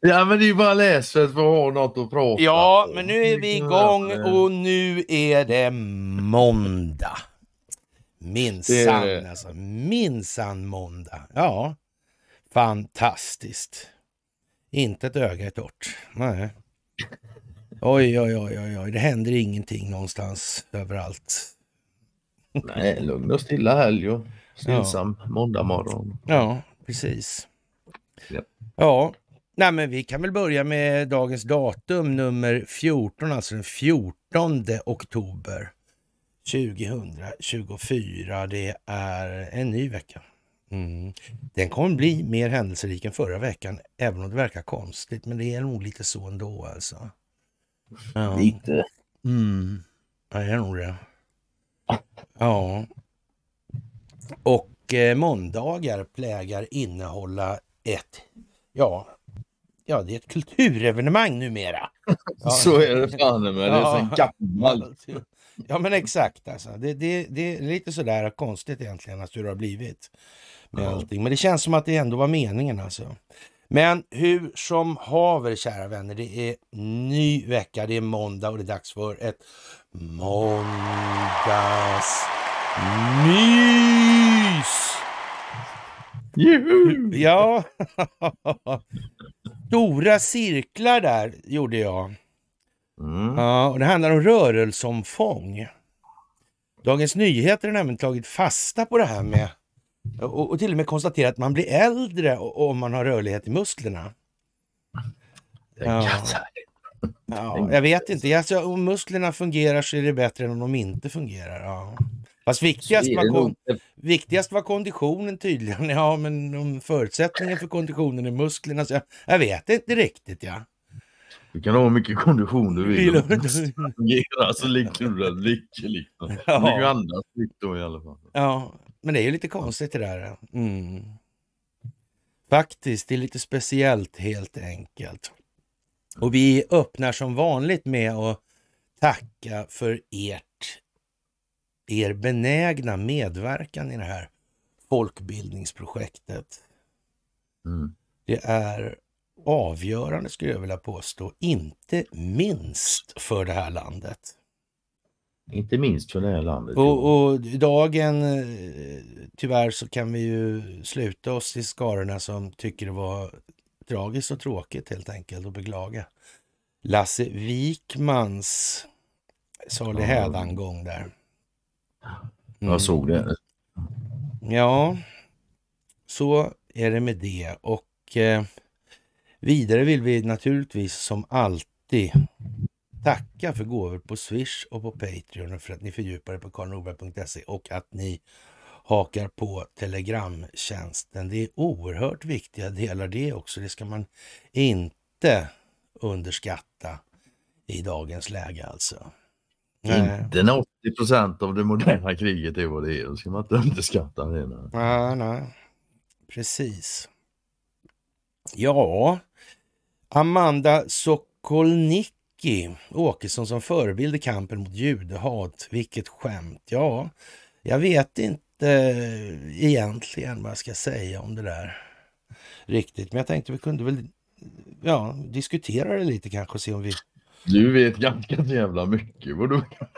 ja men det är ju bara läs för att ha något att prata Ja men nu är vi igång och nu är det måndag. Minsann alltså, minsann måndag. Ja, fantastiskt. Inte ett öga är torrt. Nej. Oj, oj, oj, oj, oj, det händer ingenting någonstans överallt. Nej, lugn och stilla helg och stillsam ja. måndagmorgon. Ja, precis. Ja. ja. Nej, men vi kan väl börja med dagens datum, nummer 14, alltså den 14 oktober 2024. Det är en ny vecka. Mm. Den kommer bli mer händelserik än förra veckan, även om det verkar konstigt. Men det är nog lite så ändå alltså. Ja. Lite. Mm. Ja, det är nog det. Ja. Och eh, måndagar plägar innehålla ett, ja, ja det är ett kulturevenemang numera. Ja. Så är det fan med, det är så gammalt. Ja men exakt alltså. Det, det, det är lite sådär konstigt egentligen att hur det har blivit med ja. allting. Men det känns som att det ändå var meningen alltså. Men hur som haver kära vänner, det är ny vecka, det är måndag och det är dags för ett Måndagsmys! Juhu! Ja. Stora cirklar där gjorde jag. Mm. Ja, och det handlar om rörelseomfång. Dagens Nyheter har nämligen tagit fasta på det här med och, och till och med konstaterat att man blir äldre om man har rörlighet i musklerna. Ja. Ja, jag vet inte. Alltså, om musklerna fungerar så är det bättre än om de inte fungerar. Ja. Fast viktigast var, kon- viktigast var konditionen tydligen. Ja, men om förutsättningen för konditionen är musklerna. Så jag, jag vet inte riktigt. Ja. Du kan ha hur mycket kondition du vill. Om musklerna fungerar så ligger du där ligger liksom. Ja. andas lite då i alla fall. Ja, men det är ju lite konstigt det där. Mm. Faktiskt, det är lite speciellt helt enkelt. Och vi öppnar som vanligt med att tacka för ert, er benägna medverkan i det här folkbildningsprojektet. Mm. Det är avgörande skulle jag vilja påstå, inte minst för det här landet. Inte minst för det här landet. Och, och dagen, eh, tyvärr så kan vi ju sluta oss i skarorna som tycker det var tragiskt och tråkigt helt enkelt att beklaga. Lasse Wikmans salig hädangång där. Mm. Jag såg det. Mm. Ja, så är det med det. Och eh, vidare vill vi naturligtvis som alltid tacka för gåvor på Swish och på Patreon och för att ni fördjupar er på karlnorberg.se och att ni hakar på telegramtjänsten. Det är oerhört viktiga delar det också. Det ska man inte underskatta i dagens läge alltså. Inte när 80 procent av det moderna kriget är vad det är. Då ska man inte underskatta det. Nej, nej. Precis. Ja, Amanda Sokolnicki Åkesson som förebild i kampen mot judehat. Vilket skämt. Ja, jag vet inte inte egentligen vad jag ska säga om det där riktigt. Men jag tänkte vi kunde väl ja, diskutera det lite kanske och se om vi... Du vet ganska jävla mycket vad du kan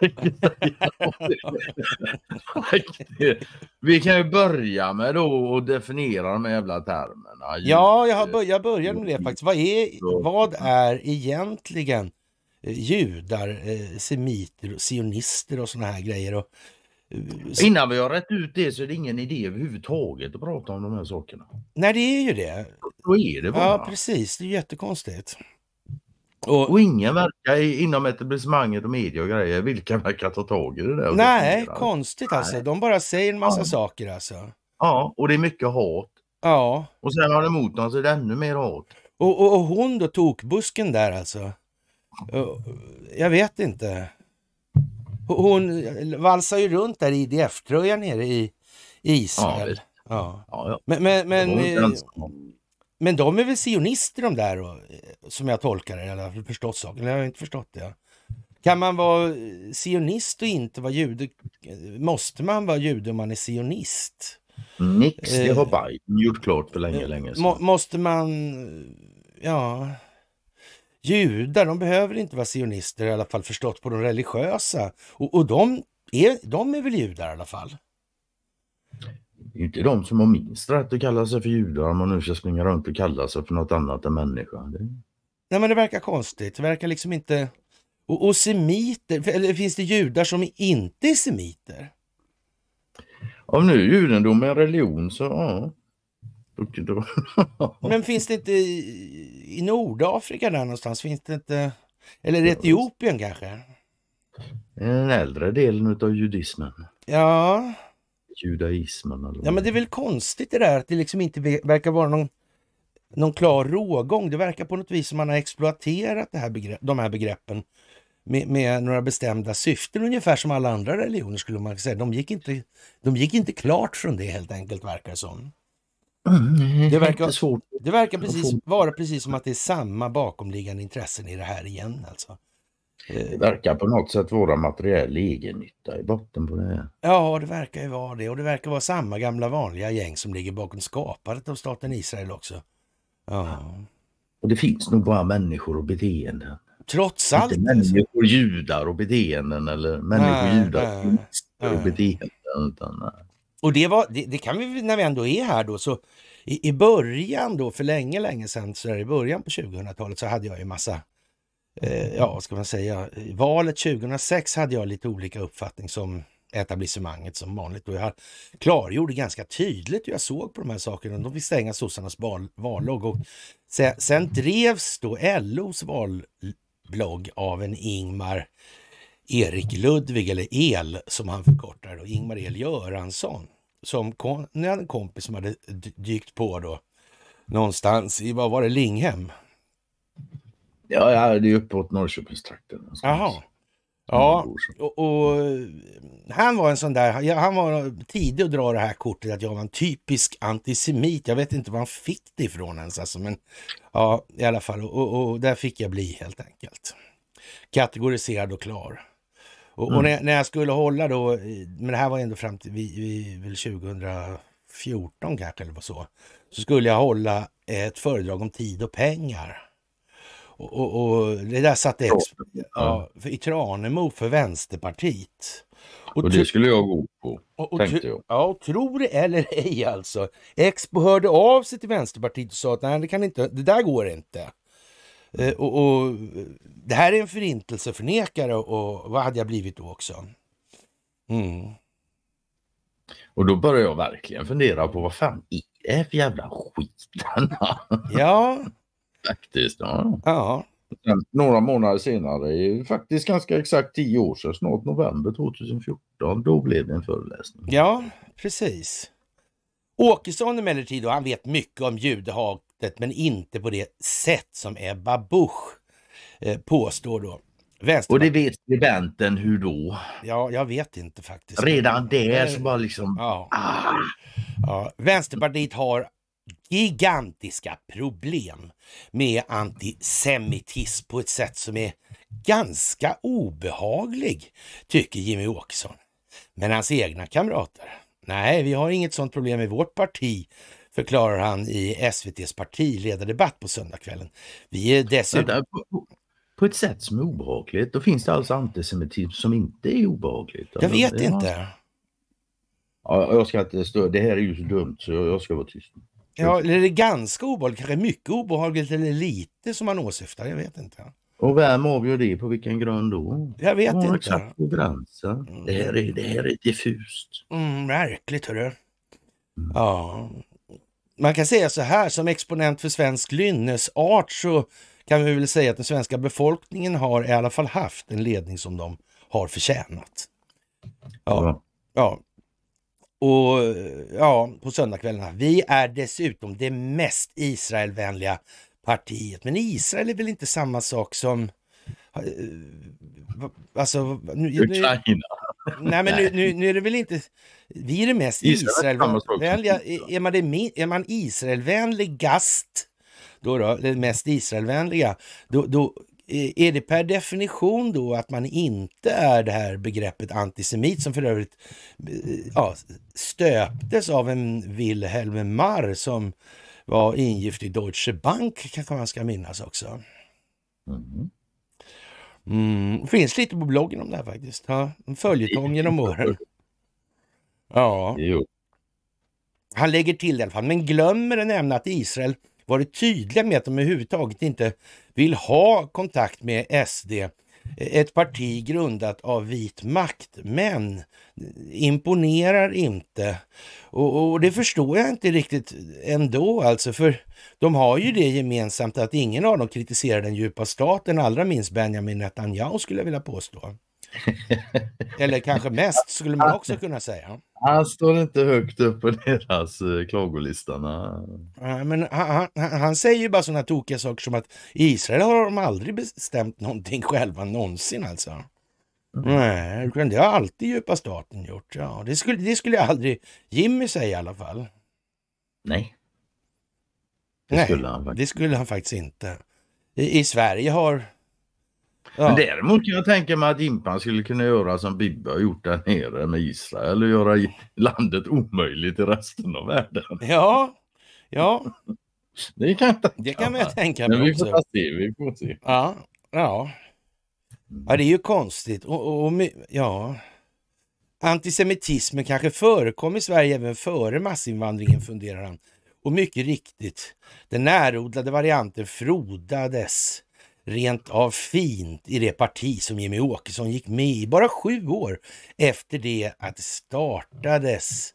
Vi kan ju börja med då att definiera de här jävla termerna. Ja, jag, har bör jag började med det faktiskt. Vad är, vad är egentligen eh, judar, eh, semiter, sionister och sådana här grejer. Och Innan vi har rätt ut det så är det ingen idé överhuvudtaget att prata om de här sakerna. Nej, det är ju det. Då är det bara. Ja, precis. Det är jättekonstigt. Och, och ingen verkar inom etablissemanget och media och grejer, vilka verkar ta tag i det där? Nej, det konstigt alltså. Nej. De bara säger en massa ja. saker alltså. Ja, och det är mycket hat. Ja. Och sen har de mot dem så är det ännu mer hat. Och, och, och hon då, tokbusken där alltså. Jag vet inte. Hon valsar ju runt där i IDF-tröja nere i Israel. ja. ja. Men, men, men, eh, men de är väl sionister de där, och, eh, som jag tolkar det, eller förstått saken, jag har inte förstått det. Kan man vara eh, sionist och inte vara jude? Måste man vara jude om man är sionist? Nix, det har Biden gjort klart för länge, länge sedan. Måste man, ja, Judar, de behöver inte vara sionister i alla fall förstått på de religiösa. Och, och de, är, de är väl judar i alla fall? Det är inte de som har minst rätt att kalla sig för judar om man nu ska springa runt och kalla sig för något annat än människa. Det... Nej men det verkar konstigt, det verkar liksom inte... Och, och semiter, eller finns det judar som inte är semiter? Om nu judendom är en religion så ja. Men finns det inte i, i, Nordafrika där någonstans? Finns det inte? Eller i Etiopien visst. kanske? Den äldre delen av judismen. Ja. Judaismen. Eller ja men det är väl konstigt det där att det liksom inte verkar vara någon, någon klar rågång. Det verkar på något vis som man har exploaterat det här begrepp, de här begreppen med, med, några bestämda syften, ungefär som alla andra religioner skulle man säga. De gick inte, de gick inte klart från det helt enkelt verkar det som. Mm, nej, det verkar, svårt. Det verkar precis, vara precis som att det är samma bakomliggande intressen i det här igen alltså. Det eh, verkar på något sätt vara materiell egennytta i botten på det. Här. Ja, det verkar ju vara det. Och det verkar vara samma gamla vanliga gäng som ligger bakom skapandet av staten Israel också. ja. Och det finns nog bara människor och beteenden. Trots allt. Inte människor, judar och beteenden eller människor, nej, judar nej, och beteenden. Utan, nej. Och det, var, det, det, kan vi, när vi ändå är här då, så i, i början då, för länge, länge sedan, så där, i början på 2000-talet så hade jag ju massa, eh, ja vad ska man säga, I valet 2006 hade jag lite olika uppfattning som etablissemanget som vanligt. Och jag klargjorde ganska tydligt hur jag såg på de här sakerna. De fick stänga sossarnas vallogg och sen, sen drevs då LOs valblogg av en Ingmar Erik Ludvig, eller EL som han förkortar, och Ingmar El Göransson som kom, en kompis som hade dykt på då någonstans i, vad var det, Linghem? Ja, ja det är uppåt Norrköpingstrakten. Jaha. Ja, och, och, han var en sån där, han var tidig att dra det här kortet att jag var en typisk antisemit. Jag vet inte var han fick det ifrån ens alltså, men ja, i alla fall. Och, och, och där fick jag bli helt enkelt. Kategoriserad och klar. Och, mm. och när, när, jag skulle hålla då, men det här var ändå fram till vi, vi, väl 2014 kanske eller så, så skulle jag hålla ett föredrag om tid och pengar. Och, och, och det där satte ex, ja, i Tranemo för Vänsterpartiet. Och, och det skulle jag gå på, och, tänkte jag. Ja, tro det eller ej alltså. Expo hörde av sig till Vänsterpartiet och sa att nej, det, kan inte, det där går inte. Eh, och, och, det här är en förintelseförnekare och, vad hade jag blivit då också? Mm. Och då börjar jag verkligen fundera på vad fan är det för jävla skit Ja. Faktiskt. Ja. ja. Några månader senare, faktiskt ganska exakt tio år sedan, snart november 2014, då blev det en föreläsning. Ja, precis. Åkesson emellertid, och han vet mycket om judehat sättet, men inte på det sätt som Ebba Busch eh, påstår då. Och det vet skribenten hur då? Ja, jag vet inte faktiskt. Redan där så bara liksom... Ja. Ah. ja. Vänsterpartiet har gigantiska problem med antisemitism på ett sätt som är ganska obehaglig, tycker Jimmy Åkesson. Men hans egna kamrater? Nej, vi har inget sådant problem i vårt parti, förklarar han i SVTs partiledardebatt på söndagskvällen. Vi är dessutom... På, ett sätt som är obehagligt. Då finns det alltså antisemitism som inte är obehagligt. Jag vet alltså, inte. Ja, jag ska inte störa. Det här är ju så dumt så jag ska vara tyst. Ja, eller är det ganska obehagligt? Kanske mycket obehagligt eller lite som man åsyftar? Jag vet inte. Och vem avgör det? På vilken grund då? Jag vet inte. Exakt på gränsen. Mm. Det, här är, det här är diffust. Mm, märkligt hörru. Mm. Ja man kan säga så här, som exponent för svensk lynnesart så kan vi väl säga att den svenska befolkningen har i alla fall haft en ledning som de har förtjänat. Ja, ja. Och ja, på söndagskvällarna. Vi är dessutom det mest Israelvänliga partiet. Men Israel är väl inte samma sak som eh, Alltså, nu, nu, Ukraina. Nej, men nu, nu, nu, är det väl inte... Vi är det mest Israelvänliga. är man, det, är man Israelvänligast, då då, det mest Israelvänliga, då, då eh, är det per definition då att man inte är det här begreppet antisemit som för övrigt eh, ja, stöptes av en Wilhelm Marr som var ingift i Deutsche Bank kanske man ska minnas också. Mm. Mm. Finns lite på bloggen om det här faktiskt. Ha? En följetong genom åren. Ja. Jo. Han lägger till det i alla fall, men glömmer att nämna att Israel varit tydliga med att de överhuvudtaget inte vill ha kontakt med SD ett parti grundat av vit makt, men imponerar inte. Och, och, det förstår jag inte riktigt ändå alltså, för de har ju det gemensamt att ingen av dem kritiserar den djupa staten, allra minst Benjamin Netanyahu skulle jag vilja påstå. Eller kanske mest skulle man också kunna säga. Han står inte högt upp på deras eh, klagolista. Men han, han, han säger ju bara sådana tokiga saker som att Israel har de aldrig bestämt någonting själva någonsin alltså. Mm. Nej, det har alltid djupa staten gjort. Ja, det skulle, det skulle aldrig Jimmy säga i alla fall. Nej. Det Nej, skulle han faktiskt. det skulle han faktiskt inte. I, i Sverige har Ja. Men däremot kan jag tänka mig att Impan skulle kunna göra som Bibbe har gjort där nere med Israel och göra landet omöjligt i resten av världen. Ja, ja. Det kan jag tänka Det kan jag tänka mig vi får också. se, vi får se. Ja, ja. Ja, det är ju konstigt. Och, och, ja. Antisemitismen kanske förekom i Sverige även före massinvandringen, funderar han. Och mycket riktigt, den närodlade varianten frodades rent av fint i det parti som Jimmy Åkesson gick med i bara sju år efter det att det startades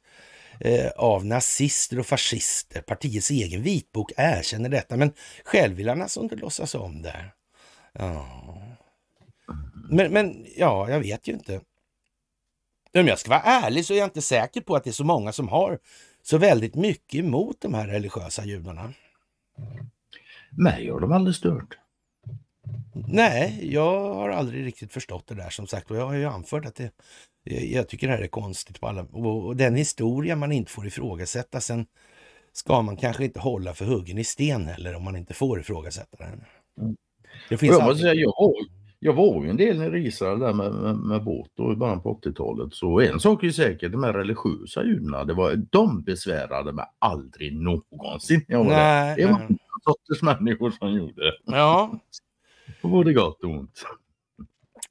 eh, av nazister och fascister. Partiets egen vitbok erkänner detta, men själv vill han alltså inte låtsas om det. Ja. Men, men ja, jag vet ju inte. Om jag ska vara ärlig så är jag inte säker på att det är så många som har så väldigt mycket emot de här religiösa judarna. Mig har de aldrig stört. Nej, jag har aldrig riktigt förstått det där som sagt och jag har ju anfört att det, jag tycker det här är konstigt på alla... Och den historia man inte får ifrågasätta, sen ska man kanske inte hålla för huggen i sten heller om man inte får ifrågasätta den. Mm. Det finns jag, alltid... säga, jag, var, jag var ju en del i jag där med, med, med båt i början på 80-talet. Så en sak är säkert, de här religiösa judarna, det var, de besvärade mig aldrig någonsin. Jag var nej, Det var nej. sorters människor som gjorde. Ja, på både gott och ont.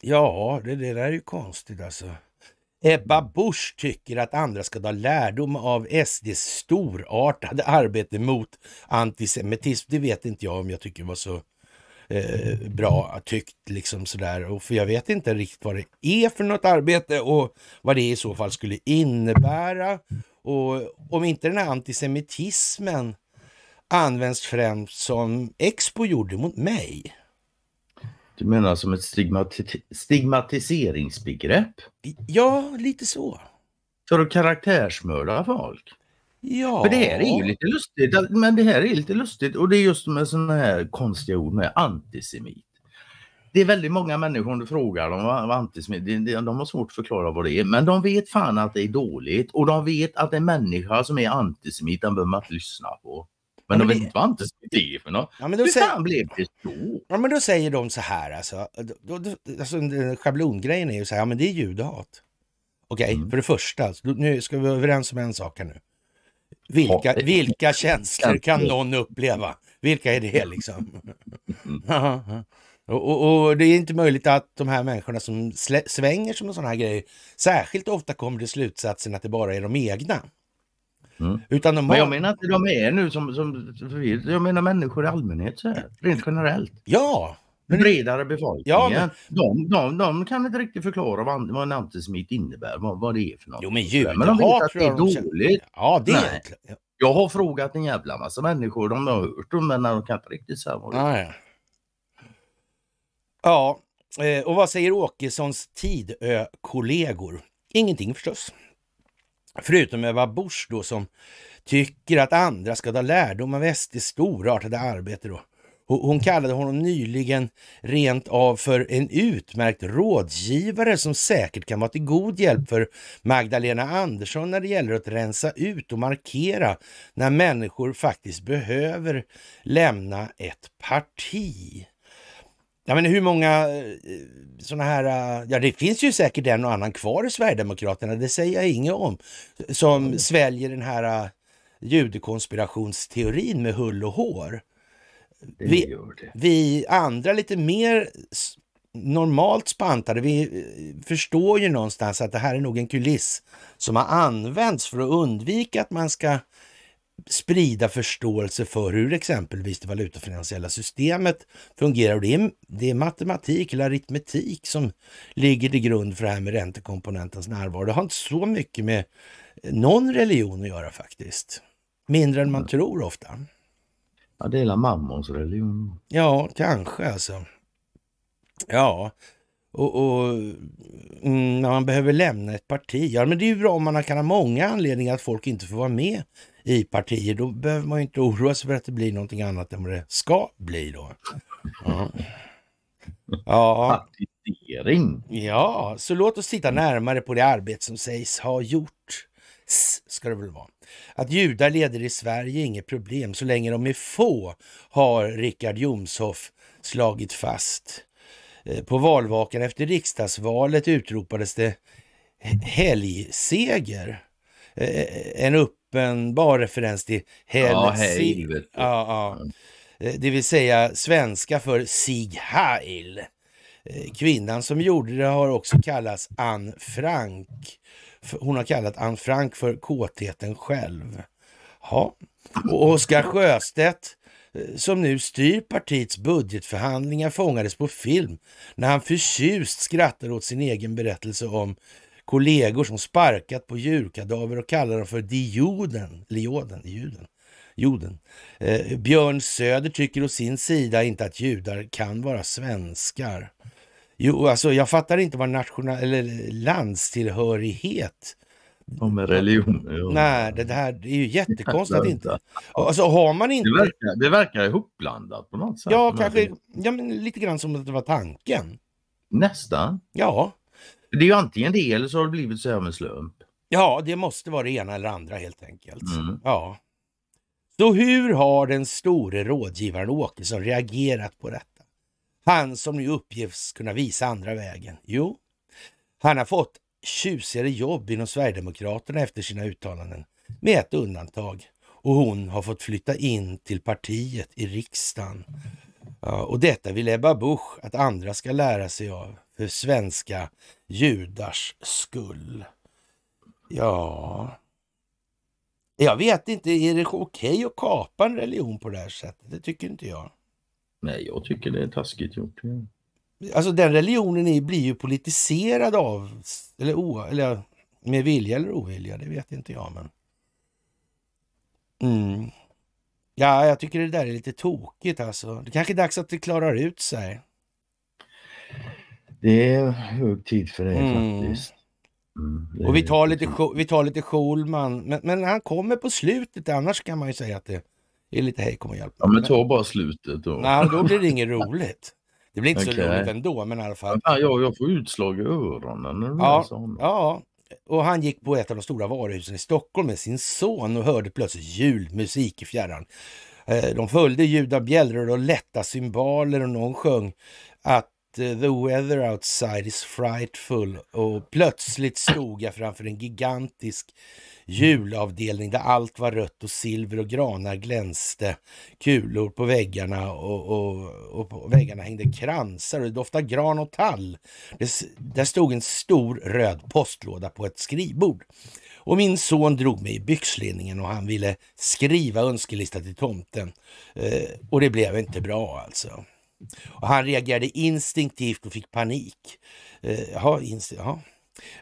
Ja, det, det där är ju konstigt alltså. Ebba Busch tycker att andra ska ta lärdom av SDs storartade arbete mot antisemitism. Det vet inte jag om jag tycker var så eh, bra tyckt liksom sådär. Och för jag vet inte riktigt vad det är för något arbete och vad det i så fall skulle innebära. Och om inte den här antisemitismen används främst som Expo gjorde mot mig du menar som ett stigmati stigmatiseringsbegrepp? Ja, lite så. För att karaktärsmörda folk? Ja. För det här är ju lite lustigt, men det här är lite lustigt och det är just med sådana här konstiga ord med antisemit. Det är väldigt många människor om du frågar dem vad antisemit de, de har svårt att förklara vad det är, men de vet fan att det är dåligt och de vet att en människa som är antisemit, den behöver man inte lyssna på men, ja, men de det... var inte det för något. Ja, men då Hur säger... fan blev det så? Ja, men då säger de så här alltså. Då, då, alltså schablongrejen är ju så här, ja men det är judehat. Okej, okay, mm. för det första, alltså, nu ska vi vara överens om en sak här nu. Vilka, ja. Eh, vilka känslor eh, kan någon uppleva? Vilka är det liksom? Och, och, och, det är inte möjligt att de här människorna som svänger som en sån här grej, särskilt ofta kommer till slutsatsen att det bara är de egna. Mm. Utan de har... Men jag menar inte de är nu som, som förvirrade. Jag menar människor i allmänhet så här, rent generellt. Ja. Men... Bredare befolkningen. Ja, men... de, de, de kan inte riktigt förklara vad, vad en antisemit innebär, vad, vad det är för något. Jo men judehat Men de vet att det är dåligt. Ja det är Nej. Jag har frågat en jävla massa människor, de har hört dem men de kan inte riktigt säga vad det är. Ja, eh, och vad säger Åkessons Tidö-kollegor? Ingenting förstås. Förutom Ebba Busch då som tycker att andra ska ta lärdom av SDs storartade arbete då. Hon kallade honom nyligen rent av för en utmärkt rådgivare som säkert kan vara till god hjälp för Magdalena Andersson när det gäller att rensa ut och markera när människor faktiskt behöver lämna ett parti. Ja, men hur många eh, sådana här, eh, ja det finns ju säkert en och annan kvar i Sverigedemokraterna, det säger jag inget om, som mm. sväljer den här eh, judekonspirationsteorin med hull och hår. Vi, vi, andra lite mer normalt spantade, vi förstår ju någonstans att det här är nog en kuliss som har använts för att undvika att man ska sprida förståelse för hur exempelvis det valutafinansiella systemet fungerar. Det är, det är matematik eller aritmetik som ligger till grund för det här med räntekomponentens närvaro. Det har inte så mycket med någon religion att göra faktiskt. Mindre än man ja. tror ofta. Ja, det är mammons religion. Ja, kanske alltså. Ja, och, och mm, när man behöver lämna ett parti. Ja, men det är ju bra om man kan ha många anledningar att folk inte får vara med i partier. Då behöver man ju inte oroa sig för att det blir någonting annat än vad det ska bli då. Ja. ja. Ja, så låt oss titta närmare på det arbete som sägs ha gjort. ska det väl vara. Att judar leder i Sverige är inget problem så länge de är få, har Richard Jomshoff slagit fast. Eh, på valvakan efter riksdagsvalet utropades det helgseger. Eh, eh, en uppenbar referens till helgseger. Ja, ja, ja. Det vill säga svenska för Sieg Heil. Kvinnan som gjorde det har också kallats Anne Frank. Hon har kallat Anne Frank för kåtheten själv. Ja. Och Oskar Sjöstedt som nu styr partiets budgetförhandlingar fångades på film när han förtjust skrattar åt sin egen berättelse om kollegor som sparkat på djurkadaver och kallar dem för dioden, lioden, juden. Juden. Eh, Björn Söder tycker å sin sida inte att judar kan vara svenskar. Jo, alltså jag fattar inte vad national eller landstillhörighet på med religion. Jo. Nej, det här det är ju jättekonstigt inte. Alltså har man inte... Det verkar, det verkar ihopblandat på något sätt. Ja, kanske ja, men lite grann som att det var tanken. Nästan. Ja. Det är ju antingen det eller så har det blivit så här med slump. Ja, det måste vara det ena eller andra helt enkelt. Mm. Ja. Så hur har den store rådgivaren Åkesson reagerat på detta? Han som nu uppges kunna visa andra vägen. Jo, han har fått tjusigare jobb inom Sverigedemokraterna efter sina uttalanden, med ett undantag. Och hon har fått flytta in till partiet i riksdagen. Ja, och detta vill Ebba Busch att andra ska lära sig av för svenska judars skull. Ja... Jag vet inte, är det okej att kapa en religion på det här sättet? Det tycker inte jag. Nej, jag tycker det är taskigt gjort alltså den religionen är, blir ju politiserad av, eller, o, eller med vilja eller ovilja, det vet inte jag. men... Mm. Ja, jag tycker det där är lite tokigt alltså. Det kanske är dags att det klarar ut sig. Det är hög tid för det mm. faktiskt. Mm, och vi tar, lite, vi tar lite Schulman, men, men han kommer på slutet annars kan man ju säga att det är lite hej kom och hjälp. Ja men ta bara slutet då. Nej, då blir det inget roligt. Det blir inte okay. så roligt ändå, men i alla fall. Ja, jag, jag får utslag i öronen ja, ja, och han gick på ett av de stora varuhusen i Stockholm med sin son och hörde plötsligt julmusik i fjärran. Eh, de följde ljud av bjällror och lätta cymbaler och någon sjöng att eh, the weather outside is frightful och plötsligt stod jag framför en gigantisk julavdelning där allt var rött och silver och granar glänste. Kulor på väggarna och, och, och på väggarna hängde kransar och det doftade gran och tall. Det, där stod en stor röd postlåda på ett skrivbord. Och min son drog mig i byxlinningen och han ville skriva önskelista till tomten. Eh, och det blev inte bra alltså. Och han reagerade instinktivt och fick panik. Eh, ja, inst ja.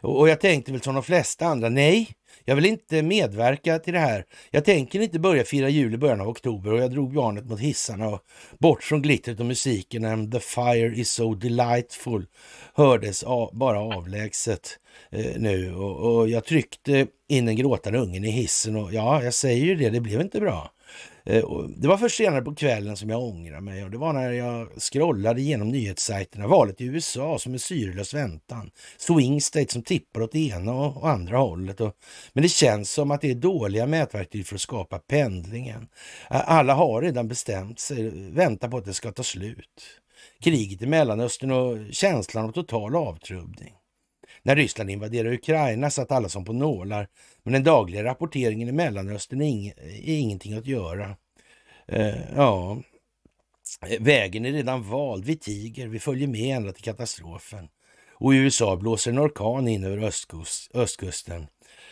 och jag tänkte väl som de flesta andra, nej, jag vill inte medverka till det här. Jag tänker inte börja fira jul i början av oktober och jag drog barnet mot hissarna och bort från glittret och musiken and the fire is so delightful hördes av, bara avlägset eh, nu och, och jag tryckte in den gråtande ungen i hissen och ja, jag säger ju det, det blev inte bra. Eh, det var först senare på kvällen som jag ångrade mig och det var när jag scrollade genom nyhetssajterna. Valet i USA som en syrelös väntan. Swing state som tippar åt ena och andra hållet. men det känns som att det är dåliga mätverktyg för att skapa pendlingen. Alla har redan bestämt sig, väntar på att det ska ta slut. Kriget i Mellanöstern och känslan av total avtrubbning när Ryssland invaderar Ukraina satt alla som på nålar. Men den dagliga rapporteringen i Mellanöstern är, ing är ingenting att göra. Eh, ja, vägen är redan vald. Vi tiger, vi följer med ända till katastrofen. Och i USA blåser en orkan in över östkust östkusten.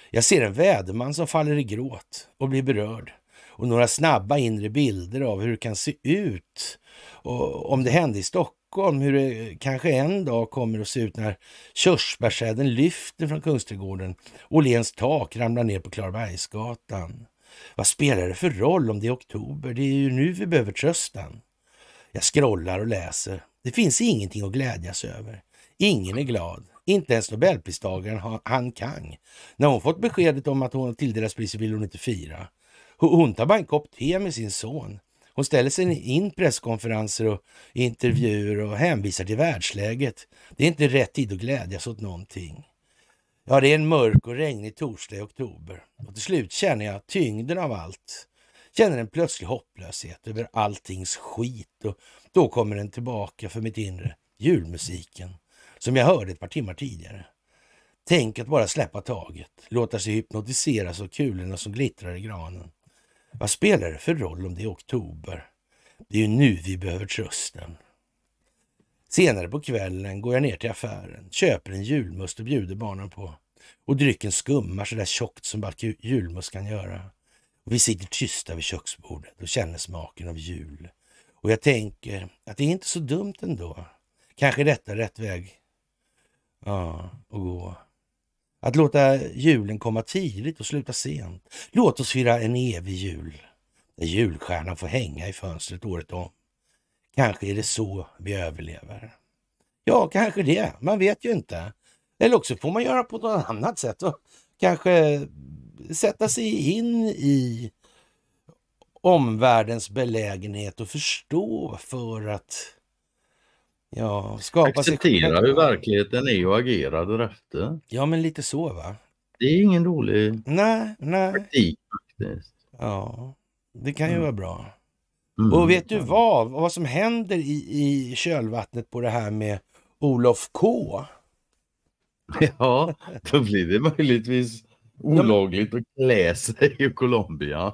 Jag ser en väderman som faller i gråt och blir berörd och några snabba inre bilder av hur det kan se ut och om det hände i Stockholm Stockholm, hur det kanske en dag kommer att se ut när körsbärsäden lyfter från Kungsträdgården och Lens tak ramlar ner på Klarbergsgatan. Vad spelar det för roll om det är oktober? Det är ju nu vi behöver trösten. Jag scrollar och läser. Det finns ingenting att glädjas över. Ingen är glad. Inte ens nobelpristagaren Han Kang. När hon fått beskedet om att hon tilldelats priset vill hon inte fira. Hon tar bara en kopp te med sin son. Hon ställer sig in presskonferenser och intervjuer och hänvisar till världsläget. Det är inte rätt tid att glädjas åt någonting. Ja, det är en mörk och regnig torsdag i oktober och till slut känner jag tyngden av allt. Känner en plötslig hopplöshet över alltings skit och då kommer den tillbaka för mitt inre, julmusiken, som jag hörde ett par timmar tidigare. Tänk att bara släppa taget, låta sig hypnotiseras av kulorna som glittrar i granen. Vad spelar det för roll om det är oktober? Det är ju nu vi behöver trösten. Senare på kvällen går jag ner till affären, köper en julmust och bjuder barnen på. Och drycken skummar så där tjockt som bara julmust kan göra. Och vi sitter tysta vid köksbordet och känner smaken av jul. Och jag tänker att det är inte så dumt ändå. Kanske detta rätt väg ja, att gå. Att låta julen komma tidigt och sluta sent. Låt oss fira en evig jul, där julstjärnan får hänga i fönstret året om. Kanske är det så vi överlever. Ja, kanske det. Man vet ju inte. Eller också får man göra på något annat sätt. Och kanske sätta sig in i omvärldens belägenhet och förstå för att Ja, skapa Acceptera hur verkligheten är och agera därefter. Ja, men lite så va? Det är ingen dålig nej, nej. praktik faktiskt. Ja, det kan ju mm. vara bra. Mm. Och vet du vad? Vad som händer i, i kölvattnet på det här med Olof K? Ja, då blir det möjligtvis olagligt att klä sig i Colombia.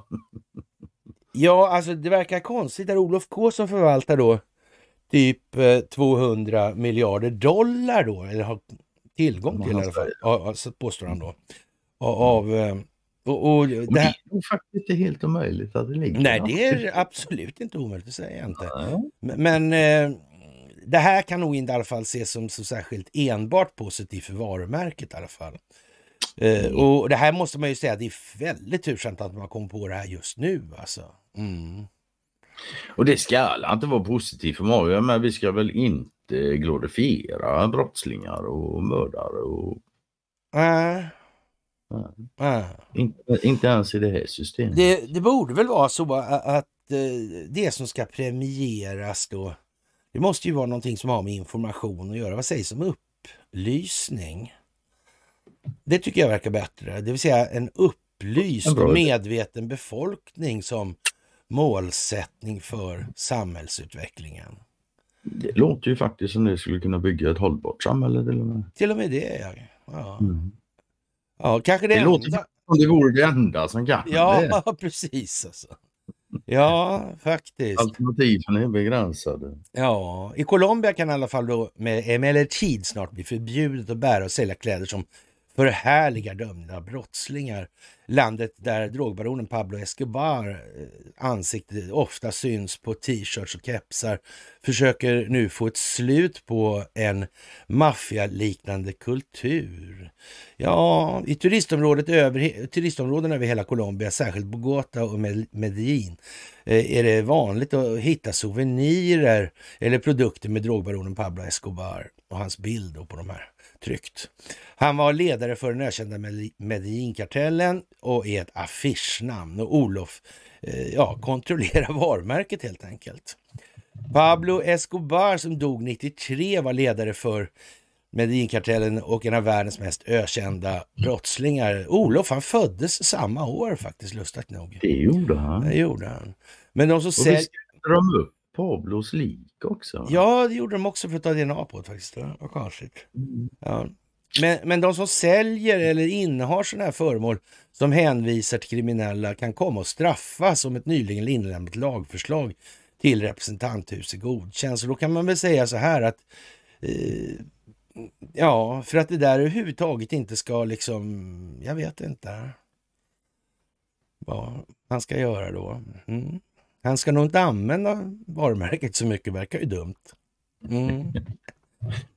Ja, alltså det verkar konstigt. Det är Olof K som förvaltar då typ 200 eh, miljarder dollar då, eller har tillgång till i alla alltså- fall, alltså, påstår han då. Mm. Av, eh, och, och det, här... det är faktiskt inte helt omöjligt att det ligger Nej, det är absolut inte omöjligt, det säger jag inte. Men, men eh, det här kan nog inte i alla fall ses som så särskilt enbart positivt för varumärket i alla fall. Mm. Och det här måste man ju säga, det är väldigt tursamt att man kom på det här just nu alltså. Mm. Och det ska inte vara positivt för Mario, men vi ska väl inte glorifiera brottslingar och mördare och... Nej. Äh. Inte, inte ens i det här systemet. Det, det borde väl vara så att, att eh, det som ska premieras då, det måste ju vara någonting som har med information att göra. Vad sägs om upplysning? Det tycker jag verkar bättre. Det vill säga en upplyst och medveten befolkning som målsättning för samhällsutvecklingen. Det låter ju faktiskt som det skulle kunna bygga ett hållbart samhälle till och med. Till och med det, ja. Ja, mm. ja kanske det, det enda. låter som det vore det enda som kan Ja, det. precis alltså. Ja, faktiskt. Alternativen är begränsade. Ja, i Colombia kan i alla fall då med emellertid snart bli förbjudet att bära och sälja kläder som förhärligar dömda brottslingar. Landet där drogbaronen Pablo Escobar eh, ansikte ofta syns på t-shirts och kepsar försöker nu få ett slut på en maffialiknande kultur. Ja, i turistområdet över, turistområden över hela Colombia, särskilt Bogota och Medellin, eh, är det vanligt att hitta souvenirer eller produkter med drogbaronen Pablo Escobar och hans bild på de här tryckt. Han var ledare för den ökända Medellinkartellen och är ett affischnamn. Och Olof eh, ja, kontrollerar varumärket helt enkelt. Pablo Escobar som dog 93 var ledare för Medellinkartellen och en av världens mest ökända brottslingar. Olof han föddes samma år faktiskt, lustigt nog. Det gjorde han. Det gjorde han. Men de som säljer... de upp Pablos lik också? Ja, det gjorde de också för att ta DNA på det faktiskt. Vad konstigt. Mm. Ja. Men, men de som säljer eller innehar sådana här föremål som hänvisar till kriminella kan komma att straffas om ett nyligen inlämnat lagförslag till representanthuset godkänns. då kan man väl säga så här att eh, ja, för att det där överhuvudtaget inte ska liksom, jag vet inte vad han ska göra då. Mm. Han ska nog inte använda varumärket så mycket, verkar ju dumt. Mm.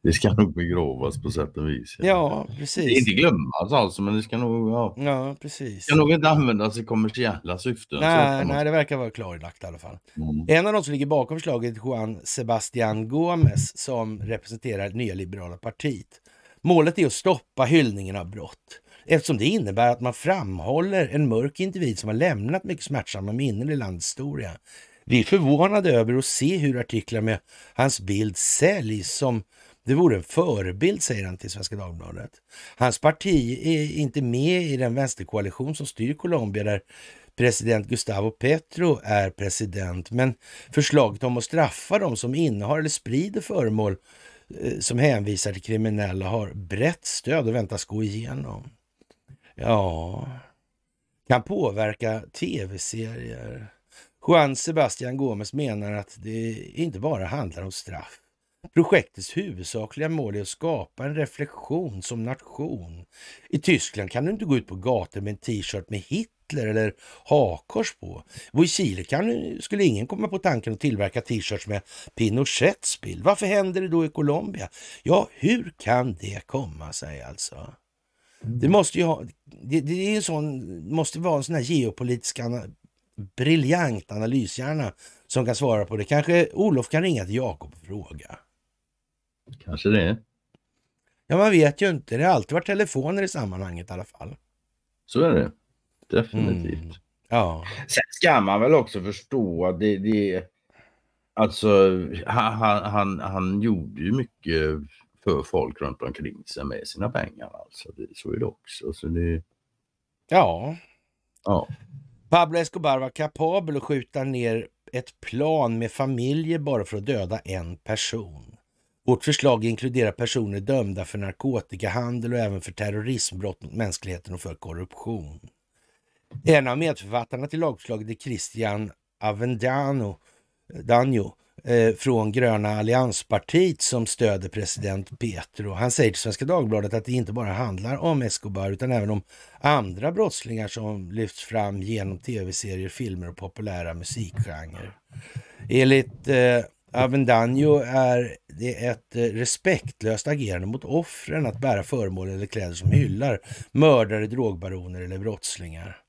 Det ska nog begravas på sätt och vis. Ja, ja precis. Inte glömmas alltså, men det ska nog, ja. Ja, precis. ska nog inte användas i kommersiella syften. Nej, nej det verkar vara klarlagt i alla fall. Mm. En av de som ligger bakom förslaget är Juan Sebastian Gomez som representerar Nya Liberala Partiet. Målet är att stoppa hyllningen av brott eftersom det innebär att man framhåller en mörk individ som har lämnat mycket smärtsamma minnen i landets historia. Vi är förvånade över att se hur artiklar med hans bild säljs som det vore en förebild, säger han till Svenska Dagbladet. Hans parti är inte med i den vänsterkoalition som styr Colombia där president Gustavo Petro är president, men förslaget om att straffa de som innehar eller sprider föremål eh, som hänvisar till kriminella har brett stöd och väntas gå igenom. Ja, kan påverka tv-serier. Juan Sebastian Gomes menar att det inte bara handlar om straff. Projektets huvudsakliga mål är att skapa en reflektion som nation. I Tyskland kan du inte gå ut på gator med en t-shirt med Hitler eller hakors på. Och I Chile kan, skulle ingen komma på tanken att tillverka t-shirts med Pinochets bild. Varför händer det då i Colombia? Ja, hur kan det komma sig alltså? Det måste ju ha, det, det är en sån, måste vara en sån här geopolitisk briljant analyshjärna som kan svara på det. Kanske Olof kan ringa till Jakob och fråga. Kanske det. Ja, man vet ju inte. Det har alltid varit telefoner i sammanhanget i alla fall. Så är det. Definitivt. Mm. Ja. Sen ska man väl också förstå att det, det alltså han, han, han gjorde ju mycket för folk runt omkring sig med sina pengar. Alltså, det, så är det också. Så det... Ja. ja. Pablo Escobar var kapabel att skjuta ner ett plan med familjer bara för att döda en person. Vårt förslag inkluderar personer dömda för narkotikahandel och även för terrorismbrott mot mänskligheten och för korruption. En av medförfattarna till lagförslaget är Christian Avendano Danjo Eh, från gröna allianspartiet som stöder president Petro. Han säger till Svenska Dagbladet att det inte bara handlar om Escobar utan även om andra brottslingar som lyfts fram genom tv-serier, filmer och populära musikgenrer. Enligt eh, Avendaño är det ett eh, respektlöst agerande mot offren att bära föremål eller kläder som hyllar mördare, drogbaroner eller brottslingar.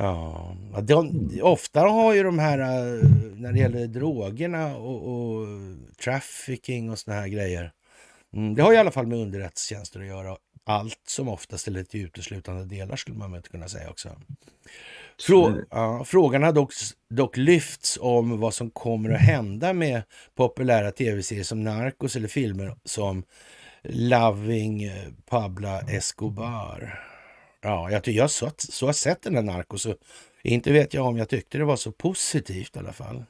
Ja, de, mm. ofta har ju de här, eh, när det gäller drogerna och, och trafficking och såna här grejer. Mm, det har ju i alla fall med underrättelsetjänster att göra. Allt som oftast eller till uteslutande delar skulle man väl inte kunna säga också. Frå, mm. ja, frågan har dock, dock lyfts om vad som kommer att hända med populära tv-serier som Narcos eller filmer som Loving eh, Pabla Escobar. Ja, jag, jag så, så har sett den där Narcos så inte vet jag om jag tyckte det var så positivt i alla fall.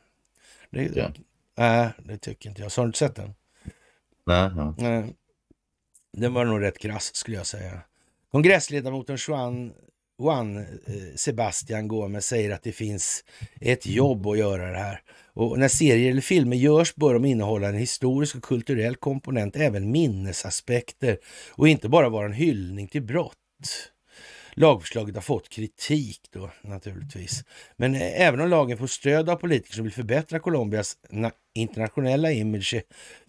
Det, ja. Nej, det tycker inte jag. Så har du inte sett den? Nej. Ja. Den var nog rätt krass skulle jag säga. Kongressledamoten Juan, Juan eh, Sebastian Gomez säger att det finns ett jobb att göra det här. Och när serier eller filmer görs bör de innehålla en historisk och kulturell komponent, även minnesaspekter och inte bara vara en hyllning till brott. Lagförslaget har fått kritik då naturligtvis. Men eh, även om lagen får stöd av politiker som vill förbättra Colombias internationella image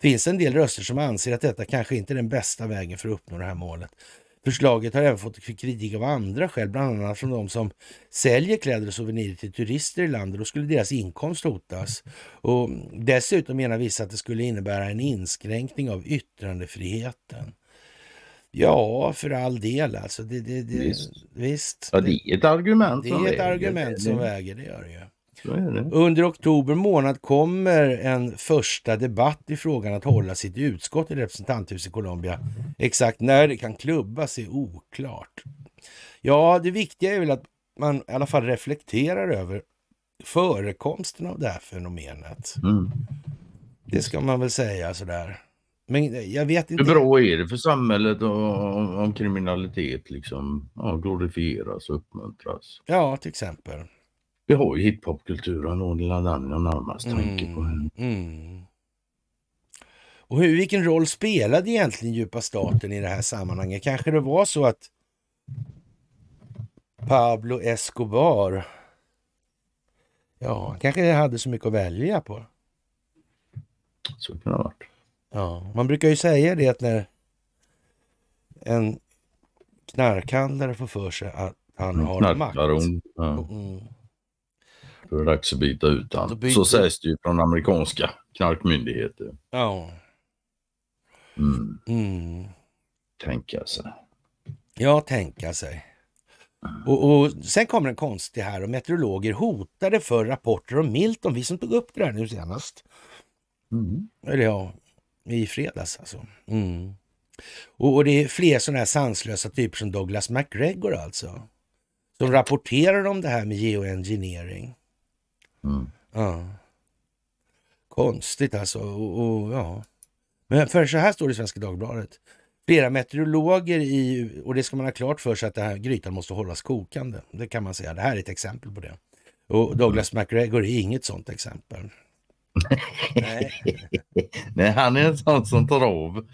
finns en del röster som anser att detta kanske inte är den bästa vägen för att uppnå det här målet. Förslaget har även fått kritik av andra skäl, bland annat från de som säljer kläder och souvenirer till turister i landet. Då skulle deras inkomst hotas. Och dessutom menar vissa att det skulle innebära en inskränkning av yttrandefriheten. Ja, för all del alltså. Det, det, det, visst. visst. Ja, det är ett argument. Det är ett argument som väger, det gör det ju. Under oktober månad kommer en första debatt i frågan att hålla sitt utskott i representanthuset i Colombia. Exakt när det kan klubbas är oklart. Ja, det viktiga är väl att man i alla fall reflekterar över förekomsten av det här fenomenet. Mm. Det ska man väl säga sådär. Men eh, jag vet inte. Hur bra är det för samhället och, om kriminalitet liksom ja, glorifieras och uppmuntras? Ja, till exempel. Vi har ju hiphopkulturen och Lilla Danny jag närmast mm. tänker på. Henne. Mm. Och hur, vilken roll spelade egentligen djupa staten i det här sammanhanget? Kanske det var så att Pablo Escobar, ja, kanske hade så mycket att välja på. Så kan det ha varit. Ja, man brukar ju säga det att när en knarkhandlare får för sig att han har Knarklaron. makt. Ja. Mm. Då är det dags att byta ut honom. Byter... Så sägs det ju från amerikanska knarkmyndigheter. Ja. Mm. Mm. Tänka sig. Ja, tänka sig. Och, och, sen kommer en konstig här och meteorologer hotade för rapporter om Milton, vi som tog upp det här nu senast. Mm. Eller ja, i fredags alltså. Mm. Och, och, det är fler sådana här sanslösa typer som Douglas McGregor alltså. Som rapporterar om det här med geoengineering. Mm. Ja. Konstigt alltså. Och, och, ja. Men för så här står det i Svenska Dagbladet. Flera meteorologer i, och det ska man ha klart för sig att den här grytan måste hållas kokande. Det kan man säga. Det här är ett exempel på det. Och Douglas McGregor mm. är inget sådant exempel. Nej. Nej, han är en sån som tar av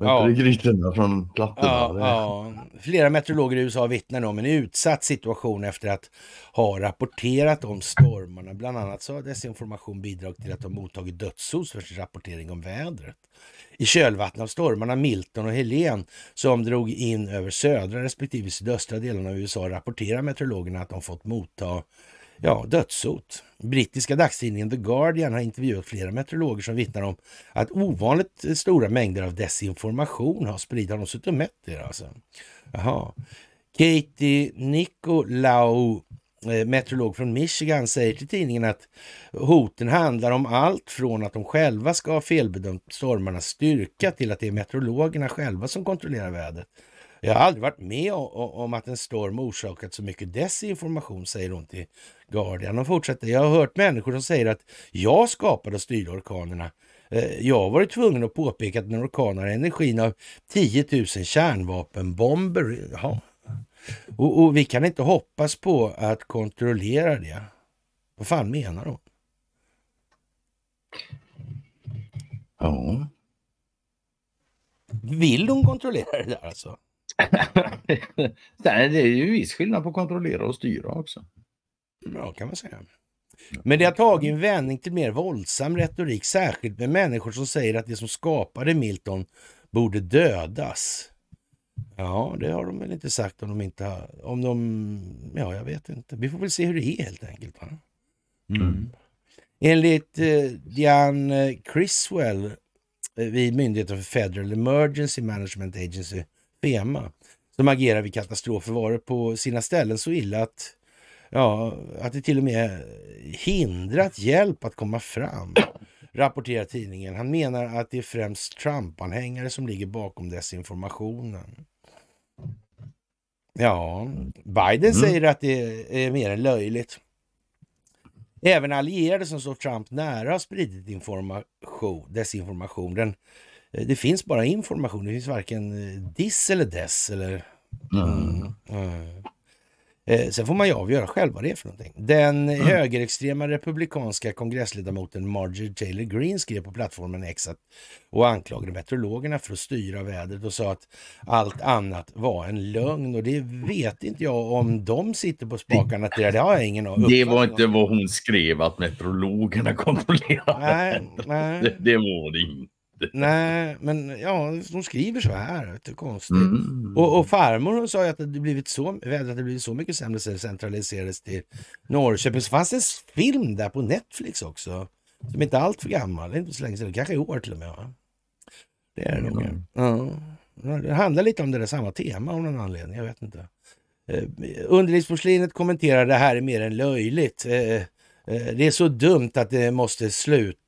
ja. grytorna från plattorna. Ja, ja. Flera meteorologer i USA vittnar om en utsatt situation efter att ha rapporterat om stormarna. Bland annat så har desinformation bidragit till att de mottagit dödshot för sin rapportering om vädret. I kölvattnet av stormarna Milton och Helen som drog in över södra respektive sydöstra delarna av USA rapporterar meteorologerna att de fått motta ja, dödshot. Brittiska dagstidningen The Guardian har intervjuat flera meteorologer som vittnar om att ovanligt stora mängder av desinformation har spridits. Har de suttit och mätt det alltså? Jaha. Katie Nicolau eh, meteorolog från Michigan säger till tidningen att hoten handlar om allt från att de själva ska ha felbedömt stormarnas styrka till att det är meteorologerna själva som kontrollerar vädret. Jag har aldrig varit med om att en storm orsakat så mycket desinformation, säger hon till Guardian. Hon fortsätter, jag har hört människor som säger att jag skapade och styrde orkanerna. Eh, jag har varit tvungen att påpeka att en orkan har energin av 10 000 kärnvapenbomber. Ja. Och, och, vi kan inte hoppas på att kontrollera det. Vad fan menar hon? Ja. Vill hon kontrollera det där alltså? Det är ju viss skillnad på kontrollera och styra också. Ja, kan man säga. Men det har tagit en vändning till mer våldsam retorik, särskilt med människor som säger att det som skapade Milton borde dödas. Ja, det har de väl inte sagt om de inte har... Om de, ja, jag vet inte. Vi får väl se hur det är helt enkelt. Va? Mm. Enligt eh, Diane eh, Criswell eh, vid Myndigheten för Federal Emergency Management Agency FEMA som agerar vid katastrofer varit på sina ställen så illa att, ja, att det till och med hindrat hjälp att komma fram, rapporterar tidningen. Han menar att det är främst Trump-anhängare som ligger bakom desinformationen. Ja, Biden mm. säger att det är mer än löjligt. Även allierade som står Trump nära har spridit desinformation. Den Eh, det finns bara information. Det finns varken eh, diss eller dess. Eller, mm. Mm. Eh. Sen får man ju avgöra själv vad det är för någonting. Den mm. högerextrema republikanska kongressledamoten Marjorie Taylor Greene skrev på plattformen X och anklagade meteorologerna för att styra vädret och sa att allt annat var en lögn. Och det vet inte jag om de sitter på spakarna till det. Det har jag ingen aning Det var inte vad hon skrev, att meteorologerna kontrollerade. Nej, nej. Det, det var det inte. Nej, men ja, de skriver så här. Vet du, konstigt. Mm. Och, och, farmor hon sa ju att det blivit så, vädret blivit så mycket sämre sen det centraliserades till Norrköping. Så fanns det en film där på Netflix också. Som inte är allt för gammal, inte så länge sedan, kanske i år till och med. Va? Det är det mm. nog. Ja. Det handlar lite om det där samma tema av någon anledning, jag vet inte. Eh, underlivsporslinet kommenterar det här är mer än löjligt. Eh, eh, det är så dumt att det måste sluta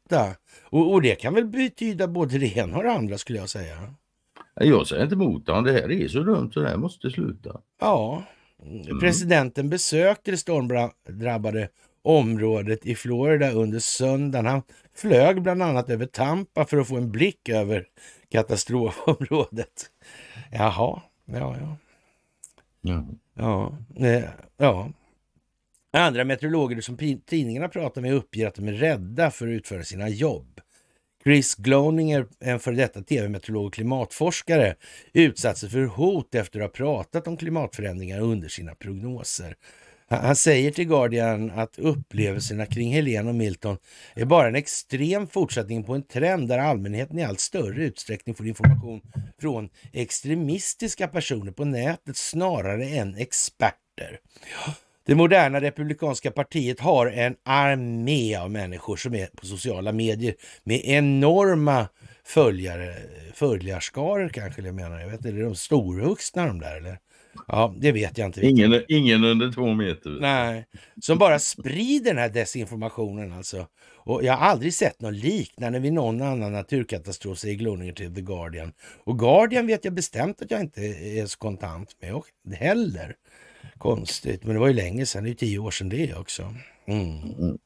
och, och det kan väl betyda både det ena och det andra skulle jag säga. Jag säger inte emot honom. Det här är så dumt så det här måste sluta. Ja. Mm. Presidenten besökte det stormdrabbade området i Florida under söndagen. Han flög bland annat över Tampa för att få en blick över katastrofområdet. Jaha, ja, ja. Ja, ja. Eh, ja. Andra meteorologer som tidningarna pratar med uppger att de är rädda för att utföra sina jobb. Chris Gloninger, en före detta tv-meteorolog och klimatforskare, utsatt för hot efter att ha pratat om klimatförändringar under sina prognoser. Han säger till Guardian att upplevelserna kring Helen och Milton är bara en extrem fortsättning på en trend där allmänheten i allt större utsträckning får information från extremistiska personer på nätet snarare än experter. Ja. Det moderna republikanska partiet har en armé av människor som är på sociala medier med enorma följare, följarskaror kanske jag menar. Jag vet inte, är de storvuxna de där eller? Ja, det vet jag inte. Ingen, ingen under två meter. Nej, som bara sprider den här desinformationen alltså. Och jag har aldrig sett något liknande vid någon annan naturkatastrof, säger Gloninger till The Guardian. Och Guardian vet jag bestämt att jag inte är så kontant med heller. Konstigt, men det var ju länge sedan. Det är ju tio år sedan det också. Mm. Mm,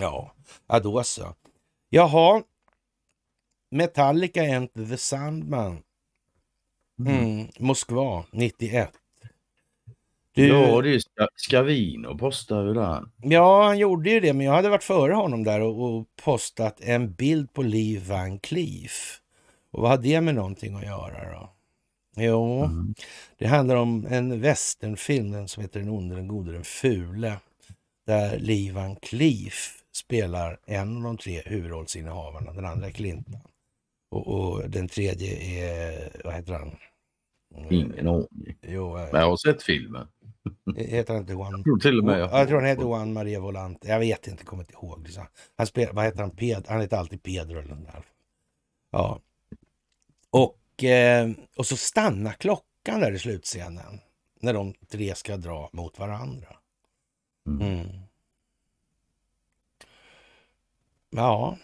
ja. ja, då så. Jaha. Metallica Enter the Sandman. Mm. Mm. Moskva 91. Du... Ja, det är Scavino postar ju där. Ja, han gjorde ju det, men jag hade varit före honom där och, och postat en bild på Lee Van Cleef. Och vad har det med någonting att göra då? Jo, mm. det handlar om en västernfilm, den som heter Den onde, den gode, den fule. Där Livan Cleef spelar en av de tre huvudrollsinnehavarna. Den andra är Clinton. Och, och, den tredje är, vad heter han? Mm. Ingen aning. Jo, eh. men jag har sett filmen. Heter han inte Juan? Jag tror till och med. Jag, jag tror han heter Juan Maria Volante. Jag vet inte, kommer inte ihåg. Han spelar, vad heter han? Ped, han heter alltid Pedro eller något Ja. Och Eh, och, så stannar klockan där i slutscenen när de tre ska dra mot varandra. Mm. mm. Ja,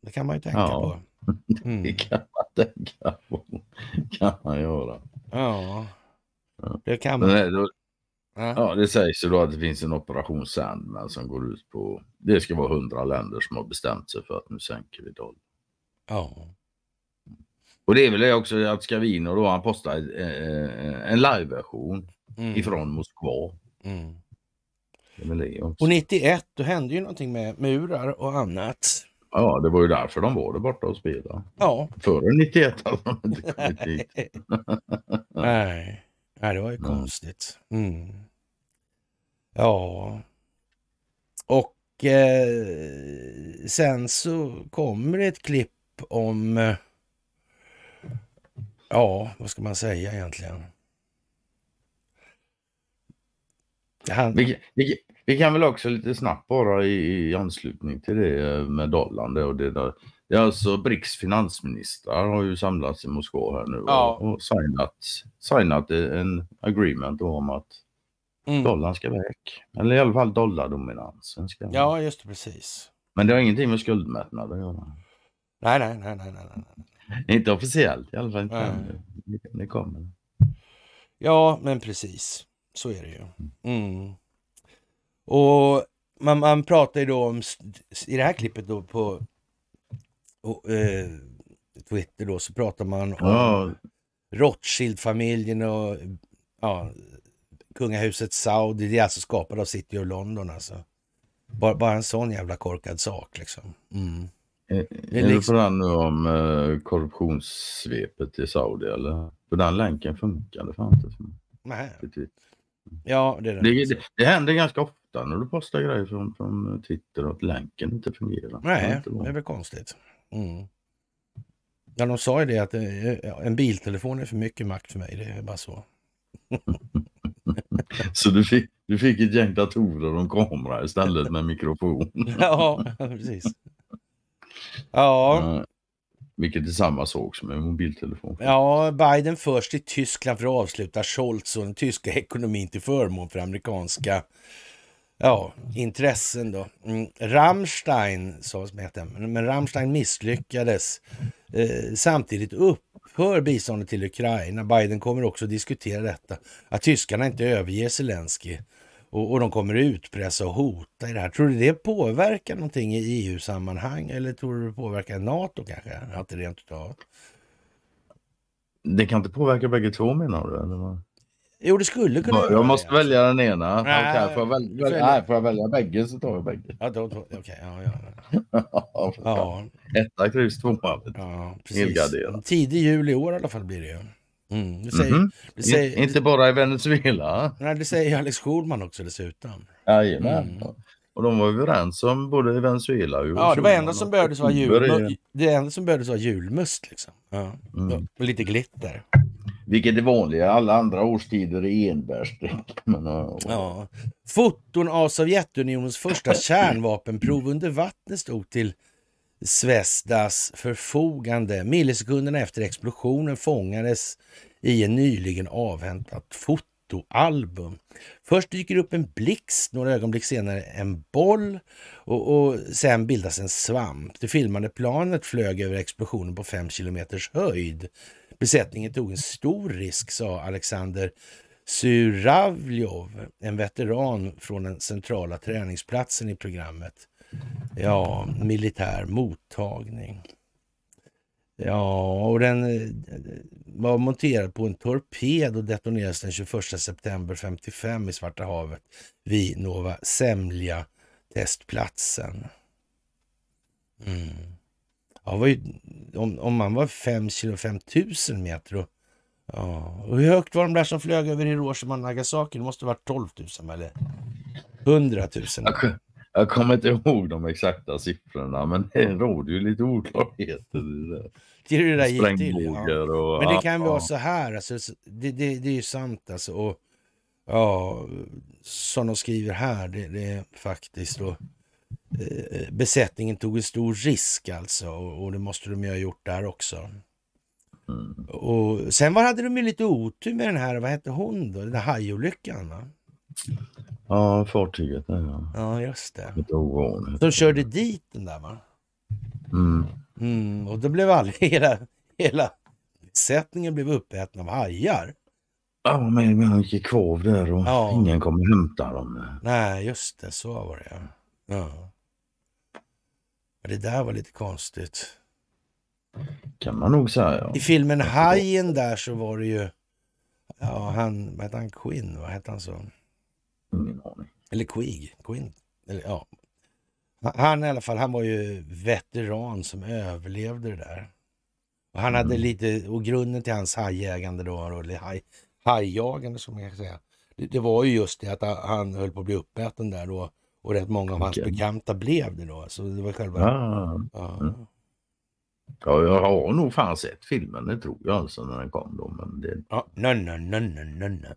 det kan man ju tänka ja, på. Mm. Det kan man tänka på. kan man göra. Ja, det kan man. Nej, då, ja. ja. det sägs ju då att det finns en operation Sandman som går ut på... Det ska vara hundra länder som har bestämt sig för att nu sänker vi dollarn. Ja. Och det är väl det också att Scavino då han postar eh, eh en liveversion mm. ifrån Moskva. Mm. Och 91 då hände ju någonting med murar och annat. Ja, det var ju därför de var där borta och spelade. Ja. Före 91 hade de inte kommit dit. Nej. Nej, det var ju Nej. konstigt. Mm. Ja. Och eh, sen så kommer det ett klipp om eh, Ja, vad ska man säga egentligen? Han... Vi, vi, vi, kan väl också lite snabbt bara i, i anslutning till det med dollarn och det där. Det är alltså BRICS finansministrar har ju samlats i Moskva här nu och, ja. och signat, signat en agreement om att mm. dollarn ska väck. Eller i alla fall dollardominansen ska Ja, just det, precis. Men det har ingenting med skuldmättnad att göra. Nej, nej, nej, nej, nej. Inte officiellt i alla fall. Inte det, det kommer. Ja, men precis. Så är det ju. Mm. Och man, man, pratar ju då om, i det här klippet då på och, eh, Twitter då, så pratar man om Rothschild-familjen och ja, kungahuset Saudi. Det är alltså skapat av City of London alltså. Bara, bara en sån jävla korkad sak liksom. Mm. Eh, är det för den nu om eh, korruptionssvepet i Saudi eller? För den länken funkade fan inte Nej. Mm. Ja, det, är det. Det, det, det händer ganska ofta när du postar grejer från, från Twitter att länken inte fungerar. Nej, inte det är väl konstigt. Mm. Ja, de sa ju det att eh, en biltelefon är för mycket makt för mig. Det är bara så. så du fick, du fick ett gäng datorer och en kamera istället med mikrofon? ja, precis. Ja. Eh, vilket är samma sak som en mobiltelefon. Ja, Biden först i Tyskland för att avsluta Scholz och den tyska ekonomin till förmån för amerikanska ja, intressen. Då. Mm. Rammstein, som hette, men Rammstein misslyckades. Eh, samtidigt upphör biståndet till Ukraina. Biden kommer också diskutera detta, att tyskarna inte överger Zelenskyj och, och de kommer utpressa och hota i det här. Tror du det påverkar någonting i EU-sammanhang eller tror du det påverkar NATO kanske? Att det rent utav? Det kan inte påverka bägge två menar du? Eller? Jo, det skulle kunna Jag måste alltså. välja den ena. Nej, okay, får, jag välja, välja. nej, får jag välja bägge så tar jag bägge. Ja, då, då, okay, ja, ja. ja, Etta, kryss, tvåa. Ja, precis. Tidig jul i år i alla fall blir det ju. Mm, det säger, mm -hmm. det säger, inte bara i Venezuela. Nej, det säger Alex Schulman också dessutom. Jajamän. Mm. Och de var överens om både i Venezuela och Ja, det var enda som behövdes vara jul, det enda som behövdes var julmust liksom. Ja. Mm. Och lite glitter. Vilket är vanliga, alla andra årstider är enbärsdrink. ja. Foton av Sovjetunionens första kärnvapenprov under vattnet stod till Svestas förfogande. Millisekunderna efter explosionen fångades i en nyligen avhämtat fotoalbum. Först dyker upp en blixt, några ögonblick senare en boll och, och sen bildas en svamp. Det filmade planet flög över explosionen på 5 kilometers höjd. Besättningen tog en stor risk, sa Alexander Suravljov, en veteran från den centrala träningsplatsen i programmet. Ja, militär mottagning. Ja, och den eh, var monterad på en torped och detonerades den 21 september 55 i Svarta havet vid Nova Semlja testplatsen. Mm. Ja, ju, om, om, man var 5 kilo 5 tusen meter och, ja. och hur högt var de där som flög över Hiroshima och Nagasaki? Det måste varit 12 000 eller 100 000. Jag kommer inte ihåg de exakta siffrorna, men det råder ju lite oklarheter i det. Sprängbågar och... Men det kan ja. vara så här, alltså, det, det, det är ju sant alltså. Och, ja, som de skriver här, det, det är faktiskt då... Eh, eh, besättningen tog en stor risk alltså och, det måste de ju ha gjort där också. Mm. Och sen var, hade de ju lite otur med den här, vad hette hon då, den här hajolyckan va? Ja, fartyget där ja. Ja, just det. Lite ovanligt. De körde dit den där va? Mm. mm och då blev aldrig hela, hela besättningen blev uppäten av hajar. Ja, men han gick kvar där och ja. ingen kom och hämtade dem. Nej, just det. Så var det ja. ja. det där var lite konstigt. Kan man nog säga. Ja. I filmen Hajen där så var det ju... Ja, han... Vad hette han? Quinn? Vad hette han så? Ingen aning. Eller Queeg. Queen, eller, ja. Han i alla fall, han var ju veteran som överlevde det där. Och han hade mm. lite, och grunden till hans hajägande då, eller haj, hajjagande som jag kan säga, det, det, var ju just det att han höll på att bli uppäten där då. Och rätt många av hans bekanta blev det då. Så det var själva... Ah. Ja. Mm. ja, jag har nog fan sett filmen, det tror jag alltså när den kom då. Men det... Ja, nej, nej, nej, nej, nej.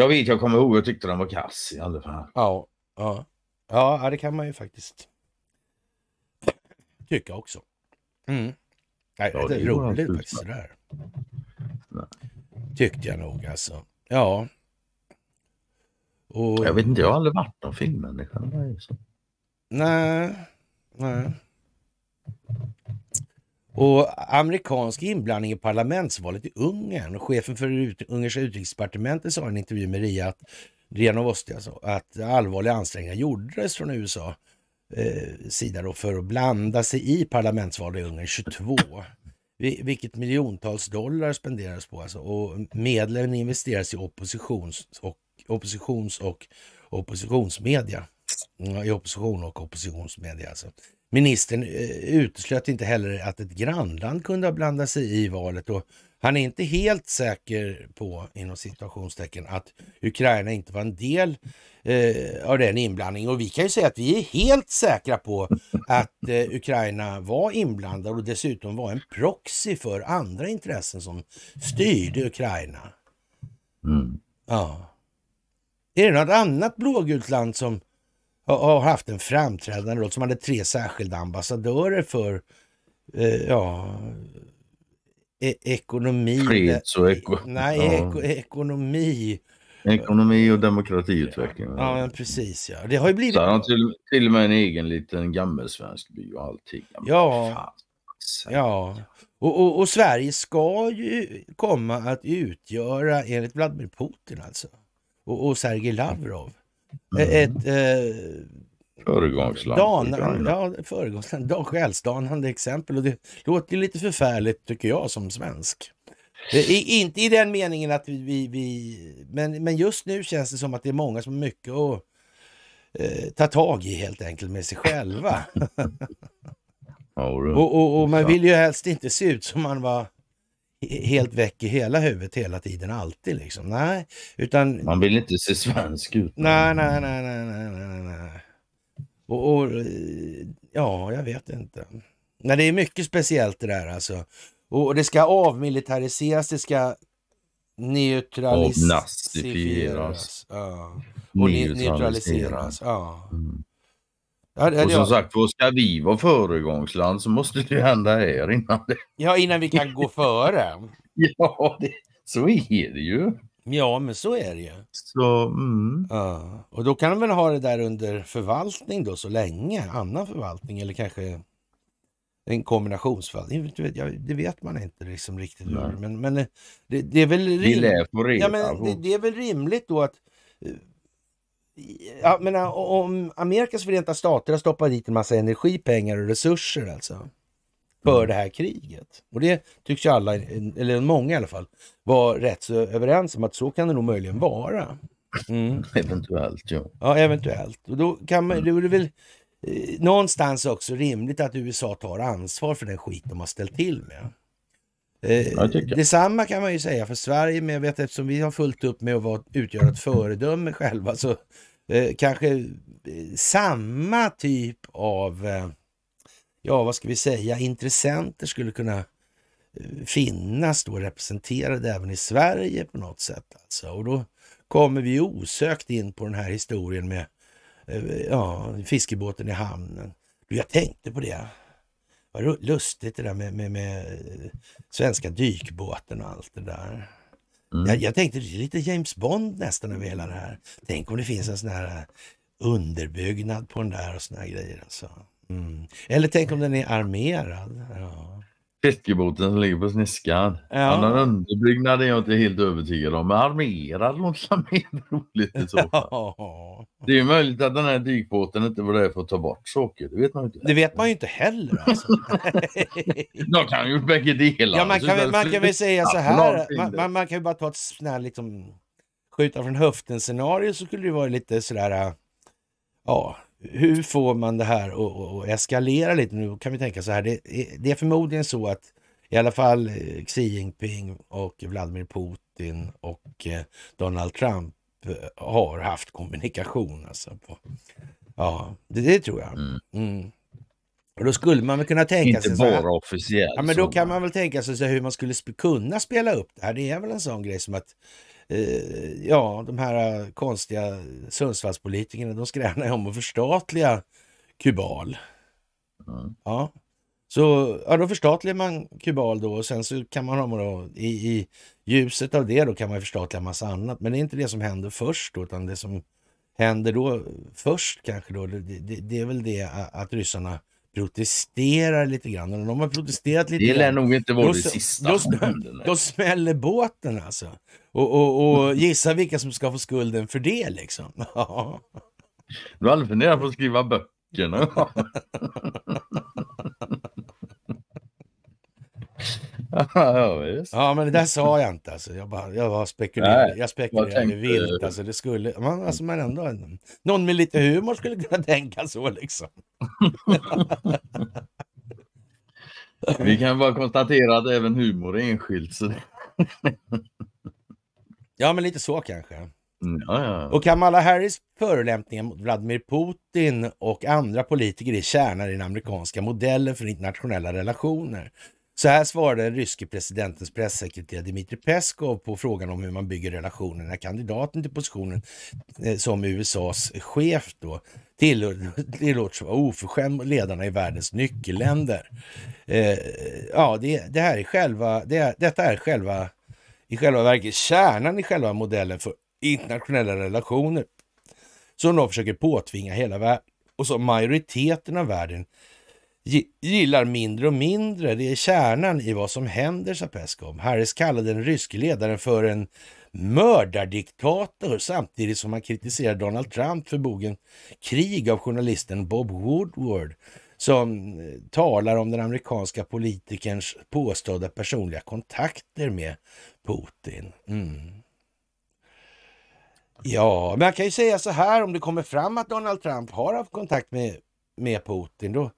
Jag vet, jag kommer ihåg, jag tyckte den var kass i alla fall. Ja, ja. ja det kan man ju faktiskt tycka också. Mm. Nej, ja, det, det är roligt faktiskt det där. Tyckte jag nog alltså. Ja. Och... Jag vet inte, jag har aldrig varit någon filmmänniska. Nej, nej. Och amerikansk inblandning i parlamentsvalet i Ungern. Och chefen för ut Ungerska utrikesdepartementet sa i en intervju med RIA att Renovostia alltså, att allvarliga ansträngningar gjordes från USA eh, sida då för att blanda sig i parlamentsvalet i Ungern 22. Vilket miljontals dollar spenderas på alltså. Och medlen investeras i oppositions och, oppositions och oppositionsmedia. I opposition och oppositionsmedia alltså. Ministern eh, uteslöt inte heller att ett grannland kunde ha blandat sig i valet och han är inte helt säker på, inom situationstecken att Ukraina inte var en del eh, av den inblandningen. Och vi kan ju säga att vi är helt säkra på att eh, Ukraina var inblandad och dessutom var en proxy för andra intressen som styrde Ukraina. Mm. Ja. Är det något annat blågult land som har haft en framträdande roll, som hade tre särskilda ambassadörer för eh, ja, e ekonomi. Freds och eko e-, nej, ja. e ekonomi. Ekonomi och demokratiutveckling. Ja, ja precis. Ja. Det har ju blivit... Så han till, till och med en egen liten gammelsvensk by och allting. Men ja. Fan. Ja, och, och, och, Sverige ska ju komma att utgöra, enligt Vladimir Putin alltså, och, och Sergej mm. Lavrov, Mm. Ett eh, Föregångsland. Dan, ja, föregångsland. Dan, själsdanande exempel. Och det låter lite förfärligt tycker jag som svensk. I, inte i den meningen att vi, vi, vi, men, men just nu känns det som att det är många som har mycket att eh, ta tag i helt enkelt med sig själva. och, och, och, man vill ju helst inte se ut som man var helt väck i hela huvudet hela tiden, alltid liksom. Nej, utan... Man vill inte se svensk ut. Nej, nej, nej, nej, nej, nej, nej. Och, och, eh, ja, jag vet inte. Nej, det är mycket speciellt det där alltså. Och det ska avmilitariseras, det ska neutraliseras. Avnazifieras. Ja. Och neutraliseras. Ja. Mm. Ja, det, och som jag... sagt ska vi vara föregångsland så måste det hända här innan det. Ja, innan vi kan gå före. ja, det, så är det ju. Ja, men så är det ju. Så, mm. ja. Och då kan de väl ha det där under förvaltning då så länge, annan förvaltning eller kanske en kombinationsförvaltning. Det vet man inte liksom riktigt. Men, men det, det, är väl rimligt. Ja, det, det är väl rimligt då att eh, ja, men eh, om Amerikas förenta stater har stoppat dit en massa energi, pengar och resurser alltså för mm. det här kriget. Och det tycks ju alla, eller många i alla fall, vara rätt så överens om att så kan det nog möjligen vara. Mm. Eventuellt ja. Ja, eventuellt. Och då kan man, mm. det är väl eh, någonstans också rimligt att USA tar ansvar för den skit de har ställt till med. Eh, detsamma kan man ju säga för Sverige, men jag vet eftersom vi har fullt upp med att vara, utgöra ett föredöme själva så Eh, kanske eh, samma typ av, eh, ja vad ska vi säga, intressenter skulle kunna finnas då representerade även i Sverige på något sätt. Alltså. Och då kommer vi osökt in på den här historien med ja, fiskebåten i hamnen. jag tänkte på det. Vad lustigt det där med, med, med svenska dykbåten och allt det där. Mm. Jag, jag, tänkte det är lite James Bond nästan över hela det här. Tänk om det finns en sån här eh, underbyggnad på den där och såna här grejer. Alltså. Mm. Eller tänk om den är armerad. Ja. Fiskebåten som ligger på sniskan. Ja. Han har underbyggnad är jag inte helt övertygad om, men armerad låter mer roligt i så fall. Ja. Det är möjligt att den här dykbåten inte var där för att ta bort saker, det vet man ju inte. Det vet man ju inte heller alltså. De kan ju bägge delar. Ja, man, kan, man, man kan väl säga så här, man, man, man kan ju bara ta ett sånt här liksom skjuta från höften scenario så skulle det vara lite sådär, äh, ja, hur får man det här att eskalera lite? Nu kan vi tänka så här, det, det är förmodligen så att i alla fall eh, Xi Jinping och Vladimir Putin och eh, Donald Trump eh, har haft kommunikation. Alltså på, ja, det, det tror jag. Mm. mm. Och då skulle man väl kunna tänka inte sig... Inte bara officiellt. Ja, men då kan man väl tänka sig hur man skulle kunna spela upp det här. Det är väl en sån grej som att eh, ja, de här eh, konstiga Sundsvallspolitikerna, de skränar om att förstatliga Kubal. Mm. Ja. Så ja, då förstatligar man Kubal då och sen så kan man ha då, i, i ljuset av det då kan man förstatliga en massa annat. Men det är inte det som händer först då, utan det som händer då först kanske då, det, det, det är väl det att ryssarna protesterar lite grann. Och de har protesterat lite Det lär nog inte vara det sista. Då, då smäller båten alltså. Och, och, och mm. gissa vilka som ska få skulden för det liksom. du har aldrig funderat på att skriva böckerna? ja, men det där sa jag inte. Alltså. Jag, bara, jag bara spekulerade, Nej, jag spekulerade vilt. Alltså, det skulle, man, alltså, man ändå, någon med lite humor skulle kunna tänka så liksom. Vi kan bara konstatera att även humor är enskilt. Så... ja, men lite så kanske. Mm, ja, ja. Och Kamala Harris förolämpningar mot Vladimir Putin och andra politiker är kärnan i den amerikanska modellen för internationella relationer. Så här svarade den ryske presidentens pressekreterare Dmitrij Peskov på frågan om hur man bygger relationer när kandidaten till positionen eh, som USAs chef då tillåts vara oförskämd mot ledarna i världens nyckelländer. Eh, ja, det, det, här är själva, det, detta är själva i själva verket kärnan i själva modellen för internationella relationer som de försöker påtvinga hela världen och som majoriteten av världen gillar mindre och mindre. Det är kärnan i vad som händer, sa Peskov. Harris kallade den ryske ledaren för en mördardiktator samtidigt som han kritiserar Donald Trump för boken Krig av journalisten Bob Woodward som eh, talar om den amerikanska politikerns påstådda personliga kontakter med Putin. Mm. Ja, man kan ju säga så här om det kommer fram att Donald Trump har haft kontakt med, med Putin, då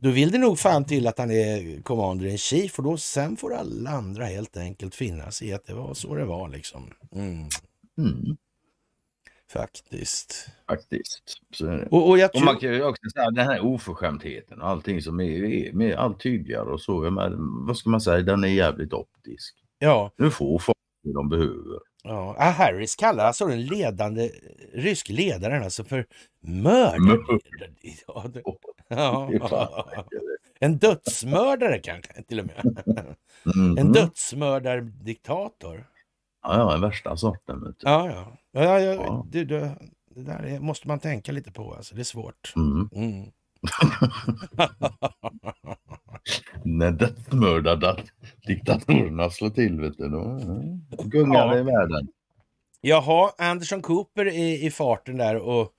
då vill det nog fan till att han är commander in chief och då sen får alla andra helt enkelt finna sig i att det var så det var liksom. Mm. Mm. Faktiskt. Faktiskt. Och, och, jag tror... och man kan ju också säga den här oförskämdheten och allting som är, är allt tydligare och så. Men, vad ska man säga, den är jävligt optisk. Ja. Nu får folk det de behöver. Ja, ah, Harris kallar alltså den ledande eh, rysk ledaren alltså för mördare. Ja, det, Ja. En dödsmördare kanske till och med. Mm. En dödsmördardiktator. Ja, ja, den värsta sorten. Ja, ja. ja, ja, ja. Du, du, det där måste man tänka lite på. Alltså. Det är svårt. Mhm. Mm. Mm. När dödsmördardatorerna slår till, vet du, då gungar det ja. i världen. Jaha, Anderson Cooper i, i farten där och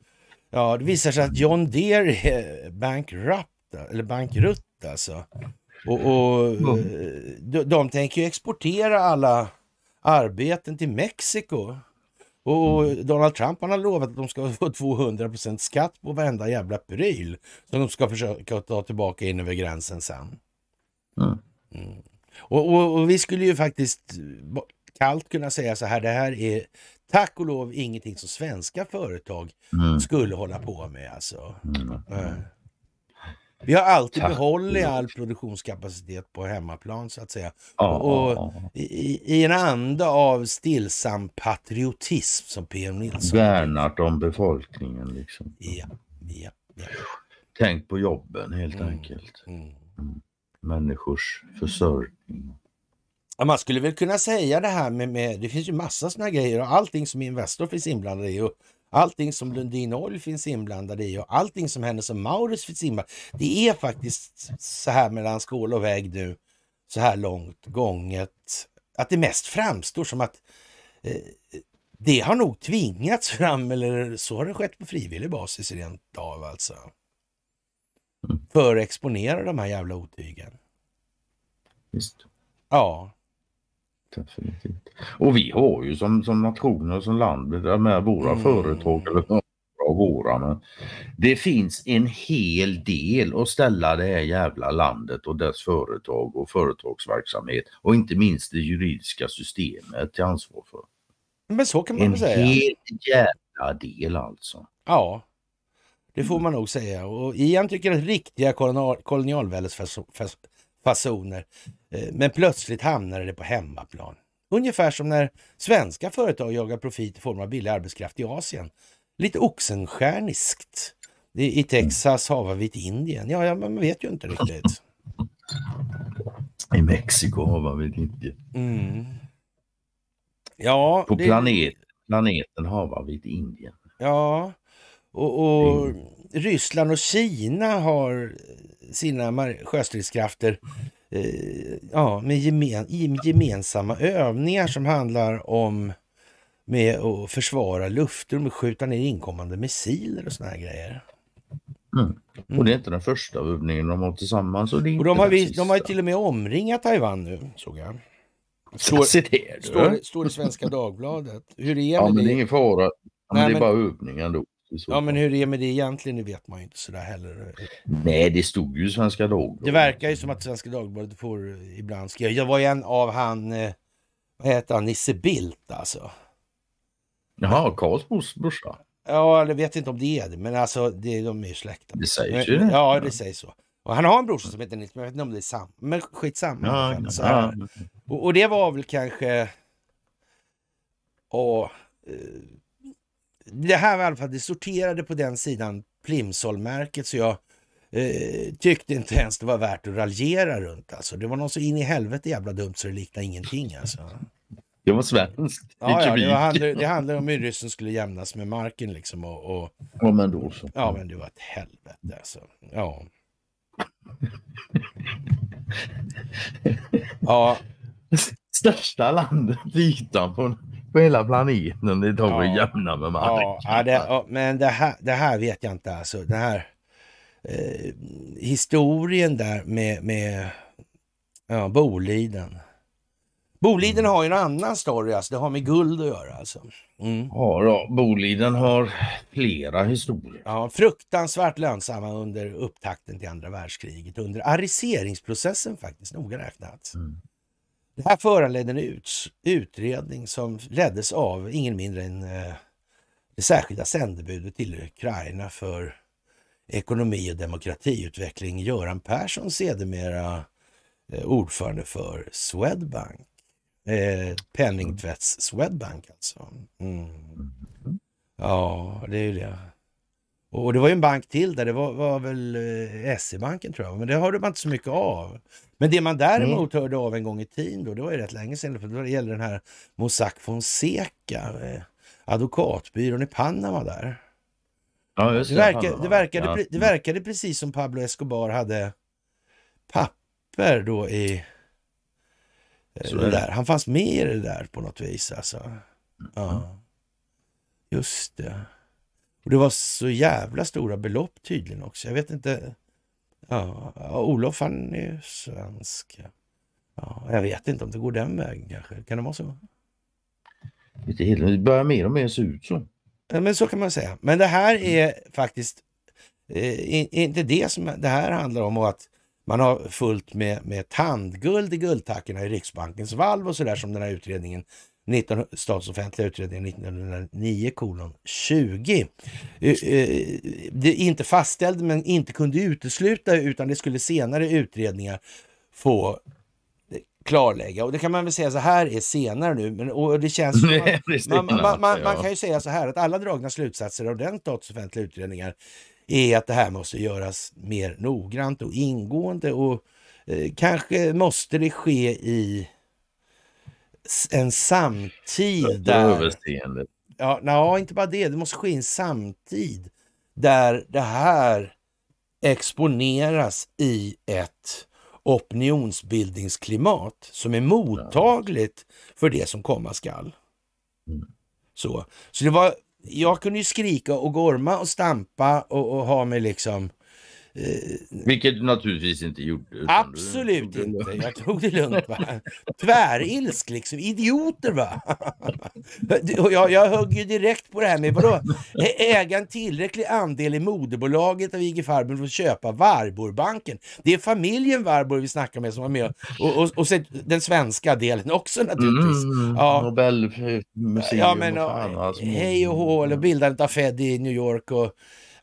Ja, det visar sig att John Deere är bankrupt, eller bankrutt alltså. Och, och mm. de, de, tänker ju exportera alla arbeten till Mexiko. Och mm. Donald Trump han har lovat att de ska få 200 skatt på varenda jävla pryl som de ska försöka ta tillbaka in över gränsen sen. Mm. mm. Och, och, och vi skulle ju faktiskt kallt kunna säga så här, det här är tack och lov ingenting som svenska företag mm. skulle hålla på med. Alltså. Mm. Eh. Vi har alltid tack. behållit all produktionskapacitet på hemmaplan så att säga. Oh. Och i, i, en anda av stillsam patriotism som PM Nilsson. Värnat om befolkningen liksom. Ja, ja, ja. Tänk på jobben helt mm. enkelt. Mm. mm. Människors försörjning man skulle väl kunna säga det här med, med det finns ju massa sådana grejer och allting som Investor finns inblandade i och allting som Lundin Oil finns inblandade i och allting som Hennes och Maurits finns inblandad Det är faktiskt så här mellan skål och väg nu, så här långt gånget, att det mest framstår som att eh, det har nog tvingats fram eller så har det skett på frivillig basis rent av alltså. Mm. För att exponera de här jävla otygen. Just. Ja. Definitivt. Och vi har ju som, som nationer, som land, med våra mm. företag eller av våra, men det finns en hel del att ställa det här jävla landet och dess företag och företagsverksamhet och inte minst det juridiska systemet till ansvar för. Men så kan man en väl säga. En hel jävla del alltså. Ja, det får man nog säga. Och Ian tycker att riktiga kolonial, kolonialväldesfästar fasoner. Eh, men plötsligt hamnade det på hemmaplan. Ungefär som när svenska företag jagar profit i form av billig arbetskraft i Asien. Lite oxenstjärniskt. I Texas, Havavit, Indien. Ja, ja, man vet ju inte riktigt. I Mexiko, Havavit, Indien. Mm. Ja, På det... planet, planeten Havavit, Indien. Ja, och, och Ryssland och Kina har eh, sina sjöstridskrafter eh, ja, med gemen, gemensamma övningar som handlar om med att försvara luftrum och skjuta ner inkommande missiler och såna här grejer. Mm. Och mm. det är inte den första övningen de har tillsammans. Och, det och de, har vi, de har till och med omringat Taiwan nu, såg jag. Står, står, står i Svenska Dagbladet. Hur är det ja, med det? Men det är ingen fara. Men Nej, det är men... bara övningen då. Ja, men hur det är med det egentligen, det vet man ju inte sådär heller. Nej, det stod ju Svenska Dagbladet. Det verkar ju som att Svenska Dagbladet får ibland skriva. Jag var ju en av han, eh, vad heter han, Nisse Bildt alltså. Jaha, Karlsbos brorsa? Ja, jag vet inte om det är det, men alltså det, de är ju släkta. Det sägs ju det. Ja, det sägs så. Och han har en brorsa som heter Nils, men jag vet inte om det är samma. Men skitsamma. Ja, ja. Så, och, och det var väl kanske... Åh, eh, det här var i alla fall, det sorterade på den sidan Plimsoll-märket så jag eh, tyckte inte ens det var värt att raljera runt. Alltså. Det var någon så in i helvete jävla dumt så det liknade ingenting. Alltså. Det var svenskt. Ja, ja, det, handlade, det handlade om hur ryssen skulle jämnas med marken liksom. Och, och, ja, men då så. Ja, men det var ett helvete alltså. Ja. ja. Största landet i ytan på på hela planeten om det tar ja. jämna med marken. Ja, det, ja, men det här, det här vet jag inte alltså. Den här eh, historien där med, med ja, Boliden. Boliden mm. har ju en annan story, alltså. det har med guld att göra. Alltså. Mm. Ja, då, Boliden har flera historier. Ja, fruktansvärt lönsamma under upptakten till andra världskriget, under ariseringsprocessen faktiskt, noga räknat. Mm. Det här föranledde en utredning som leddes av ingen mindre än eh, det särskilda sändebudet till Ukraina för ekonomi och demokratiutveckling, Göran Persson, sedermera eh, ordförande för Swedbank. Eh, penningtvätts-Swedbank alltså. Mm. mm. Ja, det är ju det. Och det var ju en bank till där, det var, var väl eh, SE-banken tror jag, men det hörde man inte så mycket av. Men det man däremot mm. hörde av en gång i tiden, då, det var ju rätt länge sedan, för det gällde den här Mossack Fonseca, eh, advokatbyrån i Panama där. Ja, det, det, verkade, det, verkade, ja. det mm. verkade precis som Pablo Escobar hade papper då i eh, så det där. Han fanns med i det där på något vis alltså. Ja, just det. Och det var så jävla stora belopp tydligen också. Jag vet inte. Ja, Olof han är ju svensk. Ja, jag vet inte om det går den vägen kanske. Kan det vara så? Inte helt. Det börjar mer och mer se ut så. men så kan man säga. Men det här är faktiskt eh, inte det som det här handlar om och att man har fullt med, med tandguld i guldtackorna i Riksbankens valv och så där som den här utredningen 19, offentliga utredningen 1909 kolon 20. Eh, eh, det inte fastställd men inte kunde utesluta utan det skulle senare utredningar få eh, klarlägga. Och det kan man väl säga så här är senare nu. Men, och det känns som man, man, man, man, man kan ju säga så här att alla dragna slutsatser av den offentliga utredningar är att det här måste göras mer noggrant och ingående och eh, kanske måste det ske i en samtid Överseende. Ja, na, inte bara det. Det måste ske en samtid där det här exponeras i ett opinionsbildningsklimat som är mottagligt för det som komma skall. Mm. Så, så det var, jag kunde ju skrika och gorma och stampa och, och ha mig liksom Eh, Vilket du naturligtvis inte gjorde. Absolut du... inte. Jag tog det lugnt. Va? Tvärilsk liksom. Idioter va? jag, jag högg ju direkt på det här med vadå? Äga en tillräcklig andel i moderbolaget av IG Farben för att köpa Warburgbanken. Det är familjen Varbor vi snackar med som var med och, och, och den svenska delen också naturligtvis. Mm, mm, ja. Nobelmuseum ja, men, och fan, alltså. Hej och hå, och bildandet av Fed i New York och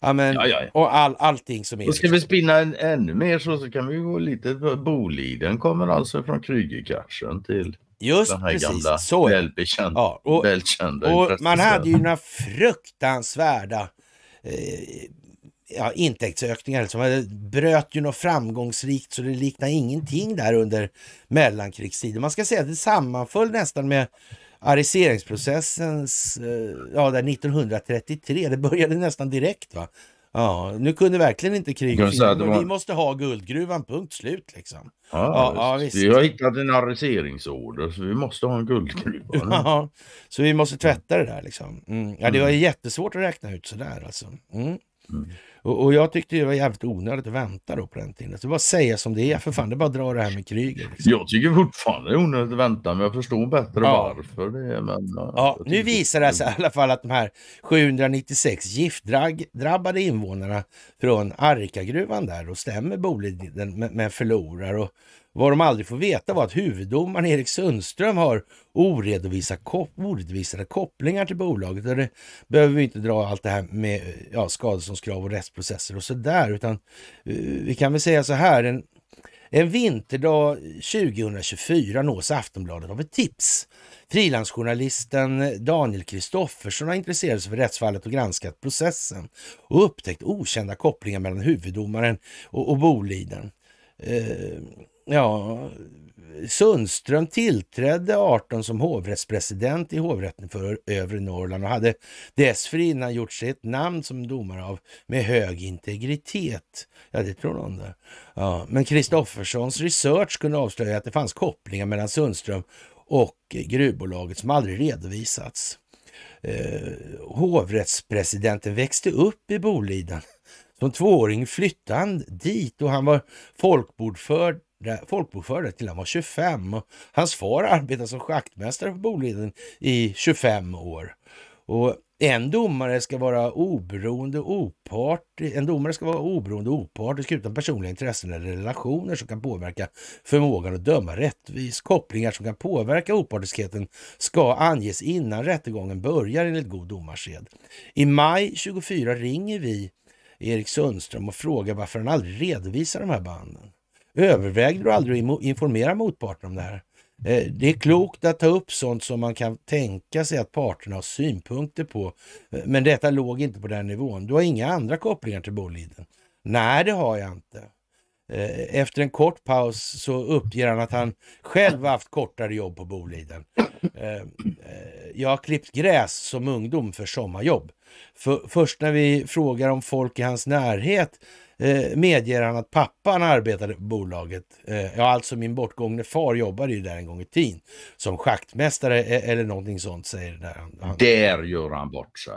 Amen. Ja, ja, ja. Och all, allting som är... Då ska vi liksom. spinna en, ännu mer så, så kan vi gå lite... Boliden kommer alltså från Krügerkraschen till... Just den här precis, gamla så välbekända, ja, och, välkända och Man hade ju några fruktansvärda eh, ja, intäktsökningar. Liksom. Man bröt ju något framgångsrikt så det liknar ingenting där under mellankrigstiden. Man ska säga att det sammanföll nästan med ariseringsprocessens, eh, ja där 1933, det började nästan direkt va. Ja, nu kunde verkligen inte kriget finnas, var... vi måste ha guldgruvan, punkt slut liksom. Ja, ja, visst. Vi har hittat en arreseringsorder så vi måste ha en guldgruva. Ja, så vi måste tvätta det där liksom. Mm. Ja, det var mm. jättesvårt att räkna ut sådär alltså. Mm. Mm. Och, och, jag tyckte det var jävligt onödigt att vänta då på den tiden. Så bara säga som det är för fan, det är bara att dra det här med Kryger. Liksom. Jag tycker fortfarande det är onödigt att vänta men jag förstår bättre ja. varför det är. Men, ja, nu visar det sig i alla fall att de här 796 giftdrabbade invånarna från Arkagruvan där och stämmer Boliden med förlorar och vad de aldrig får veta var att huvuddomaren Erik Sundström har oredovisade kopplingar till bolaget. Och det behöver vi inte dra allt det här med ja, skadeståndskrav och rättsprocesser och så där, utan eh, vi kan väl säga så här. En, en vinterdag 2024 nås Aftonbladet av ett tips. Frilansjournalisten Daniel Kristoffersson har intresserat sig för rättsfallet och granskat processen och upptäckt okända kopplingar mellan huvuddomaren och, och Boliden. Eh, Ja, Sundström tillträdde 18 som hovrättspresident i hovrätten för övre Norrland och hade dessförinnan gjort sig ett namn som domare av med hög integritet. Ja, det tror någon där. Ja, men Kristofferssons research kunde avslöja att det fanns kopplingar mellan Sundström och gruvbolaget som aldrig redovisats. Eh, hovrättspresidenten växte upp i Boliden. Som tvååring flyttade han dit och han var folkbordförd folkbokförde till han var 25. Hans far arbetade som schaktmästare på Boliden i 25 år. Och en domare ska vara oberoende opartisk, en domare ska vara oberoende opartisk utan personliga intressen eller relationer som kan påverka förmågan att döma rättvis. Kopplingar som kan påverka opartiskheten ska anges innan rättegången börjar enligt god domarsed. I maj 24 ringer vi Erik Sundström och frågar varför han aldrig redovisar de här banden. Övervägde du aldrig att informera motparten om det här? Eh, det är klokt att ta upp sånt som man kan tänka sig att parterna har synpunkter på, eh, men detta låg inte på den nivån. Du har inga andra kopplingar till Boliden? Nej, det har jag inte. Eh, efter en kort paus så uppger han att han själv haft kortare jobb på Boliden. Jag har klippt gräs som ungdom för sommarjobb. För, först när vi frågar om folk i hans närhet Eh, medger han att pappan arbetade på bolaget. Eh, ja, alltså min bortgångne far jobbade ju där en gång i tiden som schaktmästare e-, eller någonting sånt säger där. Han, han... Där gör han bort sig.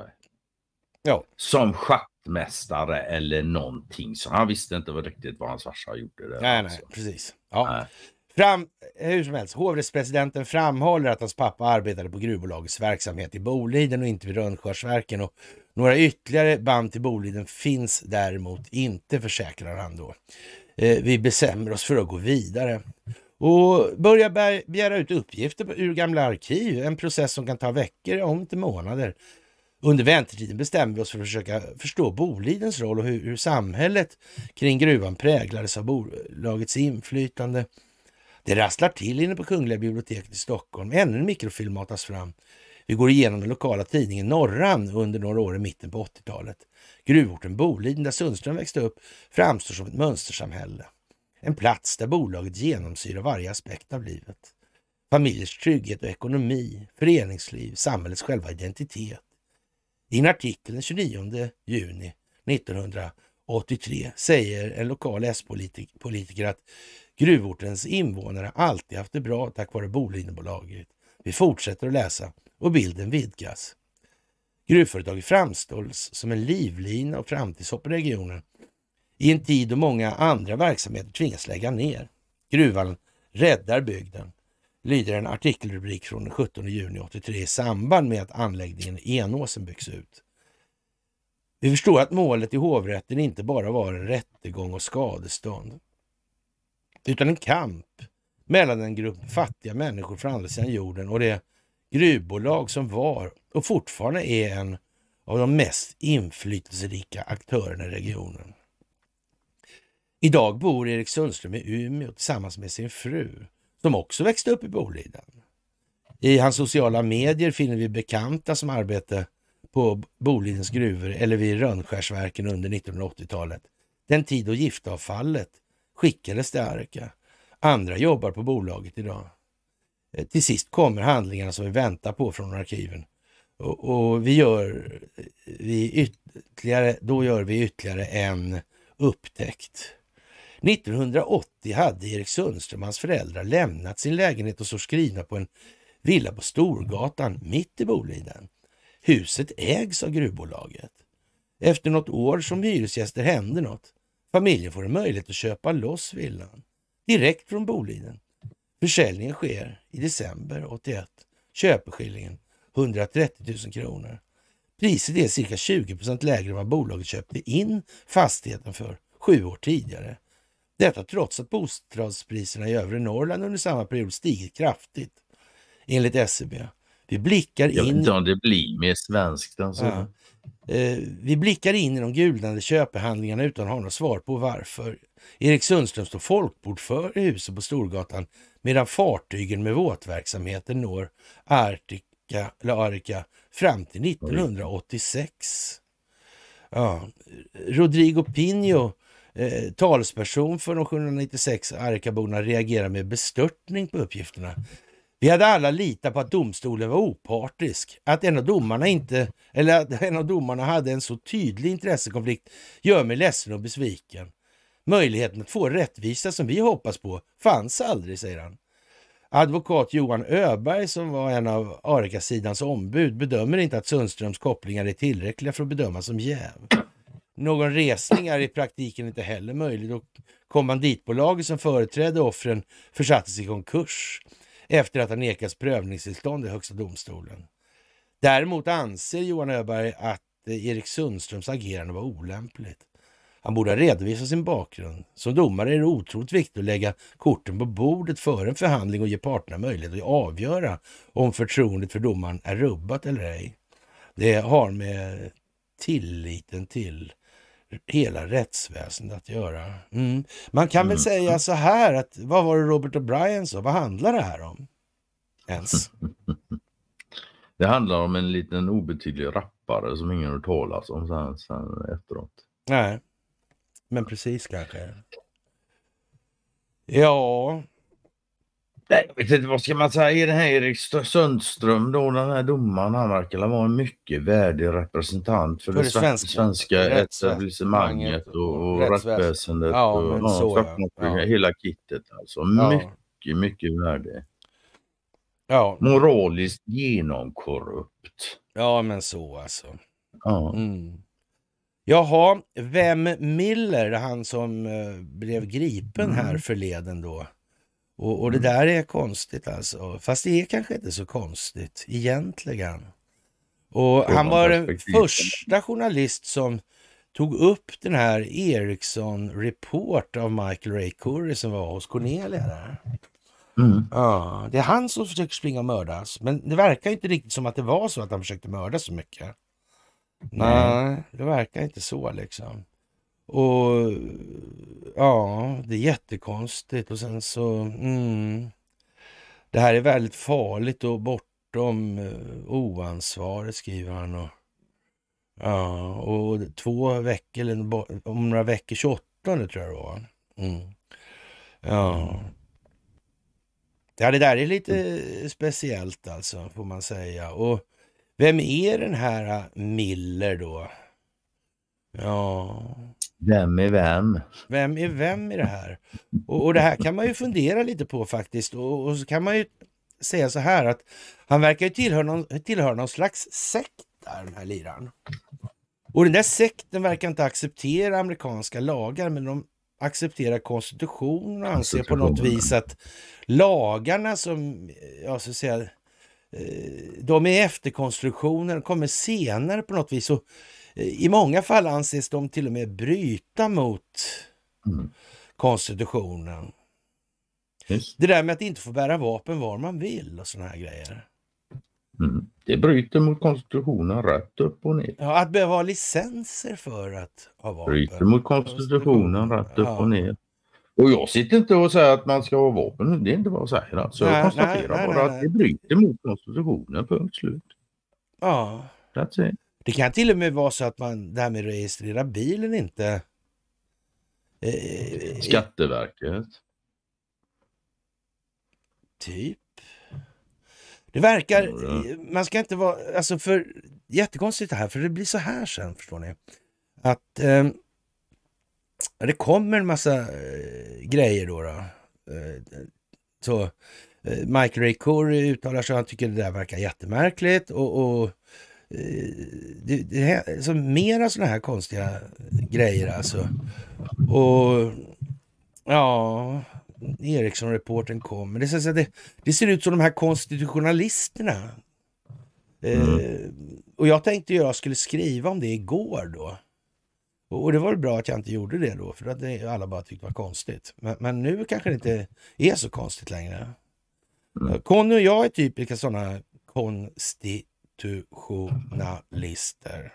Ja. Som schaktmästare eller någonting. Så han visste inte riktigt vad hans farsa gjorde. Där nej, alltså. nej, precis. Ja. Nej. Fram, hur som helst, hovrättspresidenten framhåller att hans pappa arbetade på gruvbolagets verksamhet i Boliden och inte vid Rönnskärsverken och några ytterligare band till Boliden finns däremot inte, försäkrar han då. Eh, vi bestämmer oss för att gå vidare och börja begära ut uppgifter ur gamla arkiv, en process som kan ta veckor, om inte månader. Under väntetiden bestämmer vi oss för att försöka förstå Bolidens roll och hur, hur samhället kring gruvan präglades av bolagets inflytande det rasslar till inne på Kungliga biblioteket i Stockholm. Ännu en mikrofilm matas fram. Vi går igenom den lokala tidningen Norran under några år i mitten på 80-talet. Gruvorten Boliden, där Sundström växte upp, framstår som ett mönstersamhälle. En plats där bolaget genomsyrar varje aspekt av livet. Familjers trygghet och ekonomi, föreningsliv, samhällets själva identitet. I en artikel den 29 juni 1983 säger en lokal S-politiker att gruvortens invånare alltid haft det bra tack vare Bolidenbolaget. Vi fortsätter att läsa och bilden vidgas. Gruvföretaget framställs som en livlina och framtidshopp i regionen i en tid då många andra verksamheter tvingas lägga ner. Gruvan räddar bygden, lyder en artikelrubrik från den 17 juni 83 i samband med att anläggningen Enåsen byggs ut. Vi förstår att målet i hovrätten inte bara var en rättegång och skadestånd utan en kamp mellan en grupp fattiga människor från andra sidan jorden och det gruvbolag som var och fortfarande är en av de mest inflytelserika aktörerna i regionen. Idag bor Erik Sundström i Umeå tillsammans med sin fru som också växte upp i Boliden. I hans sociala medier finner vi bekanta som arbetade på Bolidens gruvor eller vid Rönnskärsverken under 1980-talet. Den tid då giftavfallet skickades till Arka. Andra jobbar på bolaget idag. Eh, till sist kommer handlingarna som vi väntar på från arkiven. Och, och vi gör, eh, vi ytterligare, då gör vi ytterligare en upptäckt. 1980 hade Erik Sundström och hans föräldrar lämnat sin lägenhet och står skrivna på en villa på Storgatan mitt i Boliden. Huset ägs av gruvbolaget. Efter något år som hyresgäster hände något. Familjen får en möjlighet att köpa loss villan direkt från Boliden. Försäljningen sker i december 81. Köpeskillingen 130 000 kronor. Priset är cirka 20 procent lägre än vad bolaget köpte in fastigheten för sju år tidigare. Detta trots att bostadspriserna i övre Norrland under samma period stigit kraftigt enligt SEB. Vi blickar in... Jag vet inte om det blir mer svenskt än så. Ja. Eh, vi blickar in i de gulnande köpehandlingarna utan att ha något svar på varför. Erik Sundström står folkbordför i huset på Storgatan medan fartygen med våtverksamheten når Artika, eller Arica fram till 1986. Ja. Rodrigo Pino, eh, talsperson för de 796 Arikaborna, reagerar med bestörtning på uppgifterna. Vi hade alla litat på att domstolen var opartisk. Att en av domarna inte, eller att en av domarna hade en så tydlig intressekonflikt gör mig ledsen och besviken. Möjligheten att få rättvisa som vi hoppas på fanns aldrig, säger han. Advokat Johan Öberg, som var en av Arica-sidans ombud, bedömer inte att Sundströms kopplingar är tillräckliga för att bedömas som jäv. Någon resning är i praktiken inte heller möjlig och kommanditbolaget som företrädde offren försattes i konkurs efter att ha nekats prövningstillstånd i Högsta domstolen. Däremot anser Johan Öberg att eh, Erik Sundströms agerande var olämpligt. Han borde ha redovisat sin bakgrund. Som domare är det otroligt viktigt att lägga korten på bordet före en förhandling och ge parterna möjlighet att avgöra om förtroendet för domaren är rubbat eller ej. Det har med tilliten till hela rättsväsendet att göra. Mm. Man kan mm. väl säga mm. så här att vad var det Robert O'Brien sa? Vad handlar det här om? Ens? det handlar om en liten obetydlig rappare som ingen har talas om sen, sen efteråt. Nej, men precis kanske. Ja, Nej, jag vet inte, vad ska man säga? Är det här Erik Sundström då, den här domaren, han verkar vara en mycket värdig representant för, för det, svenska, svenska etablissemanget och, och rättsväsendet. Ja, och, ja, så, ja. Hela kittet alltså. Ja. Mycket, mycket värdig. Ja. Moraliskt genomkorrupt. Ja, men så alltså. Ja. Mm. Jaha, vem Miller, han som eh, blev gripen här mm. förleden då? Och, och det mm. där är konstigt alltså. Fast det är kanske inte så konstigt egentligen. Och han var den första journalist som tog upp den här Ericsson Report av Michael Ray Curry som var hos Cornelia där. Mm. Ja, det är han som försöker springa och mördas. Men det verkar inte riktigt som att det var så att han försökte mörda så mycket. Nej, Nej det verkar inte så liksom. Och ja, det är jättekonstigt. Och sen så... Mm, det här är väldigt farligt och bortom eh, oansvaret, skriver han. Och, ja, och två veckor, eller om några veckor, 28 tror jag det var. Mm. Ja. Ja, det där är lite speciellt alltså, får man säga. Och vem är den här eh, Miller då? Ja, vem är vem? Vem är vem i det här? Och, och det här kan man ju fundera lite på faktiskt. Och, och, så kan man ju säga så här att han verkar ju tillhöra någon, tillhör någon slags sekt där, den här liraren. Och den där sekten verkar inte acceptera amerikanska lagar, men de accepterar konstitutionen och anser på något vis att lagarna som, ja så att säga, eh, de är efterkonstruktioner, kommer senare på något vis. Och i många fall anses de till och med bryta mot mm. konstitutionen. Just. Det där med att inte få bära vapen var man vill och sådana här grejer. Mm. Det bryter mot konstitutionen rätt upp och ner. Ja, att behöva ha licenser för att ha vapen. Bryter mot konstitutionen rätt upp ja. och ner. Och jag sitter inte och säger att man ska ha vapen, det är inte vad jag säger. Alltså, nej, jag konstaterar nej, nej, bara att det bryter mot konstitutionen, punkt slut. Ja. That's it. Det kan till och med vara så att man, det här med att registrera bilen inte... Eh, Skatteverket. Typ. Det verkar, man ska inte vara, alltså för jättekonstigt det här, för det blir så här sen förstår ni. Att eh, det kommer en massa eh, grejer då. då. Eh, så eh, Michael Ray Corey uttalar sig, han tycker det där verkar jättemärkligt och, och det, det, alltså, mera sådana här konstiga grejer alltså. Och ja, Eriksson-reporten kommer. Det, det, det ser ut som de här konstitutionalisterna. Eh, mm. Eh, och jag tänkte jag skulle skriva om det igår då. Och, och det var väl bra att jag inte gjorde det då, för det hade alla bara tyckt var konstigt. Men, men, nu kanske det inte är så konstigt längre. Mm. Conny och jag är typiska sådana konsti institutionalister.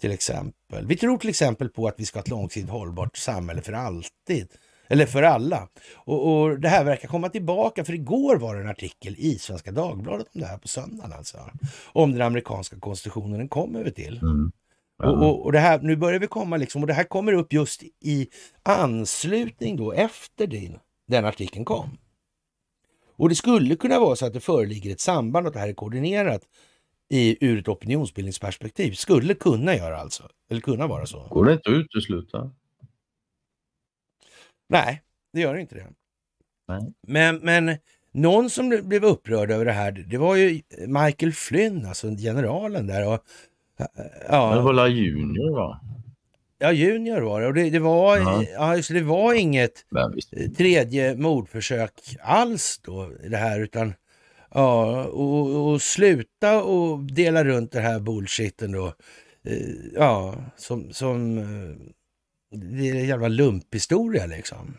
Till exempel. Vi tror till exempel på att vi ska ha ett långsiktigt hållbart samhälle för alltid. Eller för alla. Och, och, det här verkar komma tillbaka, för igår var det en artikel i Svenska Dagbladet om det här på söndagen alltså. Om den amerikanska konstitutionen, den kommer vi till. Mm. Och, och, och, det här, nu börjar vi komma liksom, och det här kommer upp just i anslutning då efter din, den artikeln kom. Och det skulle kunna vara så att det föreligger ett samband och att det här är koordinerat i, ur ett opinionsbildningsperspektiv. Skulle kunna göra alltså. Eller kunna vara så. Går det inte att utesluta? Nej, det gör inte det. Nej. Men, men någon som blev upprörd över det här, det var ju Michael Flynn, alltså generalen där. Och, ja. Det var väl Junior va? Ja, Junior var det. Och det, det var, ja. Ja, just, det var inget tredje mordförsök alls då, det här, utan Ja, och, och sluta och dela runt den här bullshiten då. Eh, ja, som, som eh, det är en jävla lumphistoria liksom.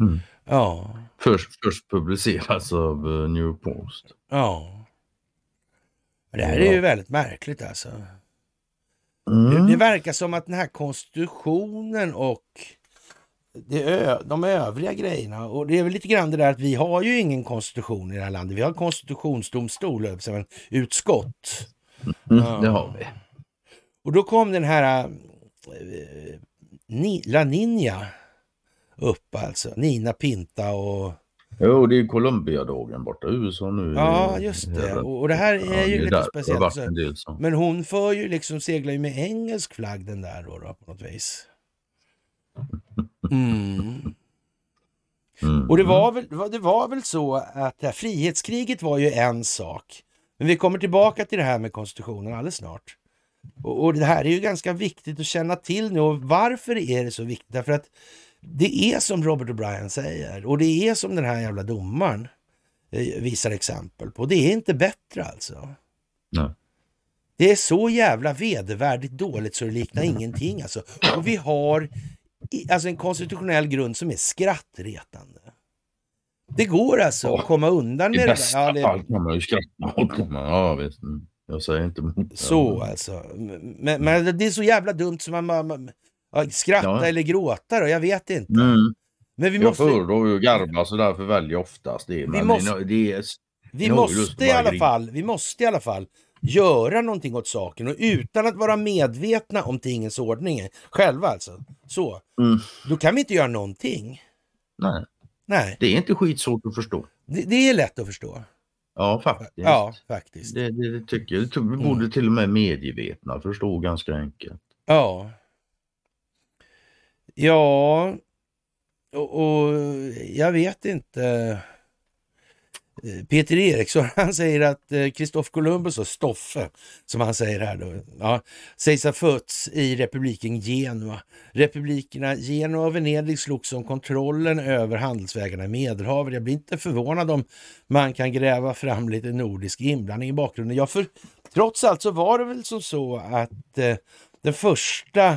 Mm. Ja. Först, först publiceras av eh, New Post. Ja. Det här är ju väldigt märkligt alltså. Mm. Det, det verkar som att den här konstitutionen och det ö, de övriga grejerna. Och det är väl lite grann det där att vi har ju ingen konstitution i det här landet. Vi har konstitutionsdomstol, men utskott. Mm, Det har vi. Och då kom den här äh, Ni, La Nina upp alltså. Nina Pinta och... Jo, det är Colombia-dagen borta USA nu. Ja, just det. Och det här är ja, ju är lite där. speciellt. Del, men hon för ju liksom, seglar ju med engelsk flagg den där då, då på något vis. Mm. Och det var, väl, det var väl så att det här frihetskriget var ju en sak. Men vi kommer tillbaka till det här med konstitutionen alldeles snart. Och, och det här är ju ganska viktigt att känna till nu och varför är det så viktigt? Därför att det är som Robert O'Brien säger och det är som den här jävla domaren eh, visar exempel på. Det är inte bättre alltså. Nej. Det är så jävla vedervärdigt dåligt så det liknar ingenting alltså. Och vi har alltså en konstitutionell grund som är skrattretande. Det går alltså ja, att komma undan med det. där. I bästa fall kan man ju skratta åt det. Ja, visst. Jag säger inte emot. Så alltså. Men, men, mm. det är så jävla dumt som man, man, man skratta ja. eller gråta då, jag vet inte. Mm. Men vi jag föredrar ju att garva så därför väljer jag oftast. Det, vi måste... Det är... vi måste i alla fall, vi måste i alla fall göra någonting åt saken och utan att vara medvetna om tingens ordning själva alltså. Så. Mm. Då kan vi inte göra någonting. Nej. Nej. Det är inte skitsvårt att förstå. Det, det är lätt att förstå. Ja, faktiskt. Ja, faktiskt. Det, det, det tycker jag. Vi borde mm. till och med medvetna förstå ganska enkelt. Ja. Ja. Och, och jag vet inte. Eh, Peter Eriksson, han säger att Kristoff eh, Columbus och Stoffe, som han säger här då, ja, sägs ha fötts i republiken Genua. Republikerna Genua och Venedig slogs om kontrollen över handelsvägarna i Medelhavet. Jag blir inte förvånad om man kan gräva fram lite nordisk inblandning i bakgrunden. Ja, för trots allt så var det väl som så att eh, den första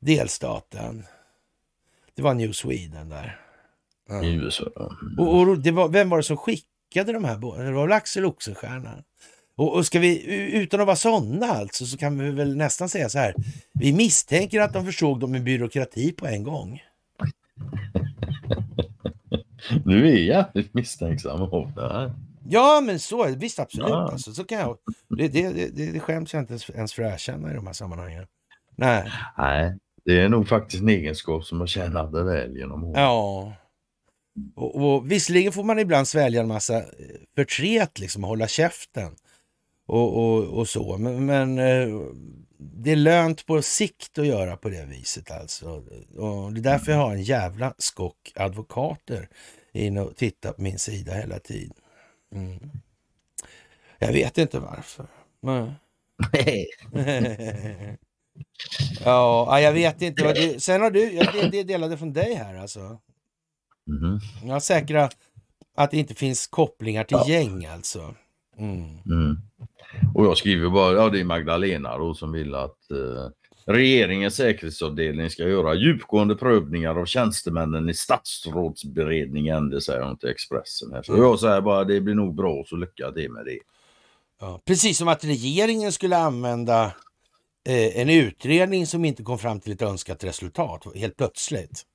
delstaten, det var New Sweden där. Mm. I USA. Mm. Och, och var, vem var det som skickade skickade de här båda. Det var väl Axel Oxenstierna. Och, och, ska vi, utan att vara sådana alltså, så kan vi väl nästan säga så här. Vi misstänker att de försåg dem med byråkrati på en gång. Du är jävligt misstänksam om det här. Ja, men så är det. Visst, absolut. Ja. Alltså, så kan jag, det, det, det, det skäms jag inte ens för att erkänna i de här sammanhangen. Nej. Nej, det är nog faktiskt en egenskap som jag tjänade väl genom åren. Ja, och, och Visserligen får man ibland svälja en massa eh, förtret, liksom, hålla käften och, och, och så, men, men, eh, det är lönt på sikt att göra på det viset alltså. Och det är därför jag har en jävla skock advokater in och tittar på min sida hela tiden. Mm. Jag vet inte varför. Men... ja, jag vet inte. Sen har du, jag delade från dig här alltså. Mm. Mm-hmm. Ja, säkra att det inte finns kopplingar till ja. gäng alltså. Mm. Mm. Och jag skriver bara, ja det är Magdalena då som vill att eh, regeringens säkerhetsavdelning ska göra djupgående prövningar av tjänstemännen i statsrådsberedningen. Det säger hon till Expressen. Här. Så mm. jag säger bara, det blir nog bra så lycka till med det. Ja, precis som att regeringen skulle använda eh, en utredning som inte kom fram till ett önskat resultat helt plötsligt.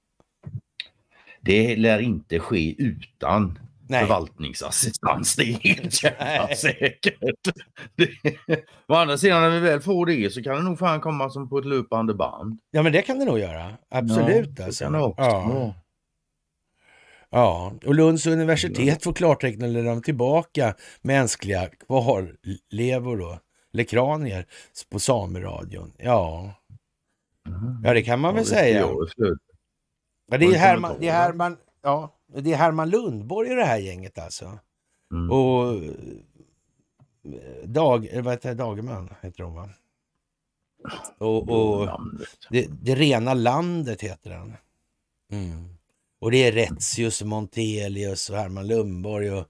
Det lär inte ske utan Nej. förvaltningsassistans. Det är helt jävla säkert. å andra sidan när vi väl får det så kan det nog fan komma som på ett löpande band. Ja men det kan det nog göra. Absolut. Ja, alltså. det också. Ja. ja. och Lunds universitet får klartecken eller de tillbaka mänskliga kvarlevor då, eller kranier på Sameradion. Ja. Mm. ja, det kan man ja, väl säga. Ja, det, är Herman, det, är Herman, ja, det är Herman Lundborg i det här gänget alltså. Mm. Och eh, Dag, vad heter Dagerman heter hon va? Och, och det, det, rena landet heter den. Mm. Och det är Retzius, Montelius och Herman Lundborg. Och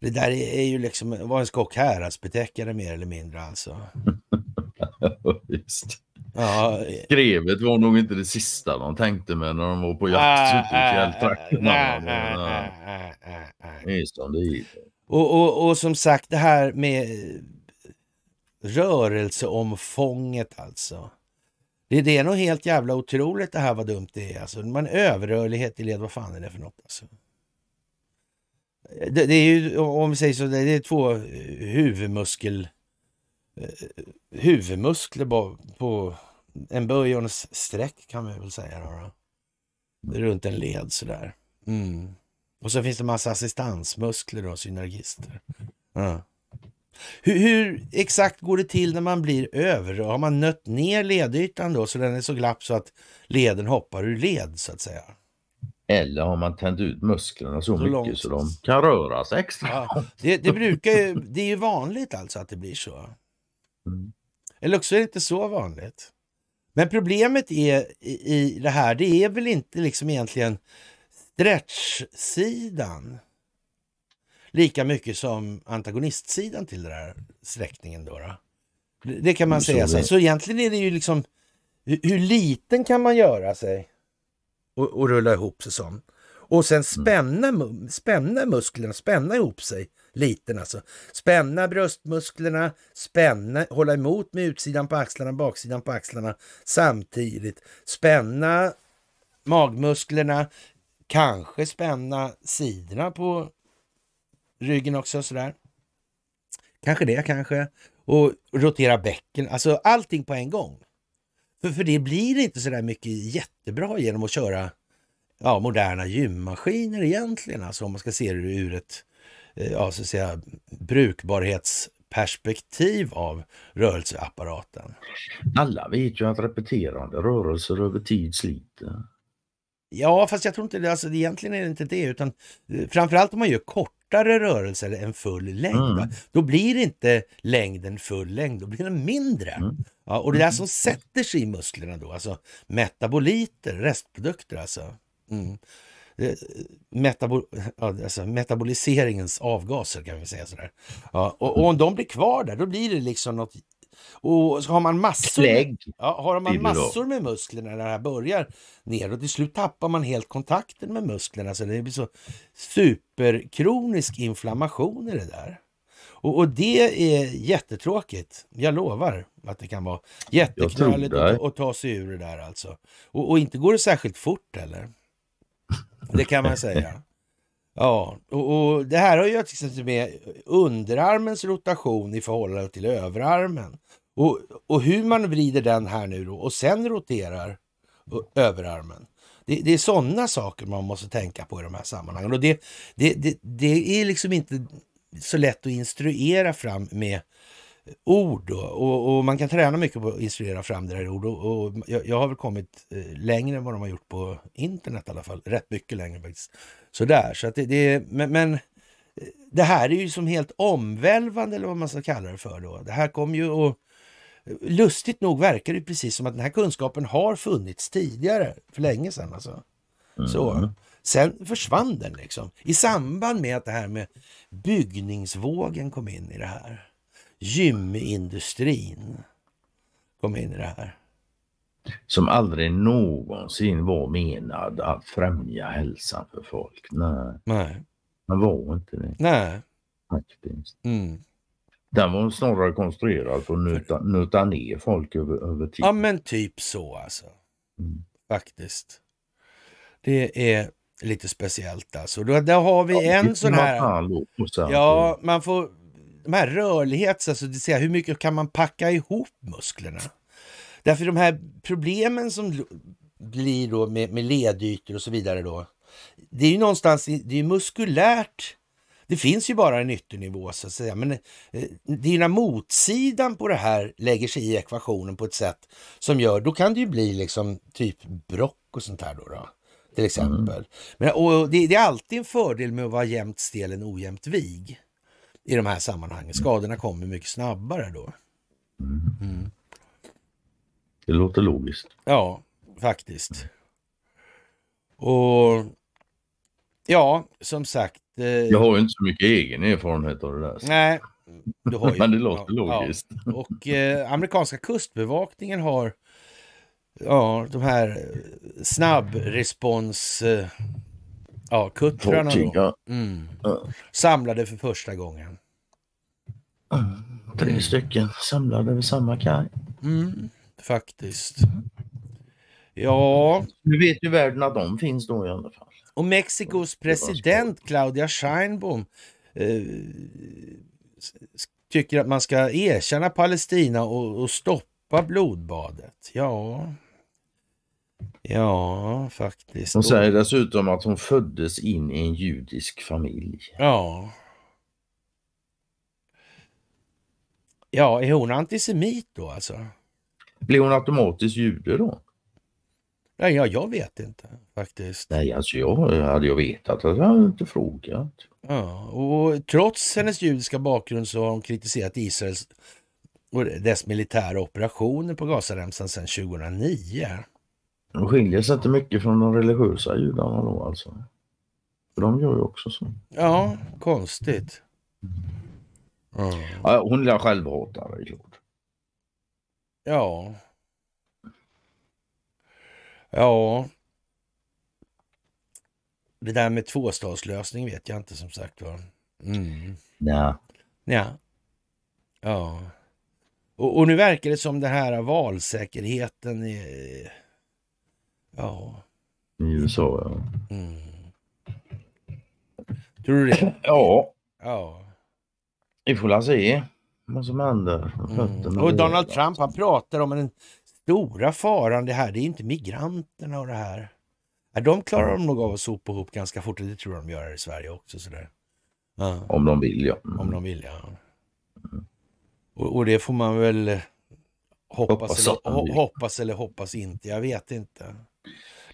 det där är ju liksom, var en skock häradsbetäckare mer eller mindre alltså. Just. Ja, Skrevet var nog inte det sista de tänkte med när de var på jakt ah, ute i ah, fjälltrakterna. Ah, och, som sagt det här med rörelseomfånget alltså. Det, det är nog helt jävla otroligt det här vad dumt det är. Alltså, man överrörlighet i led, vad fan är det för något? Alltså? Det, det är ju, om vi säger så, det är två eh, huvudmuskel eh, huvudmuskler på, på en böjornssträck kan vi väl säga. Då, då. Runt en led sådär. Mm. Och så finns det massa assistansmuskler och synergister. Ja. Hur, hur, exakt går det till när man blir över? Har man nött ner ledytan då så den är så glapp så att leden hoppar ur led så att säga? Eller har man tänt ut musklerna så, så mycket långt. så de kan röra sig extra ja, det, det, brukar ju, det är ju vanligt alltså att det blir så. Mm. Eller också är det inte så vanligt. Men problemet är i, det här, det är väl inte liksom egentligen stretch-sidan. lika mycket som antagonistsidan till den här sträckningen. Då, då. Det, kan man säga. Så, så egentligen är det ju liksom hur, hur liten kan man göra sig och, och rulla ihop sig som? Och sen mm. spänna, mm. spänna musklerna, spänna ihop sig liten alltså. Spänna bröstmusklerna, spänna, hålla emot med utsidan på axlarna, baksidan på axlarna samtidigt. Spänna magmusklerna, kanske spänna sidorna på ryggen också sådär. Kanske det kanske. Och rotera bäcken, alltså allting på en gång. För, för det blir inte sådär mycket jättebra genom att köra ja, moderna gymmaskiner egentligen, alltså om man ska se det ur ett Eh, ja, så att säga, brukbarhetsperspektiv av rörelseapparaten? Alla vet ju att repeterande rörelser över tid sliter. Ja, fast jag tror inte det. Alltså, egentligen är det inte det, utan eh, framförallt om man gör kortare rörelser än full längd. Mm. Då blir inte längden full längd, då blir den mindre. Mm. Ja, och det där mm. som sätter sig i musklerna då, alltså metaboliter, restprodukter alltså. Mm. Eh, Metabo alltså metaboliseringens avgaser kan vi säga sådär. Ja, och, och, om de blir kvar där, då blir det liksom något... Och har man massor, med, ja, har man massor med muskler när det här börjar neråt, till slut tappar man helt kontakten med musklerna. Så det blir så superkronisk inflammation i det där. Och, och, det är jättetråkigt. Jag lovar att det kan vara jätteknöligt att, att ta sig ur det där alltså. Och, och inte går det särskilt fort heller. Det kan man säga. Ja, och, och det här har ju att göra med underarmens rotation i förhållande till överarmen. Och, och hur man vrider den här nu då och sen roterar överarmen. Det, det är sådana saker man måste tänka på i de här sammanhangen. Och det, det, det, det är liksom inte så lätt att instruera fram med ord då, och, och, man kan träna mycket på att instruera fram det här ord. Och, och jag, jag, har väl kommit eh, längre än vad de har gjort på internet i alla fall. Rätt mycket längre faktiskt. Sådär, så att det, det men, men, eh, det här är ju som helt omvälvande eller vad man ska kalla det för då. Det här kom ju och eh, lustigt nog verkar det precis som att den här kunskapen har funnits tidigare, för länge sedan alltså. Mm. Så. Sen försvann den liksom i samband med att det här med byggningsvågen kom in i det här gymindustrin kom in i det här. Som aldrig någonsin var menad att främja hälsan för folk. Nej. Nej. Den var inte det. Nej. Faktiskt. Mm. Den var snarare konstruerad för att nöta, nöta ner folk över, över tid. Ja men typ så alltså. Mm. Faktiskt. Det är lite speciellt alltså. Då, där har vi ja, en sån här... Ja, alltså. man får de här rörlighets, alltså det säga, hur mycket kan man packa ihop musklerna? Därför de här problemen som blir då med, med ledytor och så vidare då. Det är ju någonstans, det är muskulärt. Det finns ju bara en ytternivå så att säga, men eh, det är när motsidan på det här lägger sig i ekvationen på ett sätt som gör, då kan det ju bli liksom typ brock och sånt här då. då till exempel. Mm. Men, och det, det, är alltid en fördel med att vara jämnt stel än ojämnt vig i de här sammanhangen. Skadorna kommer mycket snabbare då. Mm. Det låter logiskt. Ja, faktiskt. Och ja, som sagt. Eh... Jag har ju inte så mycket egen erfarenhet av det där. Nej, du har ju. Men det låter ja, logiskt. Ja. Och eh, amerikanska kustbevakningen har ja, de här eh, snabbrespons eh, Ja, Kuttrarna då. Ja. Mm. Samlade för första gången. Mm. Tre stycken samlade vid samma kaj. Mm. Faktiskt. Ja. Nu vet ju världen att de finns då i alla fall. Och Mexikos president Claudia Scheinbom eh, tycker att man ska erkänna Palestina och, och stoppa blodbadet. Ja. Ja, faktiskt. Hon säger dessutom att hon föddes in i en judisk familj. Ja. Ja, är hon antisemit då alltså? Blir hon automatiskt jude då? Nej, ja, jag vet inte faktiskt. Nej, alltså jag hade jag vetat hade jag inte frågat. Ja, och trots hennes judiska bakgrund så har hon kritiserat Israels och dess militära operationer på Gazaremsan sedan 2009. De skiljer sig inte mycket från de religiösa judarna då alltså. de gör ju också så. Ja, konstigt. Mm. Ja, hon lär självhatare, klart. Ja. Ja. Det där med tvåstadslösning vet jag inte som sagt var. Mm. Ja. ja. Ja. Och, och nu verkar det som det här valsäkerheten är Ja. I USA ja. Mm. Tror du det? ja. Ja. Vi får väl se vad som händer. Mm. Och Donald Trump han pratar om den stora faran det här. Det är inte migranterna och det här. De klarar de nog av att sopa ihop ganska fort det tror jag de gör i Sverige också. Sådär. Ja. Om de vill ja. Om de vill ja. Och, och, det får man väl hoppas, hoppas, eller, hoppas eller hoppas inte. Jag vet inte.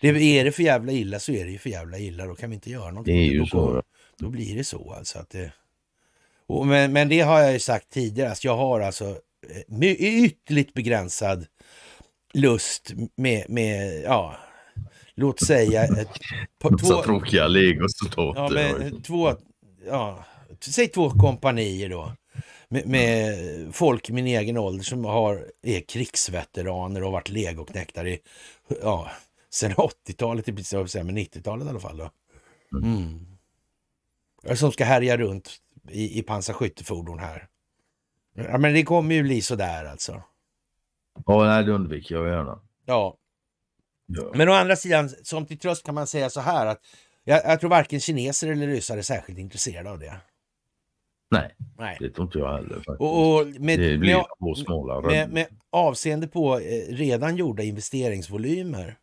Det, är det för jävla illa så är det ju för jävla illa. Då kan vi inte göra någonting. Det är ju då, så. Då, blir det så alltså. Att det, och, men, men det har jag ju sagt tidigare. Alltså, jag har alltså eh, ytterligt begränsad lust med, med ja, låt säga... Ett, på, två tråkiga legosoldater. Ja, men, två, ja, säg två kompanier då. Med, med, folk i min egen ålder som har, är krigsveteraner och varit legoknäktare i ja, sen 80-talet i princip, men 90-talet i alla fall. Då. Mm. Som ska härja runt i, i pansarskyttefordon här. Ja, men det kommer ju bli sådär alltså. Ja, nej, det undviker jag gärna. Ja. Men å andra sidan, som till tröst kan man säga så här att jag, jag tror varken kineser eller ryssar är särskilt intresserade av det. Nej, Nej, det tror inte jag heller. Faktiskt. Och, och med, det blir med, med, med avseende på eh, redan gjorda investeringsvolymer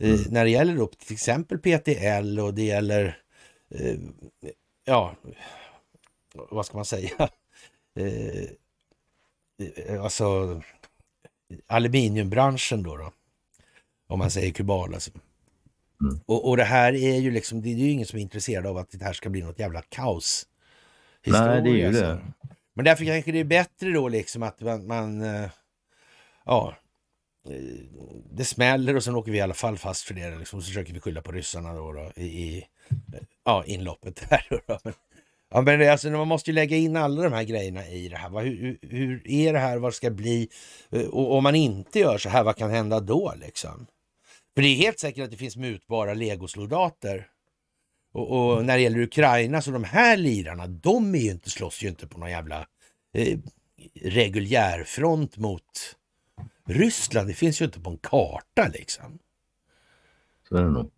mm. när det gäller då, till exempel PTL och det gäller, eh, ja, vad ska man säga? Eh, eh, alltså aluminiumbranschen då, då, om man mm. säger Kubal alltså. Mm. Och, och det här är ju liksom, det är ju ingen som är intresserad av att det här ska bli något jävla kaos. Nej, det är ju alltså. det. Men därför kanske det är bättre då liksom att man, man eh, ja, det smäller och sen åker vi i alla fall fast för det. Liksom, så försöker vi skylla på ryssarna då, då i, i ja, inloppet. Där då, då. Men, ja, alltså, man måste ju lägga in alla de här grejerna i det här. Va? Hur, hur är det här? Vad ska bli? Eh, och om man inte gör så här, vad kan hända då? Liksom? För det är helt säkert att det finns mutbara legosoldater. Och, och när det gäller Ukraina, så de här lirarna, de är ju inte, slåss ju inte på någon jävla eh, reguljär front mot Ryssland, det finns ju inte på en karta liksom. Så är det nog.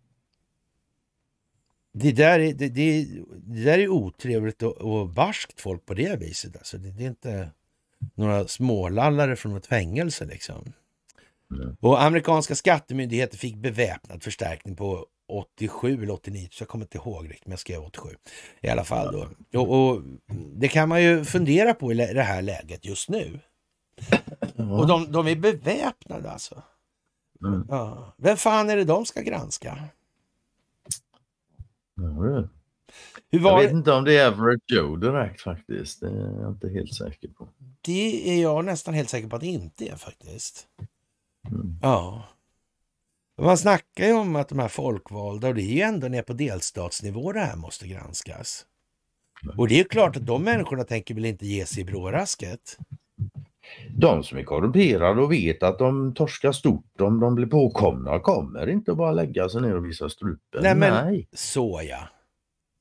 Det där är, det, det, det där är otrevligt och, och barskt folk på det viset. Alltså, det, det är inte några smålallare från ett fängelse liksom. Mm. Och amerikanska skattemyndigheter fick beväpnad förstärkning på 87 eller 89, så jag kommer inte ihåg riktigt, men jag skrev 87 i alla fall. Då. Och, och, det kan man ju fundera på i det här läget just nu. Ja. Och de, de, är beväpnade alltså. Mm. Ja. Vem fan är det de ska granska? Mm. jag vet inte om det är Everett Joe direkt faktiskt. Det är jag inte helt säker på. Det är jag nästan helt säker på att det inte är faktiskt. Mm. Ja. Man snackar ju om att de här folkvalda, och det är ju ändå ner på delstatsnivå det här måste granskas. Och det är klart att de människorna tänker väl inte ge sig i brårasket. De som är korrumperade och vet att de torskar stort om de blir påkomna kommer inte bara lägga sig ner och visa strupen. Nej, men, Nej. så ja.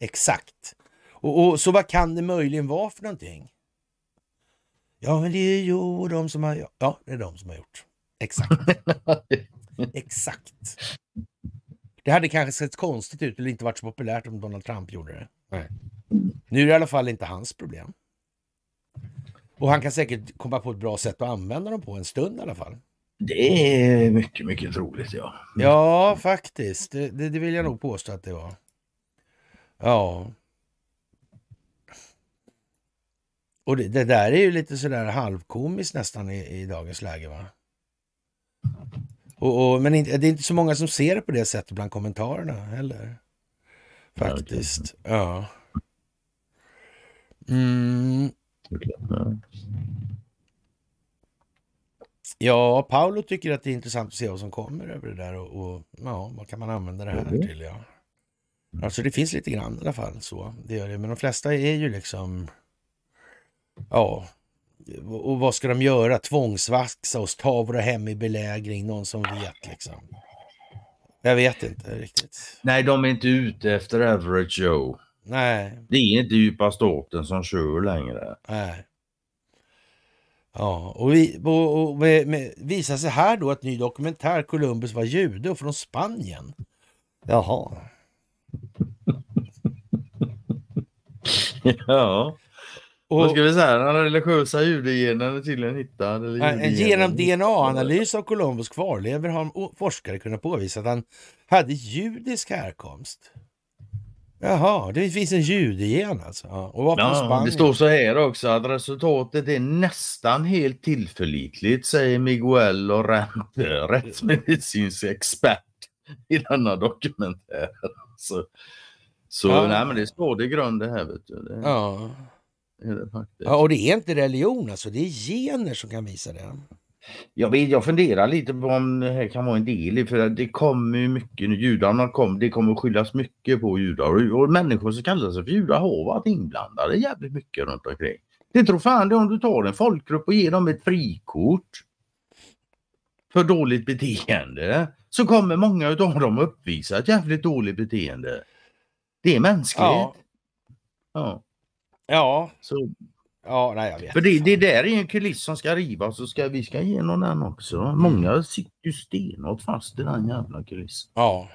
Exakt. Och, och, så vad kan det möjligen vara för någonting? Ja, men det är ju de som har... Ja, det är de som har gjort. Exakt. Exakt. Det hade kanske sett konstigt ut eller inte varit så populärt om Donald Trump gjorde det. Nej. Nu är det i alla fall inte hans problem. Och han kan säkert komma på ett bra sätt att använda dem på en stund i alla fall. Det är mycket, mycket troligt ja. Mm. Ja, faktiskt. Det, det, vill jag nog påstå att det var. Ja. Och det, det, där är ju lite sådär halvkomiskt nästan i, i dagens läge va? Och, och men inte, det är inte så många som ser det på det sättet bland kommentarerna heller. Faktiskt. Ja. Mm egentligen. Ja, Paolo tycker att det är intressant att se vad som kommer över det där och, och ja, vad kan man använda det här mm. till? Ja. Alltså det finns lite grann i alla fall så, det gör det. Men de flesta är ju liksom, ja, och vad ska de göra? Tvångsvaxa oss, ta våra hem i belägring, någon som vet liksom. Jag vet inte riktigt. Nej, de är inte ute efter Average Joe. Nej. Det är inte djupa staten som kör längre. Nej. Ja, och, vi, och, och med, visar sig här då att ny dokumentär Columbus var jude och från Spanien. Jaha. ja. Och, Vad ska vi säga? Den religiösa judegenen är tydligen hittad. Eller genom DNA-analys av Columbus kvarlevor har forskare kunnat påvisa att han hade judisk härkomst. Jaha, det finns en jude igen alltså. Och varför ja, Spanien? Det står så här också att resultatet är nästan helt tillförlitligt säger Miguel Lorente, rättsmedicinsk expert i denna dokumentär. Så, så ja. nej men det står det grunden här vet du. Det, ja. Är det faktiskt. ja, och det är inte religion alltså, det är gener som kan visa det. Jag, vet, jag funderar lite på om det här kan vara en del i, för det kommer ju mycket nu. Judarna kom, det kommer skyllas mycket på judar och, människor som kallar sig för judar har varit inblandade jävligt mycket runt omkring. Det tror fan det om du tar en folkgrupp och ger dem ett frikort för dåligt beteende så kommer många av dem uppvisa ett jävligt dåligt beteende. Det är mänskligt. Ja. ja. ja. Så Ja, nej, jag vet. För det, det där är ju en kuliss som ska rivas och ska, vi ska igenom den också. Många mm. sitter ju stenhårt fast i den jävla kulissen. Ja.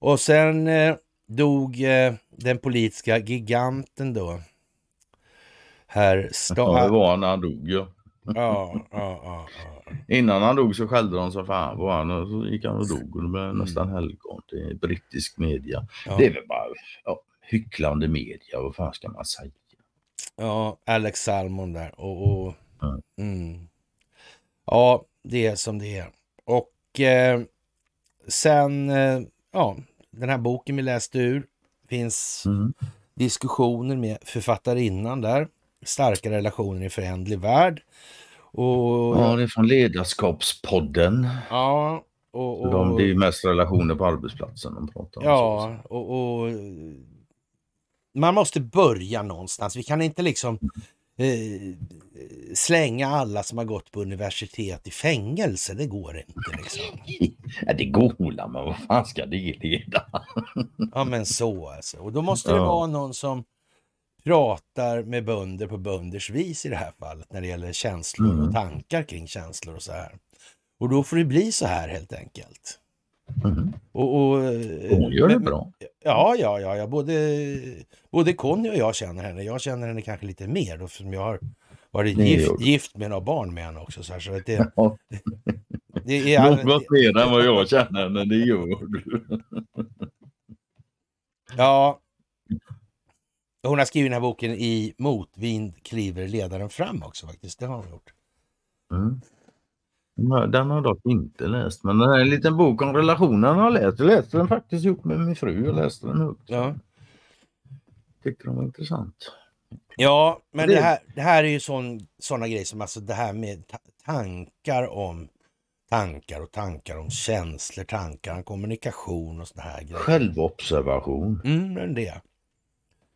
Och sen eh, dog eh, den politiska giganten då. Herr Stahl. Ja, det var när han dog ja. ja, ja, ja, ja. Innan han dog så skällde de så fan på honom och så gick han och dog och det blev mm. nästan helgon till brittisk media. Ja. Det är väl bara ja, hycklande media, vad fan ska man säga? Ja, Alex Salmon där. Och, och mm. Mm. Ja, det är som det är. Och eh, sen, eh, ja, den här boken vi läste ur. finns mm. diskussioner med författarinnan där. Starka relationer i förändlig värld. Och, ja, det är från Ledarskapspodden. Ja, och, och, de, det är mest relationer på arbetsplatsen de pratar om. Ja, och, och man måste börja någonstans. Vi kan inte liksom eh, slänga alla som har gått på universitet i fängelse. Det går inte. Liksom. Ja, det går men vad fan ska det leda? ja, men så alltså. Och då måste det ja. vara någon som pratar med bönder på bönders vis i det här fallet när det gäller känslor mm. och tankar kring känslor och så här. Och då får det bli så här helt enkelt. Mm. Och, eh, och, hon gör men, det bra. Ja, ja, ja. ja. Både, både Conny och jag känner henne. Jag känner henne kanske lite mer då, eftersom jag har varit gift, gift, med henne barn med henne också. Så, här, så att det, det är... Något mer än vad jag känner henne, det gör du. ja. Hon har skrivit den här boken i motvind kliver ledaren fram också faktiskt. Det har hon gjort. Mm. Den har, jag dock inte läst, men den här liten bok om relationen har jag läst. Jag läste den faktiskt ihop med min fru. Jag läste den högt. Ja. Tyckte den var intressant. Ja, men det, det här, det här är ju sådana grejer som alltså det här med tankar om tankar och tankar om känslor, tankar om kommunikation och sådana här grejer. Självobservation. Mm, det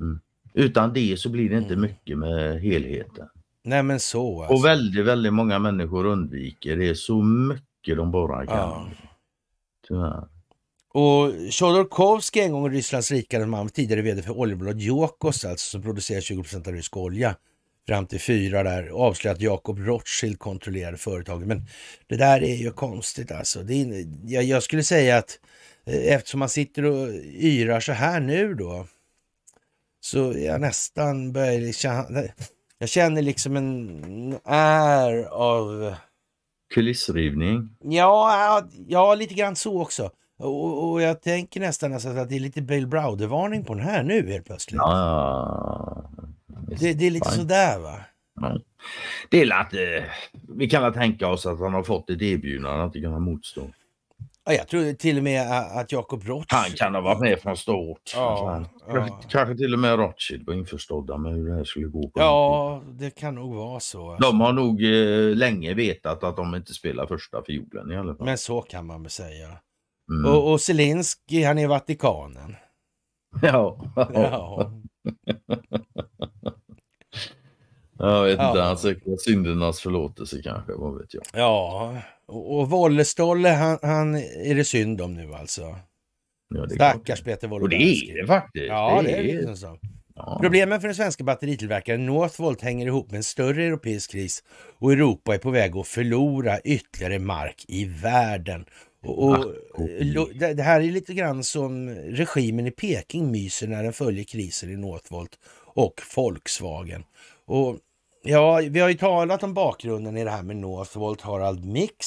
Mm. Utan det så blir det inte mm. mycket med helheten. Nej men så. Alltså. Och väldigt, väldigt många människor undviker det så mycket de bara kan. Ja. Tyvärr. Och Chodorkovsky, en gång Rysslands rikare man, tidigare vd för oljebolaget Jokos, alltså som producerar 20 av rysk olja fram till fyra där, avslöjade att Jakob Rothschild kontrollerade företaget. Men det där är ju konstigt alltså. Det är, jag, jag skulle säga att eh, eftersom man sitter och yrar så här nu då, så är jag nästan börjar... Jag känner liksom en är av... Kulissrivning? Ja, ja, lite grann så också. Och, och jag tänker nästan alltså att det är lite Bill Browder-varning på den här nu helt plötsligt. Ja, det, det är lite fine. sådär va. Ja. Det är att eh, vi kan väl tänka oss att han har fått ett erbjudande han inte kan motstå. Ja, jag tror till och med att Jakob Rothschild... Han kan ha varit med från start. Ja, ja. Kanske till och med Rothschild var införstådda med hur det här skulle gå. ja, det kan nog vara så. De har nog eh, länge vetat att de inte spelar första fiolen i alla fall. Men så kan man väl säga. Mm. Och, och Zelensky, han är i Vatikanen. Ja. ja. jag vet inte, han söker syndernas förlåtelse kanske, vad vet jag. Ja. Och, och stolle han, han är det synd om nu alltså. Ja, Stackars Peter Wolle. Och det är det faktiskt. Ja, det, det är det. Liksom Ja. Problemen för den svenska batteritillverkaren Northvolt hänger ihop med en större europeisk kris och Europa är på väg att förlora ytterligare mark i världen. Och, och det här är lite grann som regimen i Peking myser när den följer krisen i Northvolt och Volkswagen. Och Ja, vi har ju talat om bakgrunden i det här med Northvolt, Harald Mix,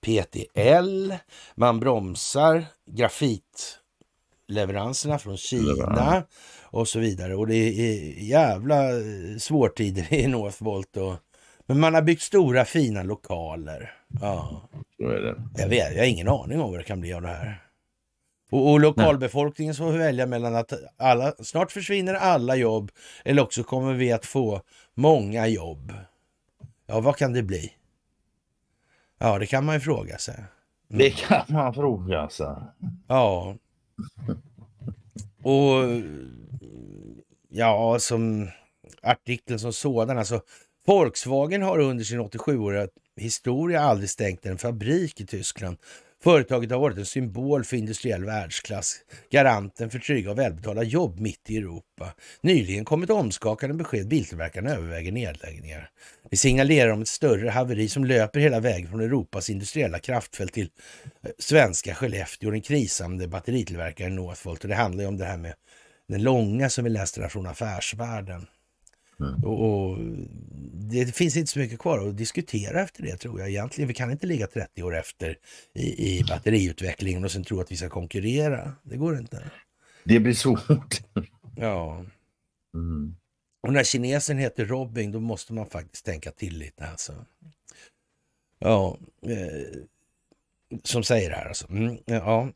PTL, man bromsar grafitleveranserna från Kina och så vidare. Och det är jävla eh, svårtider i Northvolt. Och, men man har byggt stora fina lokaler. Ja. Så är det. Jag, vet, jag har ingen aning om vad det kan bli av det här. Och, och lokalbefolkningen får välja mellan att alla, snart försvinner alla jobb eller också kommer vi att få Många jobb. Ja, vad kan det bli? Ja, det kan man ju fråga sig. Mm. Det kan man fråga sig. Ja. Och ja, som artikeln som sådan, alltså Volkswagen har under sin 87-åriga historia aldrig stängt en fabrik i Tyskland Företaget har varit en symbol för industriell världsklass, garanten för trygga och välbetalda jobb mitt i Europa. Nyligen kom ett omskakande besked. Biltillverkarna överväger nedläggningar. Vi signalerar om ett större haveri som löper hela vägen från Europas industriella kraftfält till eh, svenska Skellefteå och den krisande batteritillverkaren Northvolt. Och det handlar ju om det här med den långa som vi läste där från Affärsvärlden. Mm. Och, och, det finns inte så mycket kvar att diskutera efter det tror jag egentligen. Vi kan inte ligga 30 år efter i, i batteriutvecklingen och sen tro att vi ska konkurrera. Det går inte. Det blir svårt. ja. Mm. Och när kinesen heter Robbing då måste man faktiskt tänka till lite alltså. Ja, eh, som säger det här alltså. Mm, ja,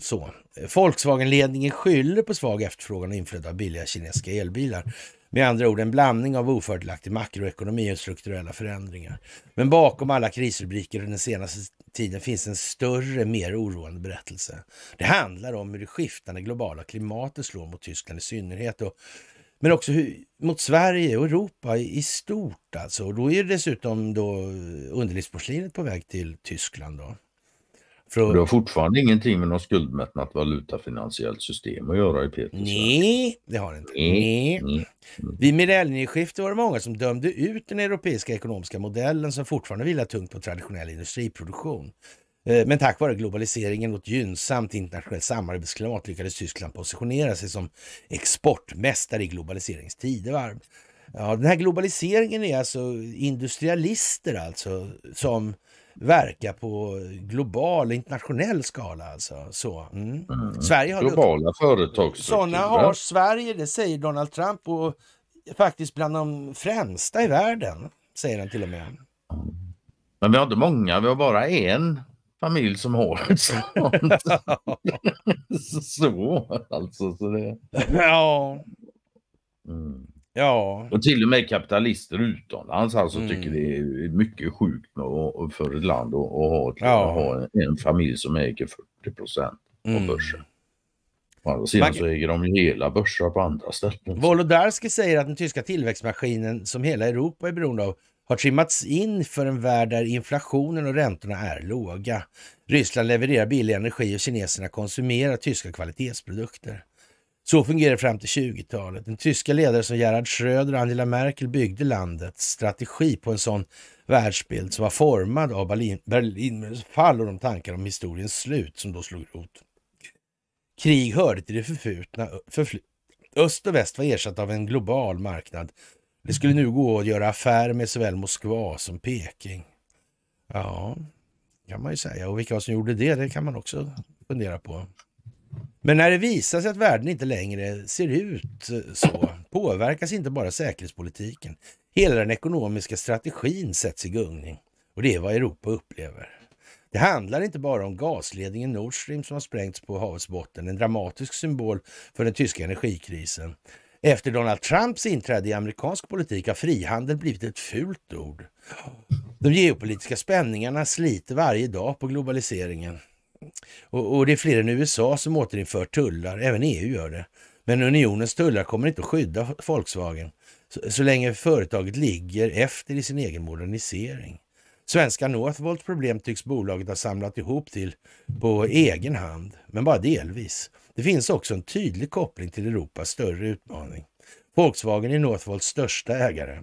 så. Volkswagen-ledningen skyller på svag efterfrågan och inflöde av billiga kinesiska elbilar. Med andra ord en blandning av ofördelaktig makroekonomi och strukturella förändringar. Men bakom alla krisrubriker den senaste tiden finns en större, mer oroande berättelse. Det handlar om hur det skiftande globala klimatet slår mot Tyskland i synnerhet och men också hur, mot Sverige och Europa i, i stort. Alltså. Och då är dessutom då eh, underlivsporslinet på väg till Tyskland. Då. För... Det har fortfarande ingenting med något skuldmättnat valutafinansiellt system att göra i Petersburg. Nej, det har det inte. Nej. Nej. Vid millennieskiftet var det många som dömde ut den europeiska ekonomiska modellen som fortfarande vilar tungt på traditionell industriproduktion. Eh, men tack vare globaliseringen och ett gynnsamt internationellt samarbetsklimat lyckades Tyskland positionera sig som exportmästare i globaliseringens tidevarv. Ja, den här globaliseringen är alltså industrialister alltså som verka på global, internationell skala alltså. Så, mm. Mm. Sverige har Globala företag. Sådana har Sverige, det säger Donald Trump och faktiskt bland de främsta i världen, säger han till och med. Men vi har inte många, vi har bara en familj som har ett sånt. så alltså. Så det... Ja. Mm. Ja. Och till och med kapitalister utomlands alltså mm. tycker det är mycket sjukt för ett land att, ha, ja. ha en, familj som äger 40 procent av mm. börsen. Å andra sidan Man... så äger de ju hela börsen på andra ställen. Wolodarski säger att den tyska tillväxtmaskinen som hela Europa är beroende av har trimmats in för en värld där inflationen och räntorna är låga. Ryssland levererar billig energi och kineserna konsumerar tyska kvalitetsprodukter. Så fungerade det fram till 20-talet. Den tyska ledare som Gerhard Schröder och Angela Merkel byggde landets strategi på en sån världsbild som var formad av Berlinmurens fall och de tankar om historiens slut som då slog rot. Krig hörde till det förflutna. Förfl Öst och väst var ersatt av en global marknad. Det skulle nu gå att göra affärer med såväl Moskva som Peking. Ja, kan man ju säga. Och vilka som gjorde det, det kan man också fundera på. Men när det visar sig att världen inte längre ser ut eh, så påverkas inte bara säkerhetspolitiken. Hela den ekonomiska strategin sätts i gungning och det är vad Europa upplever. Det handlar inte bara om gasledningen Nord Stream som har sprängts på havets botten, en dramatisk symbol för den tyska energikrisen. Efter Donald Trumps inträde i amerikansk politik har frihandel blivit ett fult ord. De geopolitiska spänningarna sliter varje dag på globaliseringen. Och, och det är fler än USA som återinför tullar, även EU gör det. Men unionens tullar kommer inte att skydda Volkswagen så, så länge företaget ligger efter i sin egen modernisering. Svenska Northvolts problem tycks bolaget ha samlat ihop till på egen hand, men bara delvis. Det finns också en tydlig koppling till Europas större utmaning. Volkswagen är Northvolts största ägare.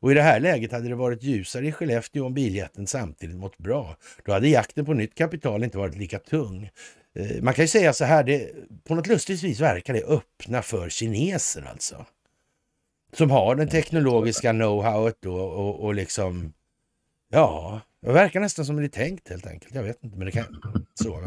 Och i det här läget hade det varit ljusare i Skellefteå om biljätten samtidigt mått bra. Då hade jakten på nytt kapital inte varit lika tung. Eh, man kan ju säga så här, det, på något lustigt vis verkar det öppna för kineser alltså. Som har den teknologiska know-howet då och, och liksom, ja, det verkar nästan som det är tänkt helt enkelt. Jag vet inte, men det kan så.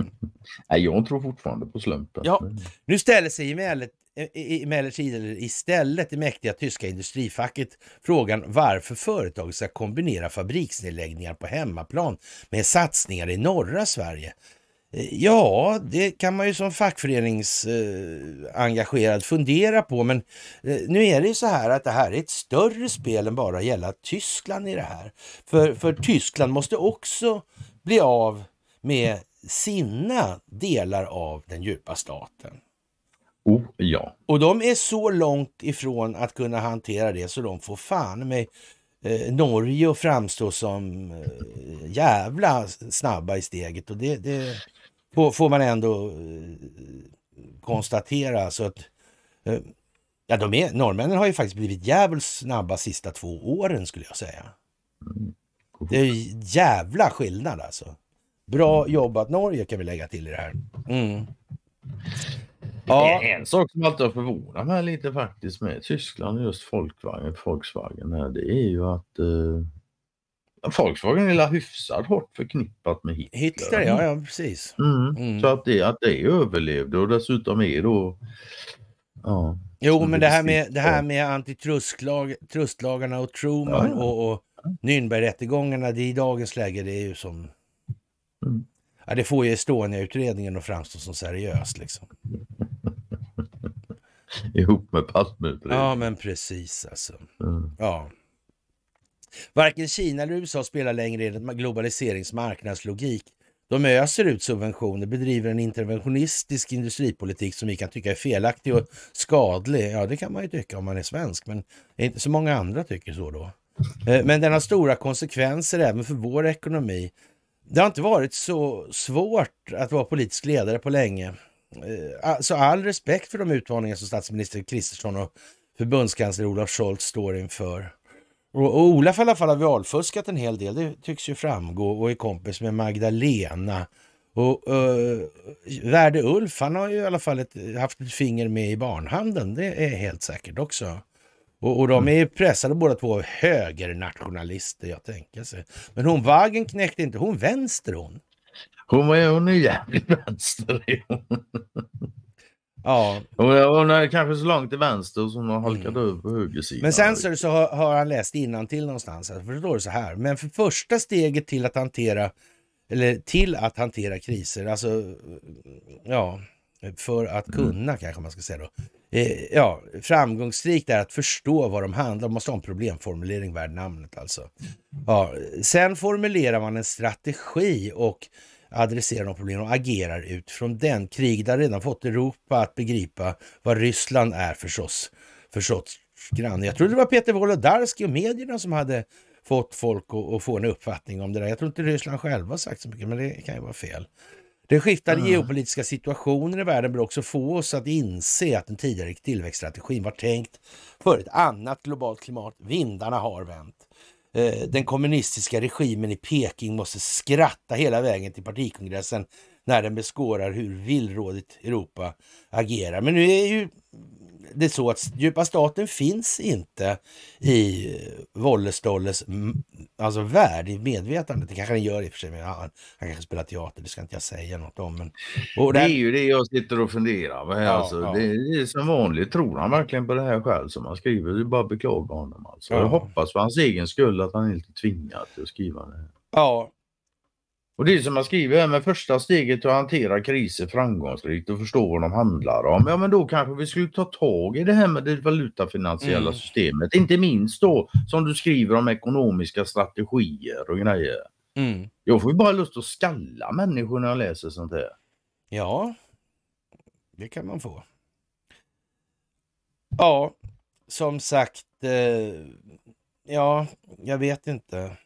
Nej, jag tror fortfarande på slumpen. Ja, nu ställer sig emellertid E-, e-, e-, emellertid eller istället det mäktiga tyska industrifacket frågan varför företaget ska kombinera fabriksnedläggningar på hemmaplan med satsningar i norra Sverige. Ja, det kan man ju som fackföreningsengagerad fundera på, men nu är det ju så här att det här är ett större spel än bara gälla Tyskland i det här. För, för Tyskland måste också bli av med sina delar av den djupa staten. Oh ja. Och de är så långt ifrån att kunna hantera det så de får fan med eh, Norge att framstå som eh, jävla snabba i steget. Och det, det får man ändå eh, konstatera. Så att, eh, ja, de är, norrmännen har ju faktiskt blivit jävligt snabba sista två åren skulle jag säga. Mm. Det är jävla skillnad alltså. Bra jobbat Norge kan vi lägga till i det här. Mm. Ja. en sak som alltid har förvånat mig lite faktiskt med Tyskland och just Volkswagen, Volkswagen här, det är ju att eh, Volkswagen är hyfsat hårt förknippat med Hitler. Hitler, ja, ja precis. Mm. Mm. Så att det, att det överlevde och dessutom är då ja, Jo, men det här med, det här med antitrustlagarna och Truman ja, ja. och, och Nürnbergrättegångarna, det är i dagens läge, det är ju som... Mm. Ja, det får ju Estonia-utredningen att framstå som seriös liksom. Ihop med Palmeutredningen. Ja, men precis alltså. Mm. Ja. Varken Kina eller USA spelar längre enligt globaliseringsmarknadslogik. De öser ut subventioner, bedriver en interventionistisk industripolitik som vi kan tycka är felaktig och skadlig. Ja, det kan man ju tycka om man är svensk, men inte så många andra tycker så då. Eh, men den har stora konsekvenser även för vår ekonomi. Det har inte varit så svårt att vara politisk ledare på länge. Eh, så all respekt för de utmaningar som statsminister Kristersson och förbundskansler Olaf Scholz står inför. Och, och Olaf i alla fall har valfuskat en hel del, det tycks ju framgå, och är kompis med Magdalena. Och uh, Värde Ulf, han har ju i alla fall ett, haft ett finger med i barnhandeln, det är helt säkert också. Och, och de är pressade båda två av högernationalister, jag tänker sig. Men hon knäckte inte, hon vänster hon. Hon, var, hon är jävligt vänster. Ja. Hon är kanske så långt till vänster som hon halkat mm. över på högersidan. Men sen så, så har, har, han läst till någonstans, för då står det så här. Men för första steget till att hantera, eller till att hantera kriser, alltså ja, för att mm. kunna, mm. kanske man ska säga då. Eh, ja, framgångsrikt är att förstå vad de handlar om. man måste ha en problemformulering värd namnet alltså. Ja, sen formulerar man en strategi och adresserar de problemen och agerar utifrån den. Kriget har redan fått Europa att begripa vad Ryssland är för sorts, för sorts granne. Jag tror det var Peter Wolodarski och medierna som hade fått folk att, att, få en uppfattning om det där. Jag tror inte Ryssland själva sagt så mycket, men det kan ju vara fel. Den skiftande geopolitiska situationen i världen bör också få oss att inse att den tidigare tillväxtstrategin var tänkt för ett annat globalt klimat. Vindarna har vänt. Eh, den kommunistiska regimen i Peking måste skratta hela vägen till partikongressen när den beskårar hur villrådigt Europa agerar. Men nu är ju det så att djupa staten finns inte i Wollestolles alltså värld, i medvetandet. Det kanske den gör i och för sig, men han, han kanske spelar teater, det ska inte jag säga något om. Men, det är ju det jag sitter och funderar på här. Ja, alltså, ja. Det, det, är som vanligt, tror han verkligen på det här själv som han skriver? Det är bara att beklaga honom. Alltså. Ja. Jag hoppas för hans egen skull att han inte är tvingad till att skriva det. Här. Ja, och det är som jag skriver här med första steget att hantera kriser framgångsrikt och förstå vad de handlar om. Ja men då kanske vi skulle ta tag i det här med det valutafinansiella mm. systemet. Inte minst då som du skriver om ekonomiska strategier och grejer. Mm. Jag får ju bara lust att skalla människor när jag läser sånt här. Ja, det kan man få. Ja, som sagt, eh, ja, jag vet inte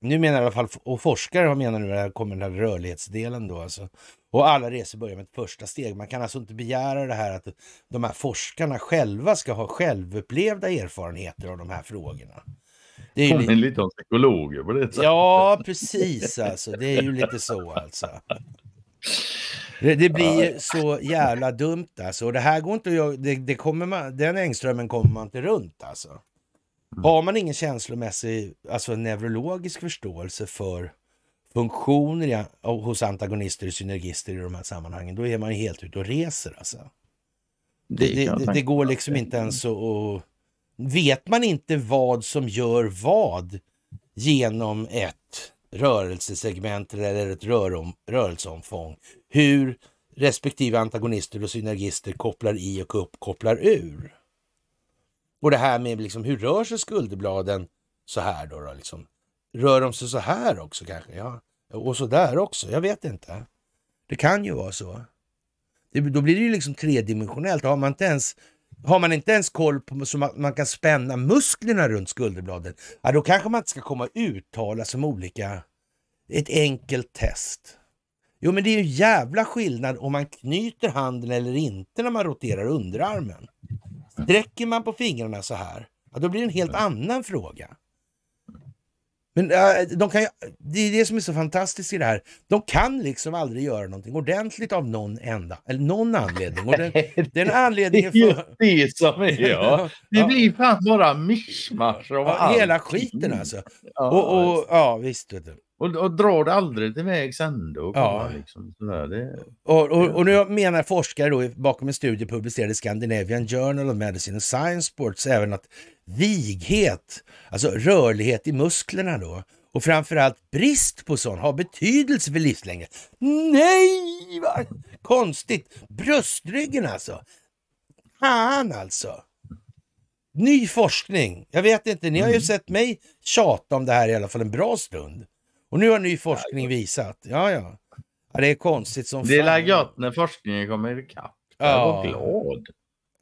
nu menar i alla fall och forskare menar nu att kommer den här rörlighetsdelen då alltså. Och alla resor börjar med ett första steg. Man kan alltså inte begära det här att de här forskarna själva ska ha självupplevda erfarenheter av de här frågorna. Det är ju lite... lite om psykologer på det Ja, precis alltså. Det är ju lite så alltså. Det, det blir så jävla dumt alltså. Och det här går inte att... Det, det kommer man, den ängströmmen kommer man inte runt alltså. Mm. Har man ingen känslomässig, alltså neurologisk förståelse för funktioner hos antagonister och synergister i de här sammanhangen, då är man helt ute och reser alltså. Det, det, det, det går liksom inte ens att... Och, vet man inte vad som gör vad genom ett rörelsesegment eller ett rörom, rörelseomfång, hur respektive antagonister och synergister kopplar i och upp, kopplar ur, och det här med liksom, hur rör sig skulderbladen så här då? då liksom. Rör de sig så här också kanske? Ja. Och så där också? Jag vet inte. Det kan ju vara så. Det, då blir det ju liksom tredimensionellt. Har man inte ens, har man inte ens koll på så man, man kan spänna musklerna runt skulderbladen, ja, då kanske man inte ska komma och uttala sig om olika... Ett enkelt test. Jo, men det är ju jävla skillnad om man knyter handen eller inte när man roterar underarmen. Sträcker man på fingrarna så här, ja, då blir det en helt mm. annan fråga. Men de kan det är det som är så fantastiskt i det här. De kan liksom aldrig göra någonting ordentligt av någon enda, eller någon anledning. Och den, den anledningen... För... Just det som är, ja. Det blir fan bara mischmasch av ja, Hela skiten alltså. och, och, ja visst. Vet du. Och, och drar det aldrig till vägs då? Ja. Liksom, det... och, och, och, nu menar forskare då bakom en studie publicerad i Scandinavian Journal of Medicine and Science Sports även att vighet, alltså rörlighet i musklerna då, och framförallt brist på sån har betydelse för livslängden. Nej, vad konstigt! Bröstryggen alltså. Fan alltså! Ny forskning. Jag vet inte, ni har ju mm. sett mig tjata om det här i alla fall en bra stund. Och nu har ny forskning visat. Ja, ja. ja det är konstigt som fan. Det är gött när forskningen kommer ikapp. Ja. Jag var glad.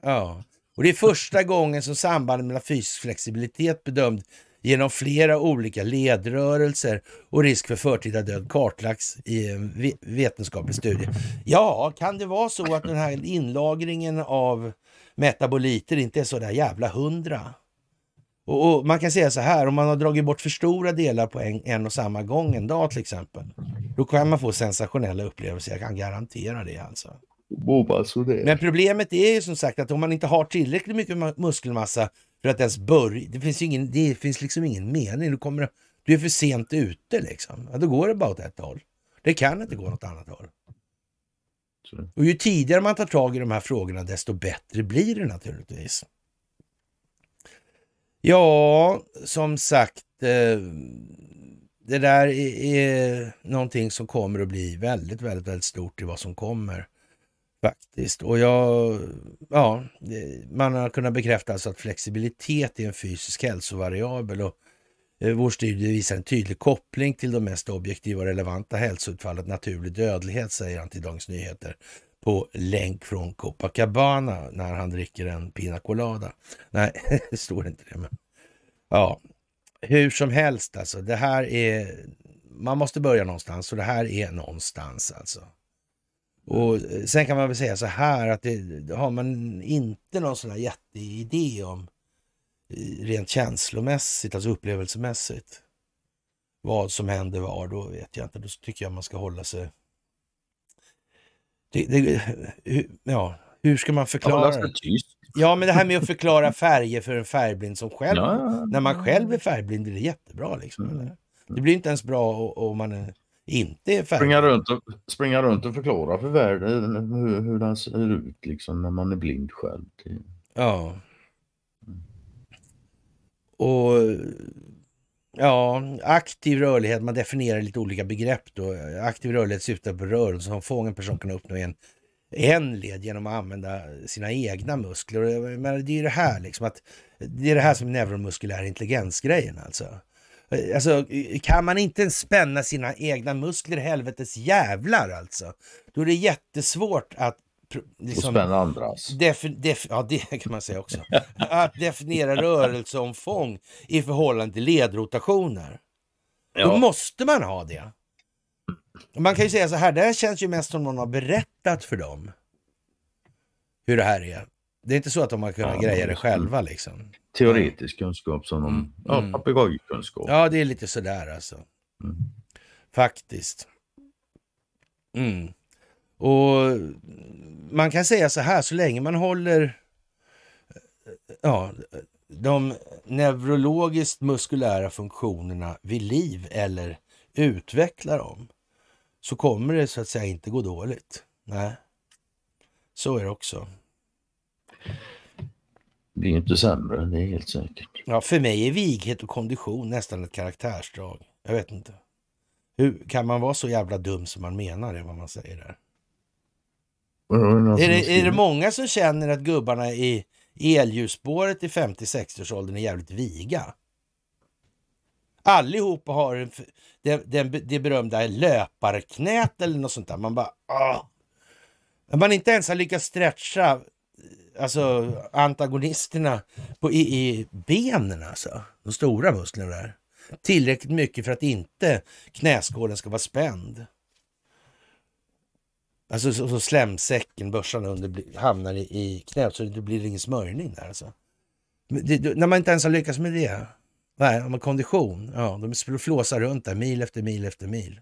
Ja. Och det är första gången som sambandet mellan fysisk flexibilitet bedömd genom flera olika ledrörelser och risk för förtida död kartlagts i en vetenskaplig studie. Ja, kan det vara så att den här inlagringen av metaboliter inte är så där jävla hundra? Och, och, Man kan säga så här, om man har dragit bort för stora delar på en, en och samma gång en dag till exempel, då kan man få sensationella upplevelser. Jag kan garantera det alltså. alltså Men problemet är ju som sagt att om man inte har tillräckligt mycket muskelmassa för att ens börja, det finns, ingen, det finns liksom ingen mening. Du, kommer, du är för sent ute liksom. Ja, då går det bara åt ett håll. Det kan inte gå åt annat håll. Och ju tidigare man tar tag i de här frågorna, desto bättre blir det naturligtvis. Ja, som sagt, eh, det där är någonting som kommer att bli väldigt, väldigt, väldigt stort i vad som kommer. Faktiskt. Och jag, ja, man har kunnat bekräfta alltså att flexibilitet är en fysisk hälsovariabel och eh, vår studie visar en tydlig koppling till de mest objektiva och relevanta hälsoutfallet naturlig dödlighet, säger han till Dagens Nyheter på länk från Copacabana när han dricker en Pina Colada. Nej, det står inte det. Men... Ja, hur som helst alltså. Det här är... Man måste börja någonstans och det här är någonstans alltså. Och eh, sen kan man väl säga så här att det, har man inte någon sån här jätteidé om eh, rent känslomässigt, alltså upplevelsemässigt, vad som händer var, då vet jag inte. Då tycker jag man ska hålla sig det, det, hur, ja, hur ska man förklara alltså det? Ja, men det här med att förklara färger för en färgblind som själv, ja. när man själv är färgblind, blir det jättebra. Liksom, mm. Det blir inte ens bra om man är, inte är färgblind. Springa runt och, springa runt och förklara för världen hur, hur den ser ut liksom, när man är blind själv. Ja. Och Ja, aktiv rörlighet, man definierar lite olika begrepp då. Aktiv rörlighet syftar på rörelse som fången person kan uppnå i en, en led genom att använda sina egna muskler. Men det är det här liksom att det är det här som neuromuskulär intelligensgrejen alltså. Alltså, kan man inte spänna sina egna muskler, helvetes jävlar alltså, då är det jättesvårt att liksom, och spänna andras. Alltså. Defi, def, ja, det kan man säga också. att definiera rörelseomfång i förhållande till ledrotationer. Ja. Då måste man ha det. Man kan ju säga så här, det här känns ju mest som någon har berättat för dem hur det här är. Det är inte så att de har kunnat ja, greja det själva liksom. Teoretisk kunskap som de, mm. ja, papegojkunskap. Mm. Ja, det är lite sådär alltså. Mm. Faktiskt. Mm. Och man kan säga så här, så länge man håller ja, de neurologiskt muskulära funktionerna vid liv eller utvecklar dem, så kommer det så att säga inte gå dåligt. Nej, så är det också. Det är inte sämre, det är helt säkert. Ja, för mig är vighet och kondition nästan ett karaktärsdrag. Jag vet inte. Hur kan man vara så jävla dum som man menar är vad man säger där? är, det, är det många som känner att gubbarna i elljusspåret i 50-60-årsåldern är jävligt viga? Allihopa har en, den, det berömda löparknät eller något sånt där. Man bara... Åh. Ah. Man inte ens har lyckats stretcha eh, alltså, antagonisterna på, i, i benen, alltså. De stora musklerna där. Tillräckligt mycket för att inte knäskålen ska vara spänd. Alltså så, så slemsäcken, börsan under hamnar i, i knät så det blir ingen smörjning där alltså. Det, när man inte ens har lyckats med det. Nej, om man kondition, ja, de flåsar runt där mil efter mil efter mil.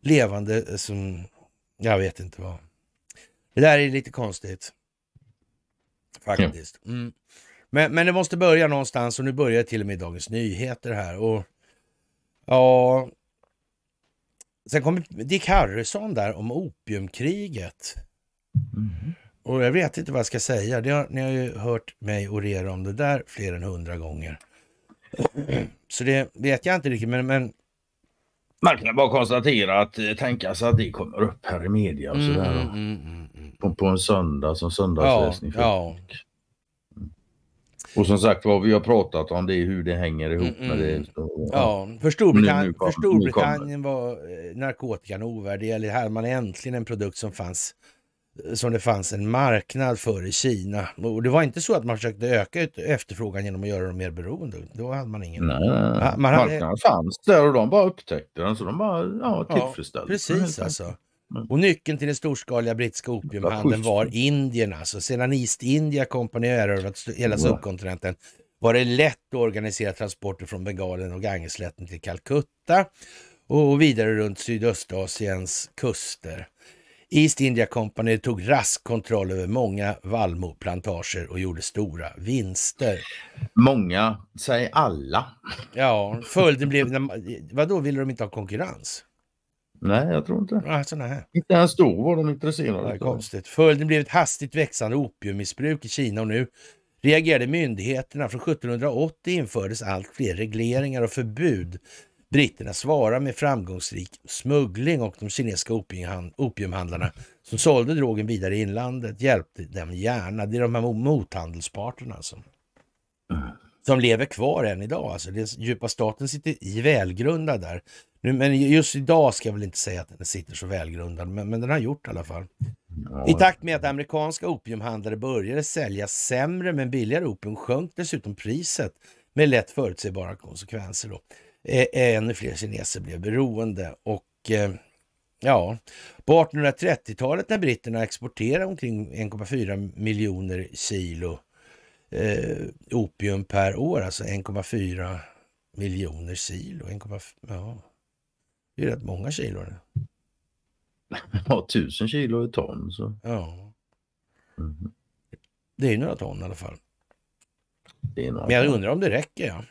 Levande eh, som, jag vet inte vad. Det där är lite konstigt. Faktiskt. Mm. Men, men det måste börja någonstans och nu börjar till och med Dagens Nyheter här. Och ja, Sen kom Dick Harrison där om opiumkriget. Mm. Och jag vet inte vad jag ska säga. Det har, ni har ju hört mig orera om det där fler än hundra gånger. Så det vet jag inte riktigt, men, men... Man kan bara konstatera att eh, tänka sig att det kommer upp här i media och sådär. Mm, mm, mm, mm, mm. på, på, en söndag som söndagsläsning. Ja, ja. Och som sagt vad vi har pratat om det är hur det hänger ihop. Mm, med det, mm. så, ja. ja. för, Storbritannien, kom, för Storbritannien var eh, narkotikan ovärderlig. Här man äntligen en produkt som fanns eh, som det fanns en marknad för i Kina. Och det var inte så att man försökte öka efterfrågan genom att göra dem mer beroende. Då hade man ingen... Nej, man hade... marknaden fanns där och de bara upptäckte den så de bara ja, tillfredsställde ja, Precis alltså. Mm. Och nyckeln till den storskaliga brittiska opiumhandeln var Indien. Alltså. Sedan East India Company erövrat hela subkontinenten var det lätt att organisera transporter från Bengalen och Gangeslätten till Calcutta och vidare runt Sydöstasiens kuster. East India Company tog rask kontroll över många vallmoplantager och gjorde stora vinster. Många, säg alla. Ja, följden blev... Vadå, ville de inte ha konkurrens? Nej, jag tror inte alltså, nej. Inte ens då var de intresserade. Nej, konstigt. Följden blev ett hastigt växande opiummissbruk i Kina och nu reagerade myndigheterna. Från 1780 infördes allt fler regleringar och förbud. Britterna svarar med framgångsrik smuggling och de kinesiska opiumhandlarna som sålde drogen vidare i inlandet hjälpte dem gärna. Det är de här mothandelsparterna alltså. Som mm. lever kvar än idag. Alltså, den djupa staten sitter i välgrundad där. Men just idag ska jag väl inte säga att den sitter så välgrundad, men, men den har gjort det i alla fall. I takt med att amerikanska opiumhandlare började sälja sämre men billigare opium sjönk dessutom priset med lätt förutsägbara konsekvenser. Då. Eh, eh, ännu fler kineser blev beroende och eh, ja, på 1830-talet när britterna exporterade omkring 1,4 miljoner kilo opium per år, alltså 1,4 miljoner kilo. 1, ja. Det är rätt många kilo. Ja, tusen kilo i ton. Så. Ja. Mm. Det är några ton i alla fall. Det är några Men jag undrar om det räcker. Ja.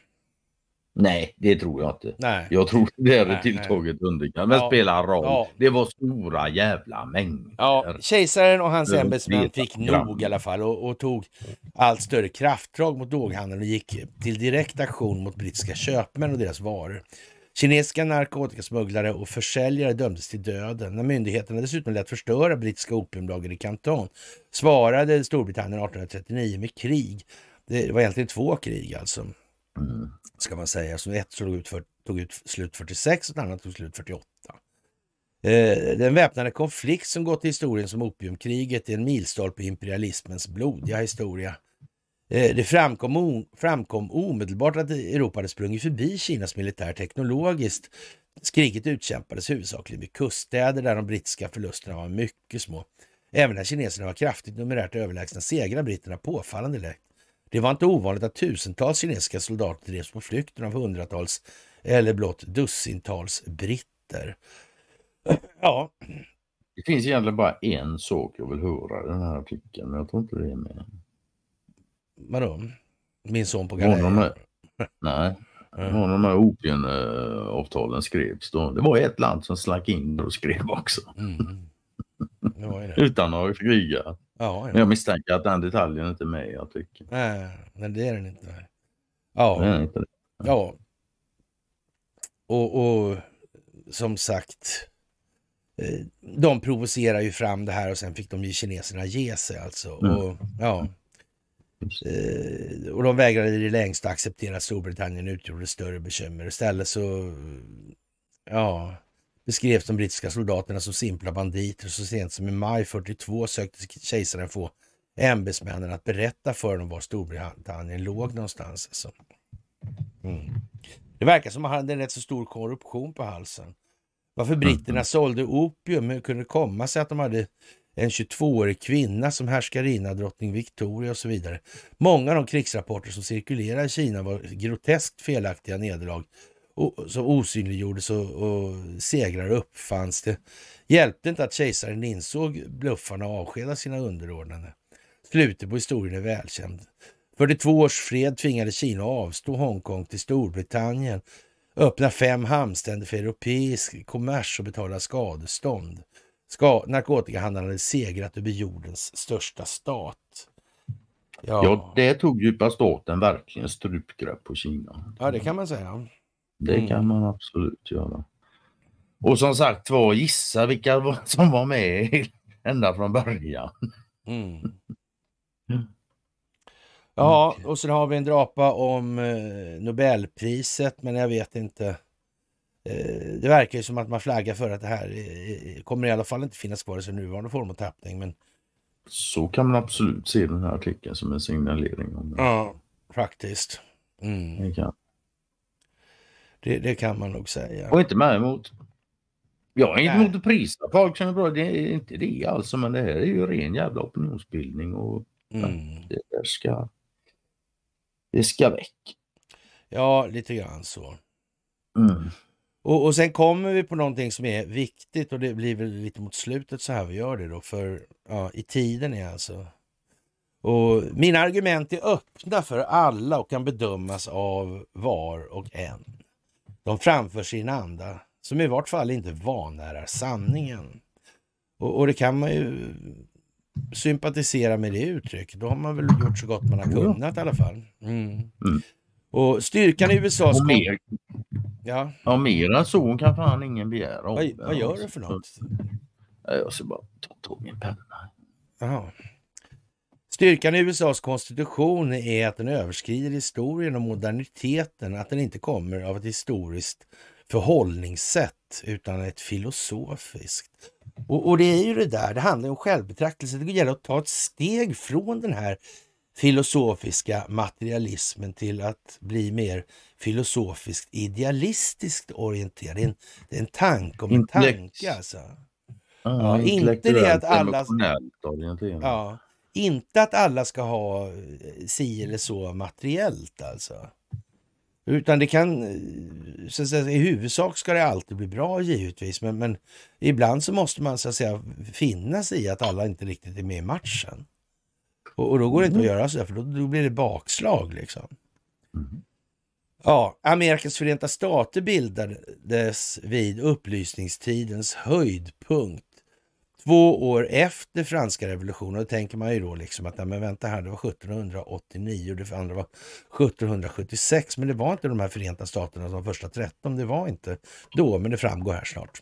Nej, det tror jag inte. Nej. Jag tror det är tilltaget underkant. Men ja. spelar roll. Ja. Det var stora jävla mängder. Ja. Kejsaren och hans ämbetsmän fick nog i alla fall och, och, tog allt större kraftdrag mot dåghandeln och gick till direkt aktion mot brittiska köpmän och deras varor. Kinesiska narkotikasmugglare och försäljare dömdes till döden. När myndigheterna dessutom lät förstöra brittiska opiumlager i Kanton svarade Storbritannien 1839 med krig. Det var egentligen två krig alltså, mm. ska man säga. Så ett tog ut, för, tog ut slut 46 och ett annat tog slut 48. Eh, den väpnade konflikt som gått till historien som opiumkriget är en milstolpe i imperialismens blodiga historia. Eh, det framkom, framkom omedelbart att Europa hade sprungit förbi Kinas militär teknologiskt. Skriget utkämpades huvudsakligen vid kuststäder där de brittiska förlusterna var mycket små. Även när kineserna var kraftigt numerärt överlägsna segrade britterna påfallande lätt. Det var inte ovanligt att tusentals kinesiska soldater drevs på flykten av hundratals eller blott dussintals britter. Ja. Det finns egentligen bara en sak jag vill höra i den här artikeln, men jag tror inte det är med. Vadå? Min son på galejen? Nej. Någon de här opienavtalen skrevs då. Det var ett land som slack in och skrev också. Mm. Utan att kriga. Ja, ja. Men jag misstänker att den detaljen inte är med i artikeln. Äh, nej, det är den inte. Ja. Den inte det. ja. Och, och, som sagt, eh, de provocerar ju fram det här och sen fick de ju kineserna ge sig alltså. Mm. Och, ja. Eh, och de vägrade i det längsta acceptera att Storbritannien utgjorde större bekymmer. Istället så ja, beskrevs de brittiska soldaterna som simpla banditer. Så sent som i maj 42 sökte kejsaren få ämbetsmännen att berätta för dem var Storbritannien låg någonstans. Alltså. Mm. Det verkar som att han hade en rätt så stor korruption på halsen. Varför britterna mm. sålde opium, hur kunde det komma sig att de hade en 22-årig kvinna som härskarinna drottning Victoria och så vidare. Många av de krigsrapporter som cirkulerar i Kina var groteskt felaktiga nederlag som osynliggjordes och, och segrar uppfanns. Det hjälpte inte att kejsaren insåg bluffarna och avskedade sina underordnade. Slutet på historien är välkänd. 42 års fred tvingade Kina att avstå Hongkong till Storbritannien, öppna fem hamnständer för europeisk kommers och betala skadestånd ska narkotikahandlarna hade segrat över jordens största stat. Ja. ja, det tog djupa staten verkligen strupgrepp på Kina. Ja, det kan man säga. Det mm. kan man absolut göra. Och som sagt var, gissa vilka som var med ända från början. Mm. Ja, mm. och sen har vi en drapa om eh, Nobelpriset, men jag vet inte. Eh, det verkar ju som att man flaggar för att det här kommer i alla fall inte finnas kvar i sin nuvarande form och tappning. Men... Så kan man absolut se den här artikeln som en signalering. Om det. Ja, faktiskt. Mm. Det, kan. Det, det, kan man nog säga. Och inte med emot. Jag är inte emot att prisa folk som är bra. Det är inte det alltså. Men det här är ju ren jävla opinionsbildning. Och mm. det där ska... Det ska väck. Ja, lite grann så. Mm. Och, och sen kommer vi på någonting som är viktigt och det blir väl lite mot slutet så här vi gör det då, för ja, i tiden är alltså. Och mina argument är öppna för alla och kan bedömas av var och en. De framförs i en anda som i vart fall inte vanärar sanningen. Och, och det kan man ju sympatisera med det uttrycket. Då har man väl gjort så gott man har kunnat i alla fall. Mm. Mm. Och styrkan i USAs... Mer, Ja. ja, mer så kan fan ingen begära. Vad, vad gör alltså. du för något? Jag ska bara ta tag min penna. Aha. Styrkan i USAs konstitution är att den överskrider historien och moderniteten, att den inte kommer av ett historiskt förhållningssätt utan ett filosofiskt. Och, och, det är ju det där, det handlar om självbetraktelse. Det gäller att ta ett steg från den här filosofiska materialismen till att bli mer filosofiskt idealistiskt orienterad. Det är en, det är en tanke om en tanke alltså. Ja, inte det att alla... Ja, inte att alla ska ha eh, si eller så materiellt alltså. Utan det kan, eh, så att säga, i huvudsak ska det alltid bli bra givetvis, men, men ibland så måste man så att säga finna sig i att alla inte riktigt är med i matchen. Och, och då går det inte att mm. göra sådär, för då, då blir det bakslag liksom. Mm. Ja, Amerikas förenta stater bildades vid upplysningstidens höjdpunkt. Två år efter franska revolutionen, och då tänker man ju då liksom att, nej, men vänta här, det var 1789 och det andra var 1776, men det var inte de här Förenta Staterna de första 13, det var inte då, men det framgår här snart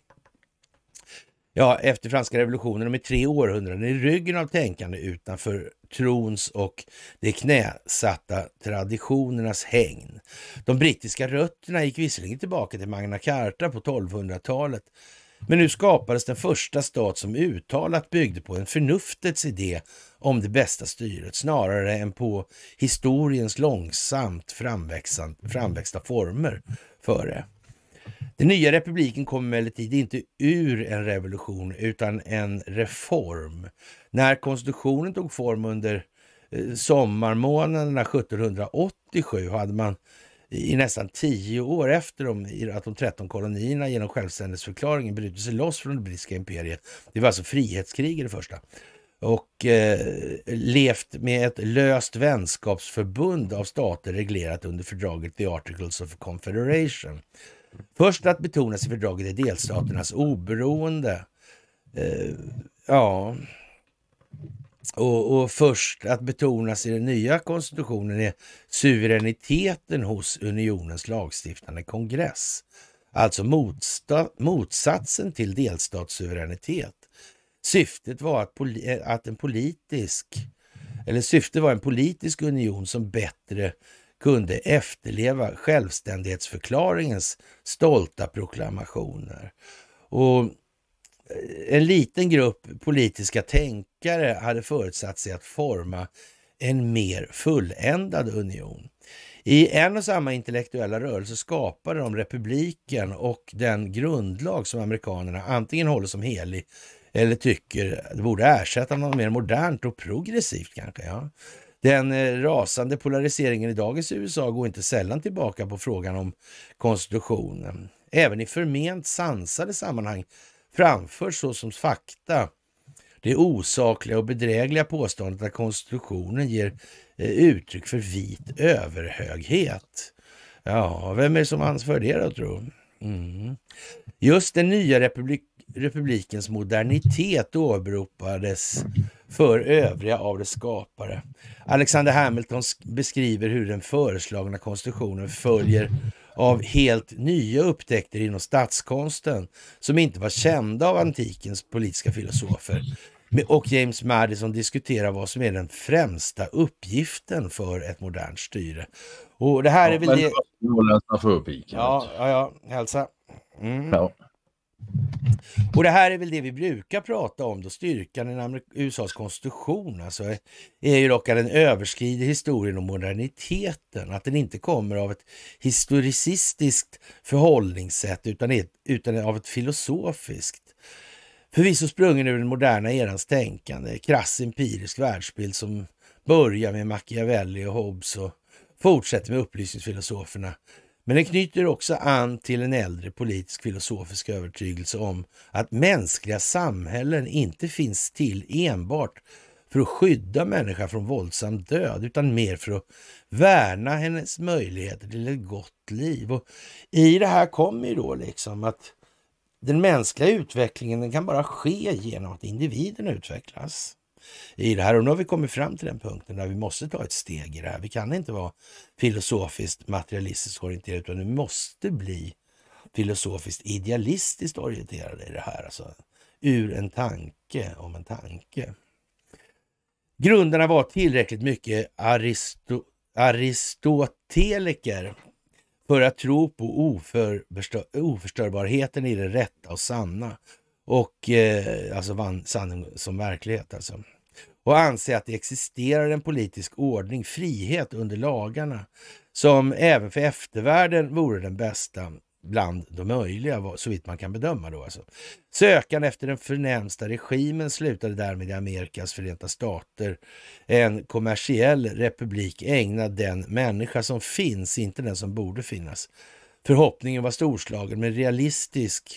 ja, efter franska revolutionen och med tre århundraden i ryggen av tänkande utanför trons och de knäsatta traditionernas hägn. De brittiska rötterna gick visserligen tillbaka till Magna Carta på 1200-talet, men nu skapades den första stat som uttalat byggde på en förnuftets idé om det bästa styret snarare än på historiens långsamt framväxta former för det. Den nya republiken kom emellertid inte ur en revolution utan en reform. När konstitutionen tog form under eh, sommarmånaderna 1787 hade man i nästan tio år efter att de 13 kolonierna genom självständighetsförklaringen brutit sig loss från det brittiska imperiet. Det var alltså frihetskrig i det första. Och eh, levt med ett löst vänskapsförbund av stater reglerat under fördraget The Articles of Confederation Först att betonas i fördraget är delstaternas oberoende. Eh, ja, och, och, först att betonas i den nya konstitutionen är suveräniteten hos unionens lagstiftande kongress. Alltså motsta, motsatsen till delstatssuveränitet. Syftet var att, eh, att en politisk, eller syftet var en politisk union som bättre kunde efterleva självständighetsförklaringens stolta proklamationer. Och eh, en liten grupp politiska tänkare hade förutsatt sig att forma en mer fulländad union. I en och samma intellektuella rörelse skapade de republiken och den grundlag som amerikanerna antingen håller som helig eller tycker det borde ersätta något mer modernt och progressivt kanske. Ja. Den eh, rasande polariseringen i dagens USA går inte sällan tillbaka på frågan om konstitutionen. Även i förment sansade sammanhang framförs såsom fakta det osakliga och bedrägliga påståendet att konstitutionen ger eh, uttryck för vit överhöghet. Ja, vem är det som ansvarar det då tro? Mm. Just den nya republik republikens modernitet åberopades för övriga av dess skapare. Alexander Hamilton beskriver hur den föreslagna konstruktionen följer av helt nya upptäckter inom statskonsten som inte var kända av antikens politiska filosofer. Och James Madison diskuterar vad som är den främsta uppgiften för ett modernt styre. Och det här är väl det... Ja, ja, hälsa. Mm. Ja. Och det här är väl det vi brukar prata om då, styrkan i USAs konstitution alltså, är ju dock att den överskrider historien och moderniteten, att den inte kommer av ett historicistiskt förhållningssätt utan, ett, utan av ett filosofiskt. Förvisso sprungen ur den moderna erans tänkande, krass empirisk världsbild som börjar med Machiavelli och Hobbes och fortsätter med upplysningsfilosoferna men den knyter också an till en äldre politisk filosofisk övertygelse om att mänskliga samhällen inte finns till enbart för att skydda människan från våldsam död, utan mer för att värna hennes möjligheter till ett gott liv. Och I det här kommer ju då liksom att den mänskliga utvecklingen den kan bara ske genom att individen utvecklas i det här. Och nu har vi kommit fram till den punkten där vi måste ta ett steg i det här. Vi kan inte vara filosofiskt materialistiskt orienterade utan vi måste bli filosofiskt idealistiskt orienterade i det här. Alltså, ur en tanke om en tanke. Grunderna var tillräckligt mycket aristo, aristoteliker för att tro på oförstör, oförstörbarheten i det rätta och sanna. Och eh, alltså vann sanning som verklighet alltså och anse att det existerar en politisk ordning, frihet under lagarna, som även för eftervärlden vore den bästa bland de möjliga, så vitt man kan bedöma. Då alltså. Sökan efter den förnämsta regimen slutade därmed i Amerikas förenta stater, en kommersiell republik ägnad den människa som finns, inte den som borde finnas. Förhoppningen var storslagen men realistisk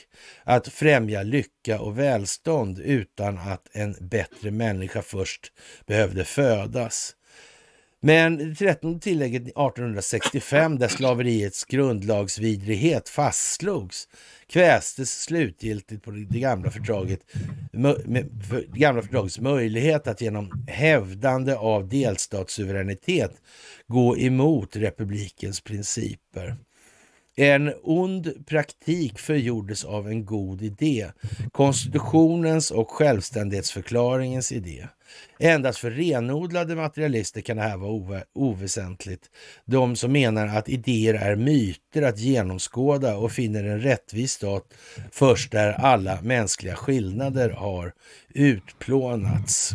att främja lycka och välstånd utan att en bättre människa först behövde födas. Men det trettonde tillägget 1865, där slaveriets grundlagsvidrighet fastslogs, kvästes slutgiltigt på det gamla, fördraget, det gamla fördragets möjlighet att genom hävdande av delstatssuveränitet gå emot republikens principer. En ond praktik förgjordes av en god idé. Konstitutionens och självständighetsförklaringens idé. Endast för renodlade materialister kan det här vara oväsentligt. De som menar att idéer är myter att genomskåda och finner en rättvis stat först där alla mänskliga skillnader har utplånats.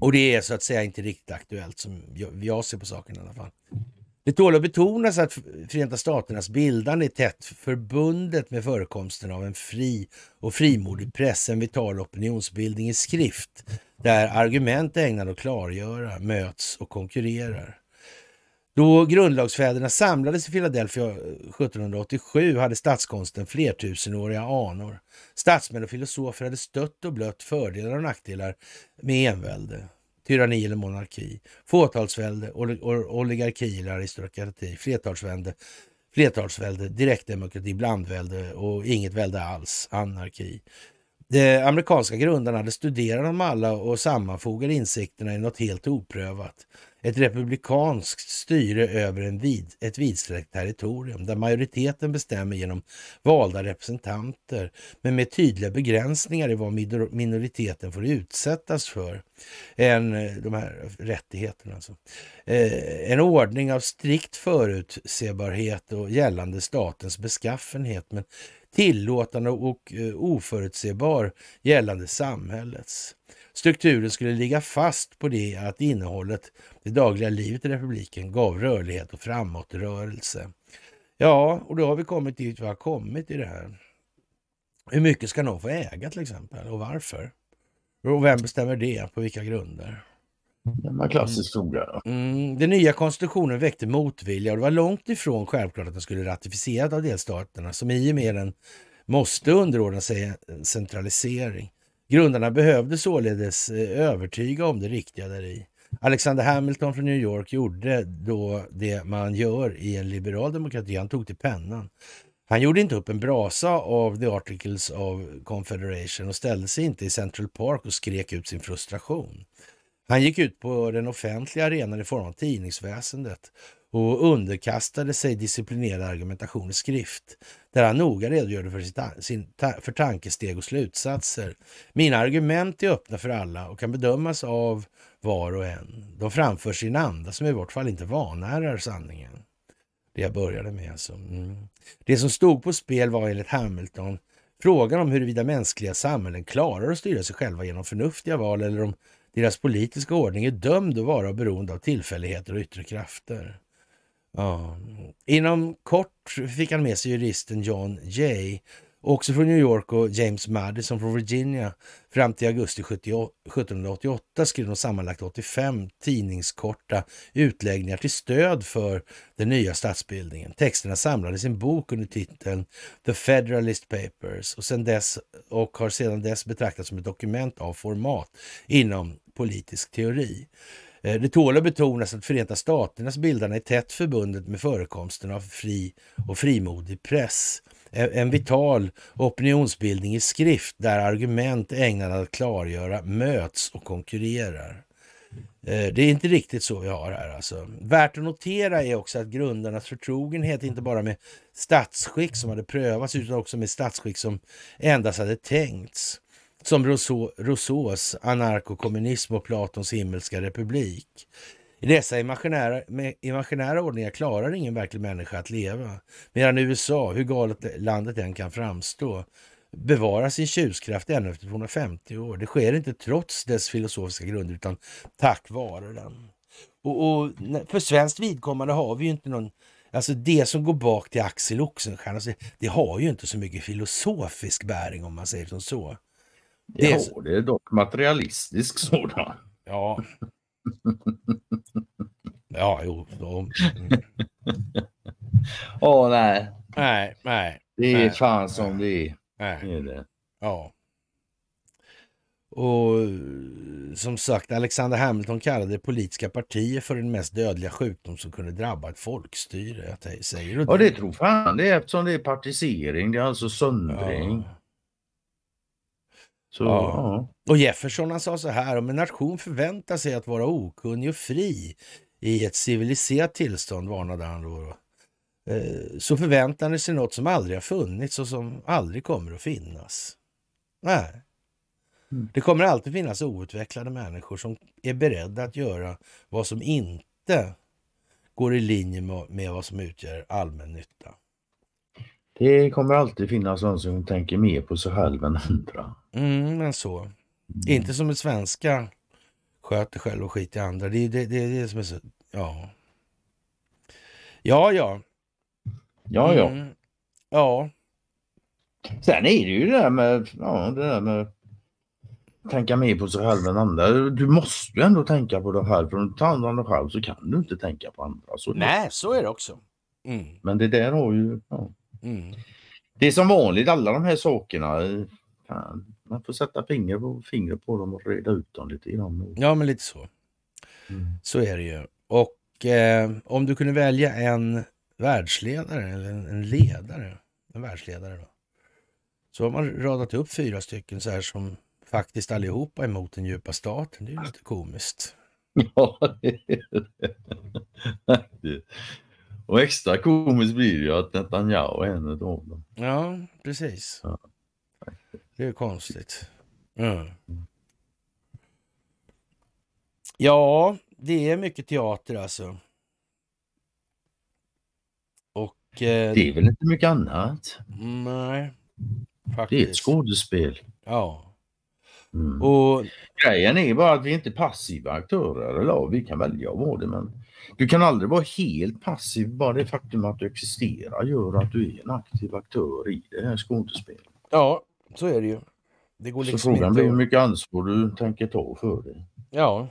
Och det är så att säga inte riktigt aktuellt som jag ser på saken i alla fall. Det tål att betonas att Förenta Staternas bildande är tätt förbundet med förekomsten av en fri och frimodig press, en vital opinionsbildning i skrift, där argument ägnade att klargöra möts och konkurrerar. Då grundlagsfäderna samlades i Philadelphia 1787 eh, hade statskonsten flertusenåriga anor. Statsmän och filosofer hade stött och blött fördelar och nackdelar med envälde tyranni eller monarki, fåtalsvälde, oligarki eller aristokrati, flertalsvälde, flertalsvälde, direktdemokrati, blandvälde och inget välde alls, anarki. De amerikanska grundarna hade studerat dem alla och sammanfogade insikterna i något helt oprövat ett republikanskt styre över en vid, ett vidsträckt territorium där majoriteten bestämmer genom valda representanter men med tydliga begränsningar i vad minoriteten får utsättas för. En, eh, de här rättigheterna alltså. Eh, en ordning av strikt förutsebarhet och gällande statens beskaffenhet men tillåtande och eh, oförutsebar gällande samhällets. Strukturen skulle ligga fast på det att innehållet, det dagliga livet i republiken, gav rörlighet och framåtrörelse. Ja, och då har vi kommit dit vi har kommit i det här. Hur mycket ska någon få äga till exempel och varför? Och vem bestämmer det? På vilka grunder? Gammal klassisk fråga. Mm, den nya konstitutionen väckte motvilja och det var långt ifrån självklart att den skulle ratificeras av delstaterna som i och med den måste underordna sig centralisering. Grundarna behövde således eh, övertyga om det riktiga där i. Alexander Hamilton från New York gjorde då det man gör i en liberal demokrati. Han tog till pennan. Han gjorde inte upp en brasa av The Articles of Confederation och ställde sig inte i Central Park och skrek ut sin frustration. Han gick ut på den offentliga arenan i form av tidningsväsendet och underkastade sig disciplinerad argumentation i skrift, där han noga redogjorde för, sitt, sin, för tankesteg och slutsatser. Mina argument är öppna för alla och kan bedömas av var och en. De framförs i en anda som i vårt fall inte vanärar sanningen. Det jag började med alltså. Mm. Det som stod på spel var enligt Hamilton frågan om huruvida mänskliga samhällen klarar att styra sig själva genom förnuftiga val eller om deras politiska ordning är dömd att vara beroende av tillfälligheter och yttre krafter. Ja. Inom kort fick han med sig juristen John Jay, också från New York, och James Madison från Virginia. Fram till augusti 1788 skrev de sammanlagt 85 tidningskorta utläggningar till stöd för den nya statsbildningen. Texterna samlades i en bok under titeln The Federalist Papers och, sedan dess, och har sedan dess betraktats som ett dokument av format inom politisk teori. Eh, det tål att betonas att Förenta Staternas bildande är tätt förbundet med förekomsten av fri och frimodig press. Eh, en vital opinionsbildning i skrift där argument ägnade att klargöra möts och konkurrerar. Eh, det är inte riktigt så vi har här alltså. Värt att notera är också att grundarnas förtrogenhet inte bara med statsskick som hade prövats utan också med statsskick som endast hade tänkts som Rousseaus anarkokommunism och Platons himmelska republik. I dessa imaginära, imaginära ordningar klarar ingen verklig människa att leva. Medan USA, hur galet landet än kan framstå, bevarar sin tjuskraft ännu efter 250 år. Det sker inte trots dess filosofiska grunder utan tack vare den. Och, och för svenskt vidkommande har vi ju inte någon Alltså det som går bak till Axel Oxenstierna, alltså, det har ju inte så mycket filosofisk bäring om man säger som så. Det är, ja, det är dock materialistisk sådan. Ja. ja, jo. Åh, oh, nej. Nej, nej. Det är nej, fan som det är. Nej. är det. Ja. Och som sagt, Alexander Hamilton kallade politiska partier för den mest dödliga sjukdom som kunde drabba ett folkstyre. Säger du det. Ja, det tror fan det är eftersom det är partisering, det är alltså söndring. Ja. Så, ja. Ja. Och Jefferson han sa så här, om en nation förväntar sig att vara okunnig och fri i ett civiliserat tillstånd, varnade han då. då. Eh, så förväntar ni sig något som aldrig har funnits och som aldrig kommer att finnas. Nej. Mm. Det kommer alltid finnas outvecklade människor som är beredda att göra vad som inte går i linje med vad som utgör allmän nytta. Det kommer alltid finnas någon som tänker mer på sig själv än andra. Mm, men så. Mm. Inte som en svenska sköter själv och skiter i andra. Det är det, det, det, som är så... Ja. Ja, ja. Ja, ja. Mm, ja. Sen är det ju det där med... Ja, det där med tänka mer på sig själv än andra. Du måste ju ändå tänka på dig själv. För om du tar hand om dig själv så kan du inte tänka på andra. Så Nej, så är det också. Mm. Men det där har ju... Ja. Mm. Det är som vanligt alla de här sakerna. Fan, man får sätta fingret på, fingret på dem och reda ut dem lite grann. Ja men lite så. Mm. Så är det ju. Och eh, om du kunde välja en världsledare eller en ledare, en världsledare då. Så har man radat upp fyra stycken så här som faktiskt allihopa är emot den djupa staten. Det är ju lite komiskt. Ja, det är det. Och extra komiskt blir det ju att Netanyahu är en av dem. Ja, precis. Ja. Det är konstigt. Mm. Ja, det är mycket teater alltså. Och, eh, det är väl inte mycket annat? Nej, faktiskt. Det är ett skådespel. Ja. Mm. Och... Grejen är bara att vi inte är passiva aktörer. Eller vi kan välja att vara det, men du kan aldrig vara helt passiv. Bara det faktum att du existerar gör att du är en aktiv aktör i det här skådespelet. Ja, så är det ju. Det går liksom så frågan blir hur mycket ansvar du tänker ta för det. Ja.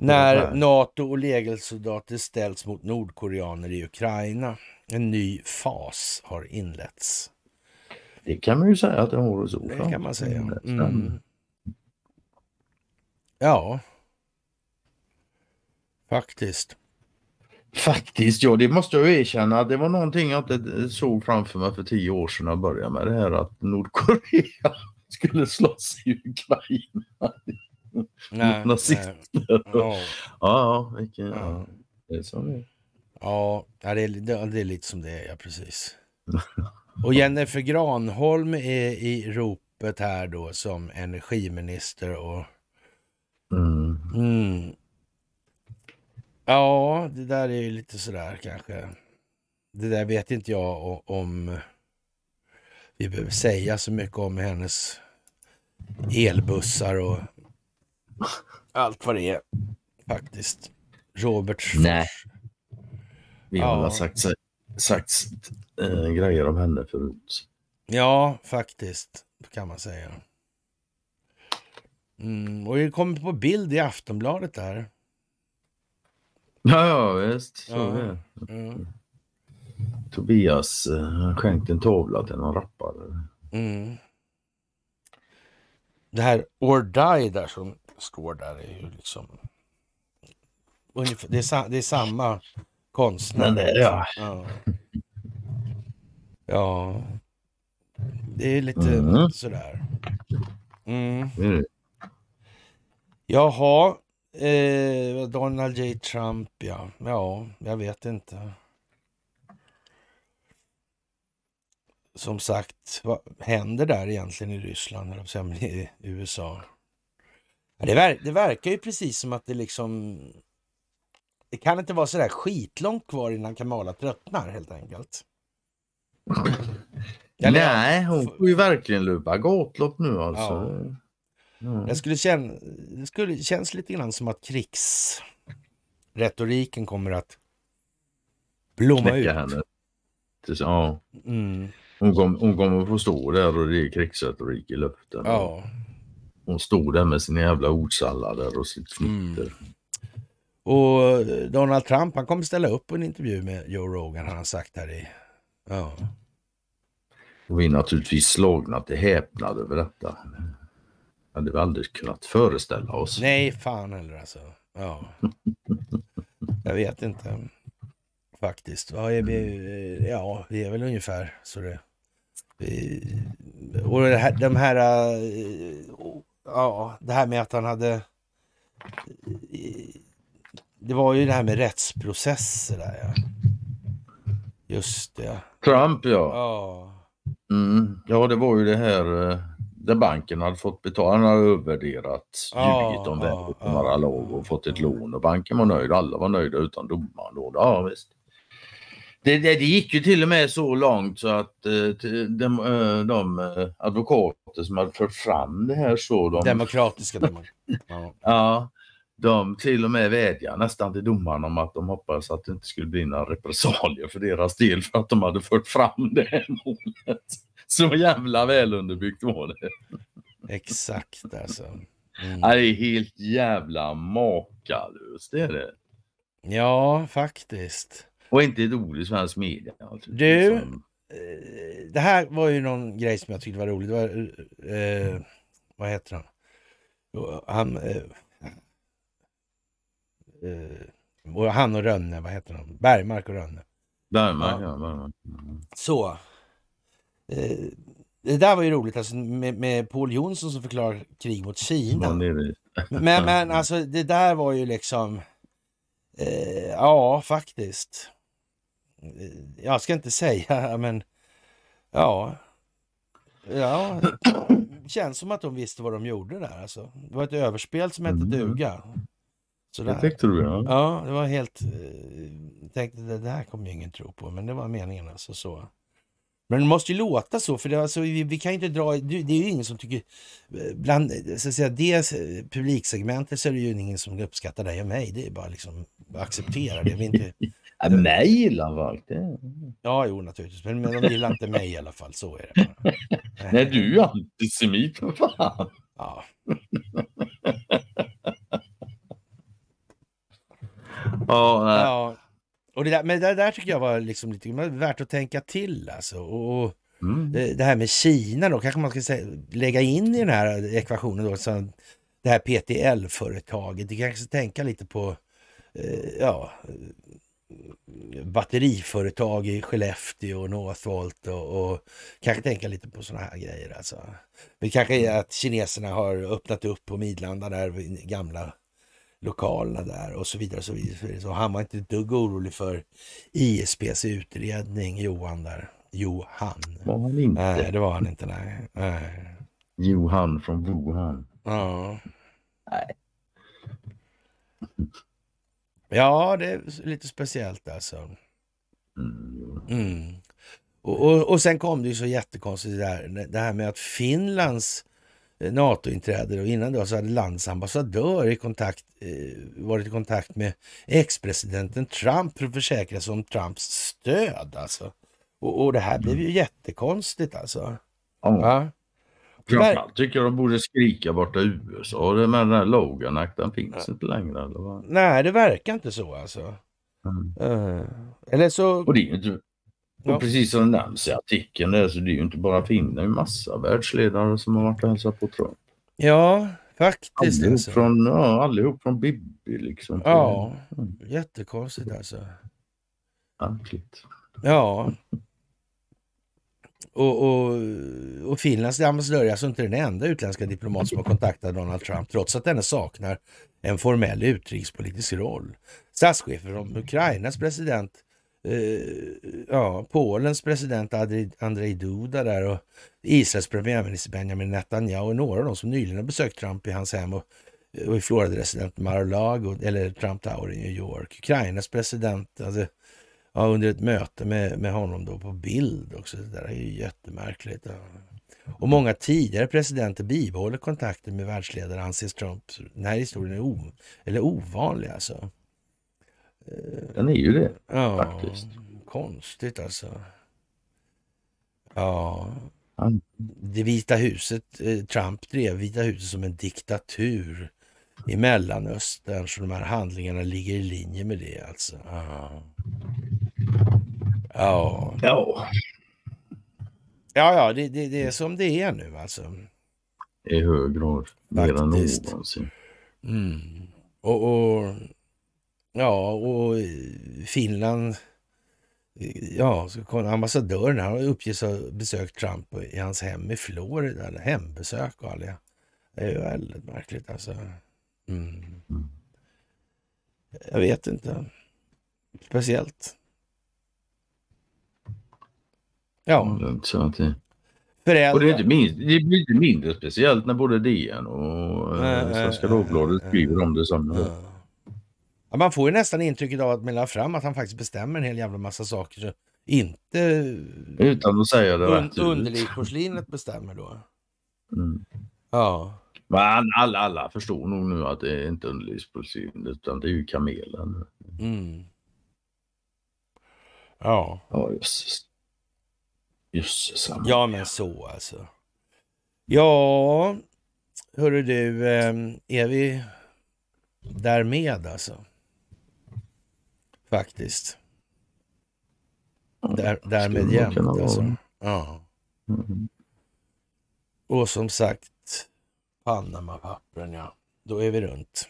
När NATO och legelsoldater ställs mot nordkoreaner i Ukraina. En ny fas har inletts. Det kan man ju säga att det har. Det kan man säga. Mm. mm. Ja. Faktiskt. Faktiskt, ja det måste jag erkänna. Det var någonting jag inte såg framför mig för tio år sedan när jag började med det här att Nordkorea skulle slåss i Ukraina. Nej, nazister. Ja, ja, det är så det är. Ja, det är lite som det är, ja precis. Och Jennifer Granholm är i ropet här då som energiminister och mm. Mm. Ja, det där är ju lite sådär kanske. Det där vet inte jag om vi behöver säga så mycket om hennes elbussar och allt vad det är faktiskt. Roberts. Nej. Vi har ja. sagt, sagt äh, grejer om henne förut. Ja, faktiskt kan man säga. Mm, och det kommer på bild i Aftonbladet där. Ja, visst. Så ja. Är. Mm. Tobias eh, han skänkte en tavla till någon rappare. Mm. Det här or die där som står där är ju liksom... Ungefär, det, är, det är samma konstnär. Där, ja. ja. ja. Det är lite mm. sådär. Mm. Jaha, Eh, Donald J Trump, ja. Ja, jag vet inte. Som sagt, vad händer där egentligen i Ryssland, eller i USA? Det, ver det verkar ju precis som att det liksom... Det kan inte vara så där skitlångt kvar innan Kamala tröttnar helt enkelt. Nej, hon får ju verkligen lupa gatlopp nu alltså. Ja. Mm. Jag skulle känna, det skulle, känns lite grann som att krigsretoriken kommer att blomma Knäcka ut. Henne. Ja. Mm. Hon, kom, hon kommer få stå där och det är krigsretorik i luften. Ja. Hon stod där med sina jävla ordsallader och sitt fnitter. Mm. Och eh, Donald Trump han kommer ställa upp på en intervju med Joe Rogan har han sagt här i... Ja. Och vi är naturligtvis slagna till häpnad över detta hade vi aldrig kunnat föreställa oss. Nej, fan heller alltså. Ja. Jag vet inte faktiskt. Vad är vi? Ja, vi är väl ungefär så det... Vi, och det här, de här... Eh, ja, det här med att han hade... Det var ju det här med rättsprocesser där ja. Just det. Trump ja. Ja. Mm. ja, det var ju det här eh, där banken hade fått betala, han hade övervärderat, ljugit om värdet på några lag och fått ett lån och banken var nöjd. Alla var nöjda utan domaren. Då. Ja, visst. Det, det, det, gick ju till och med så långt så att eh, eh, de, de, eh, advokater som hade fört fram det här så... De, Demokratiska domare. ja. De till och med vädjade nästan till domaren om att de hoppades att det inte skulle bli några repressalier för deras del för att de hade fört fram det här målet. Så jävla väl underbyggt var det. Exakt alltså. Mm. Det är helt jävla makalöst, det är det. Ja, faktiskt. Och inte ett ord i svensk media. Alltså. Du, eh, liksom. det här var ju någon grej som jag tyckte var rolig. Det var, eh, eh, vad heter han? Han, eh, eh, han och Rönne, vad heter han? Bergmark och Rönne. Bergmark, ja. ja Bergmark. Mm. Så, Eh, det där var ju roligt alltså, med, med Paul Jonsson som förklarar krig mot Kina. Men, men alltså det där var ju liksom, eh, ja faktiskt. Eh, jag ska inte säga men ja. Ja, känns som att de visste vad de gjorde där alltså. Det var ett överspel som hette mm. duga. Sådär. Det tänkte du ja. Ja, det var helt... Eh, jag tänkte det där kommer ju ingen tro på, men det var meningen alltså så. Men det måste ju låta så, för det, alltså, vi, vi kan inte dra... Det, är ju ingen som tycker... Eh, bland så att säga, det eh, publiksegmentet så är det ju ingen som uppskattar dig och mig. Det är bara liksom acceptera det. Vi inte, ja, det, mig gillar folk. Det. Ja, jo naturligtvis. Men, men de gillar inte mig i alla fall. Så är det bara. Nej, du är ju antisemit för fan. Ja. Oh, nej. ja. Och det där, men det där tycker jag var liksom lite värt att tänka till alltså. Och, mm. Det här med Kina då, kanske man ska lägga in i den här ekvationen då, så det här PTL-företaget. det kanske ska tänka lite på eh, ja, batteriföretag i Skellefteå och Northvolt och, och kanske tänka lite på sådana här grejer. Alltså. Det kanske är att kineserna har öppnat upp på Midlanda där gamla lokalerna där och så vidare. Och så vidare. Så han var inte ett dugg orolig för ISPs utredning, Johan där. Johan. Var han inte? Nej, det var han inte. Nej. nej. Johan från Wuhan. Ja. Nej. Ja, det är lite speciellt alltså. Mm. mm. Och, och, och sen kom det ju så jättekonstigt där, det här med att Finlands Eh, NATO-inträde och innan det så hade landets ambassadör i kontakt, eh, varit i kontakt med ex-presidenten Trump för att försäkra sig om Trumps stöd. Alltså. Och, och det här blev ju mm. jättekonstigt alltså. Ja. Va? Framförallt tycker jag de borde skrika borta i USA. Det med den här Logan Act, den finns ja. inte längre. Eller vad? Nej, det verkar inte så alltså. Mm. Uh, eller så... Och det är inte, och precis som det nämns i artikeln där, så det är ju inte bara finnar, det är ju massa världsledare som har varit och hälsat på Trump. Ja, faktiskt. Allihop, alltså. från, ja, allihop från Bibi liksom. Ja, mm. jättekonstigt alltså. Ankligt. Ja. Och, och, och Finlands ambassadör är alltså inte den enda utländska diplomat som har kontaktat Donald Trump trots att denne saknar en formell utrikespolitisk roll. Statschefen från Ukrainas president Eh, ja, Polens president Andrzej Duda där och Israels premiärminister Benjamin Netanyahu och några av dem som nyligen har besökt Trump i hans hem och, och i Florida-resident Mar-a-Lago eller Trump Tower i New York. Ukrainas president alltså, ja, under ett möte med, med honom då på bild också. Det där är ju jättemärkligt. Och många tidigare presidenter bibehåller kontakten med världsledare anses Trump. Den här historien är o, eller ovanlig alltså. Den är ju det, ja, faktiskt. Konstigt alltså. Ja. Det Vita huset, eh, Trump drev Vita huset som en diktatur i Mellanöstern, så de här handlingarna ligger i linje med det alltså. Ja. Ja. Ja, ja, det, det, det är som det är nu alltså. I hög grad, mer än någonsin. Mm. Och, och Ja, och eh, Finland... Eh, ja, ambassadören han uppges ha besökt Trump i hans hem i Florida. Hembesök och allt Det är ju väldigt märkligt alltså. Mm. Jag vet inte. Speciellt. Ja. ja det Föräldrar. Och det, är inte minst, det blir inte mindre speciellt när både DN och äh, Svenska Dagbladet skriver om det samma. Äh man får ju nästan intrycket av att Milla fram att han faktiskt bestämmer en hel jävla massa saker. Så inte... Eh, utan att säga det un, Underlivsporslinet bestämmer då. Mm. Ja. Men alla, alla förstår nog nu att det är inte underlivsporslinet utan det är ju kamelen. Mm. Ja. Ja, jösses. Jösses. Ja, men så alltså. Ja, hörru du, ehm, är vi därmed alltså? Faktiskt. Där, därmed jämt alltså. Ja. Mm. Och som sagt, Panama-pappren ja. Då är vi runt.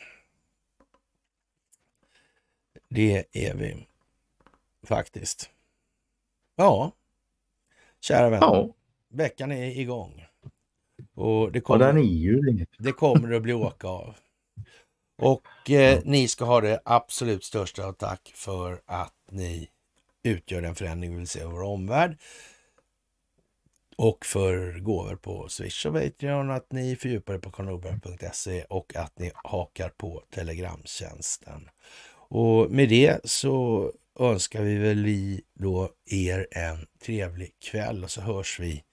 Det är vi faktiskt. Ja, kära vänner. Ja. Veckan är igång. Och det kommer, ja, den är ju det. det kommer att bli åka av. Och eh, ni ska ha det absolut största av tack för att ni utgör den förändring vi vill se i vår omvärld. Och för gåvor på Swish och Patreon, att ni fördjupar er på karlnorberg.se och att ni hakar på Telegramtjänsten. Och med det så önskar vi väl vi då er en trevlig kväll och så hörs vi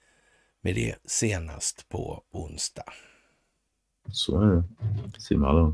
med det senast på onsdag. Ouais, c'est marrant.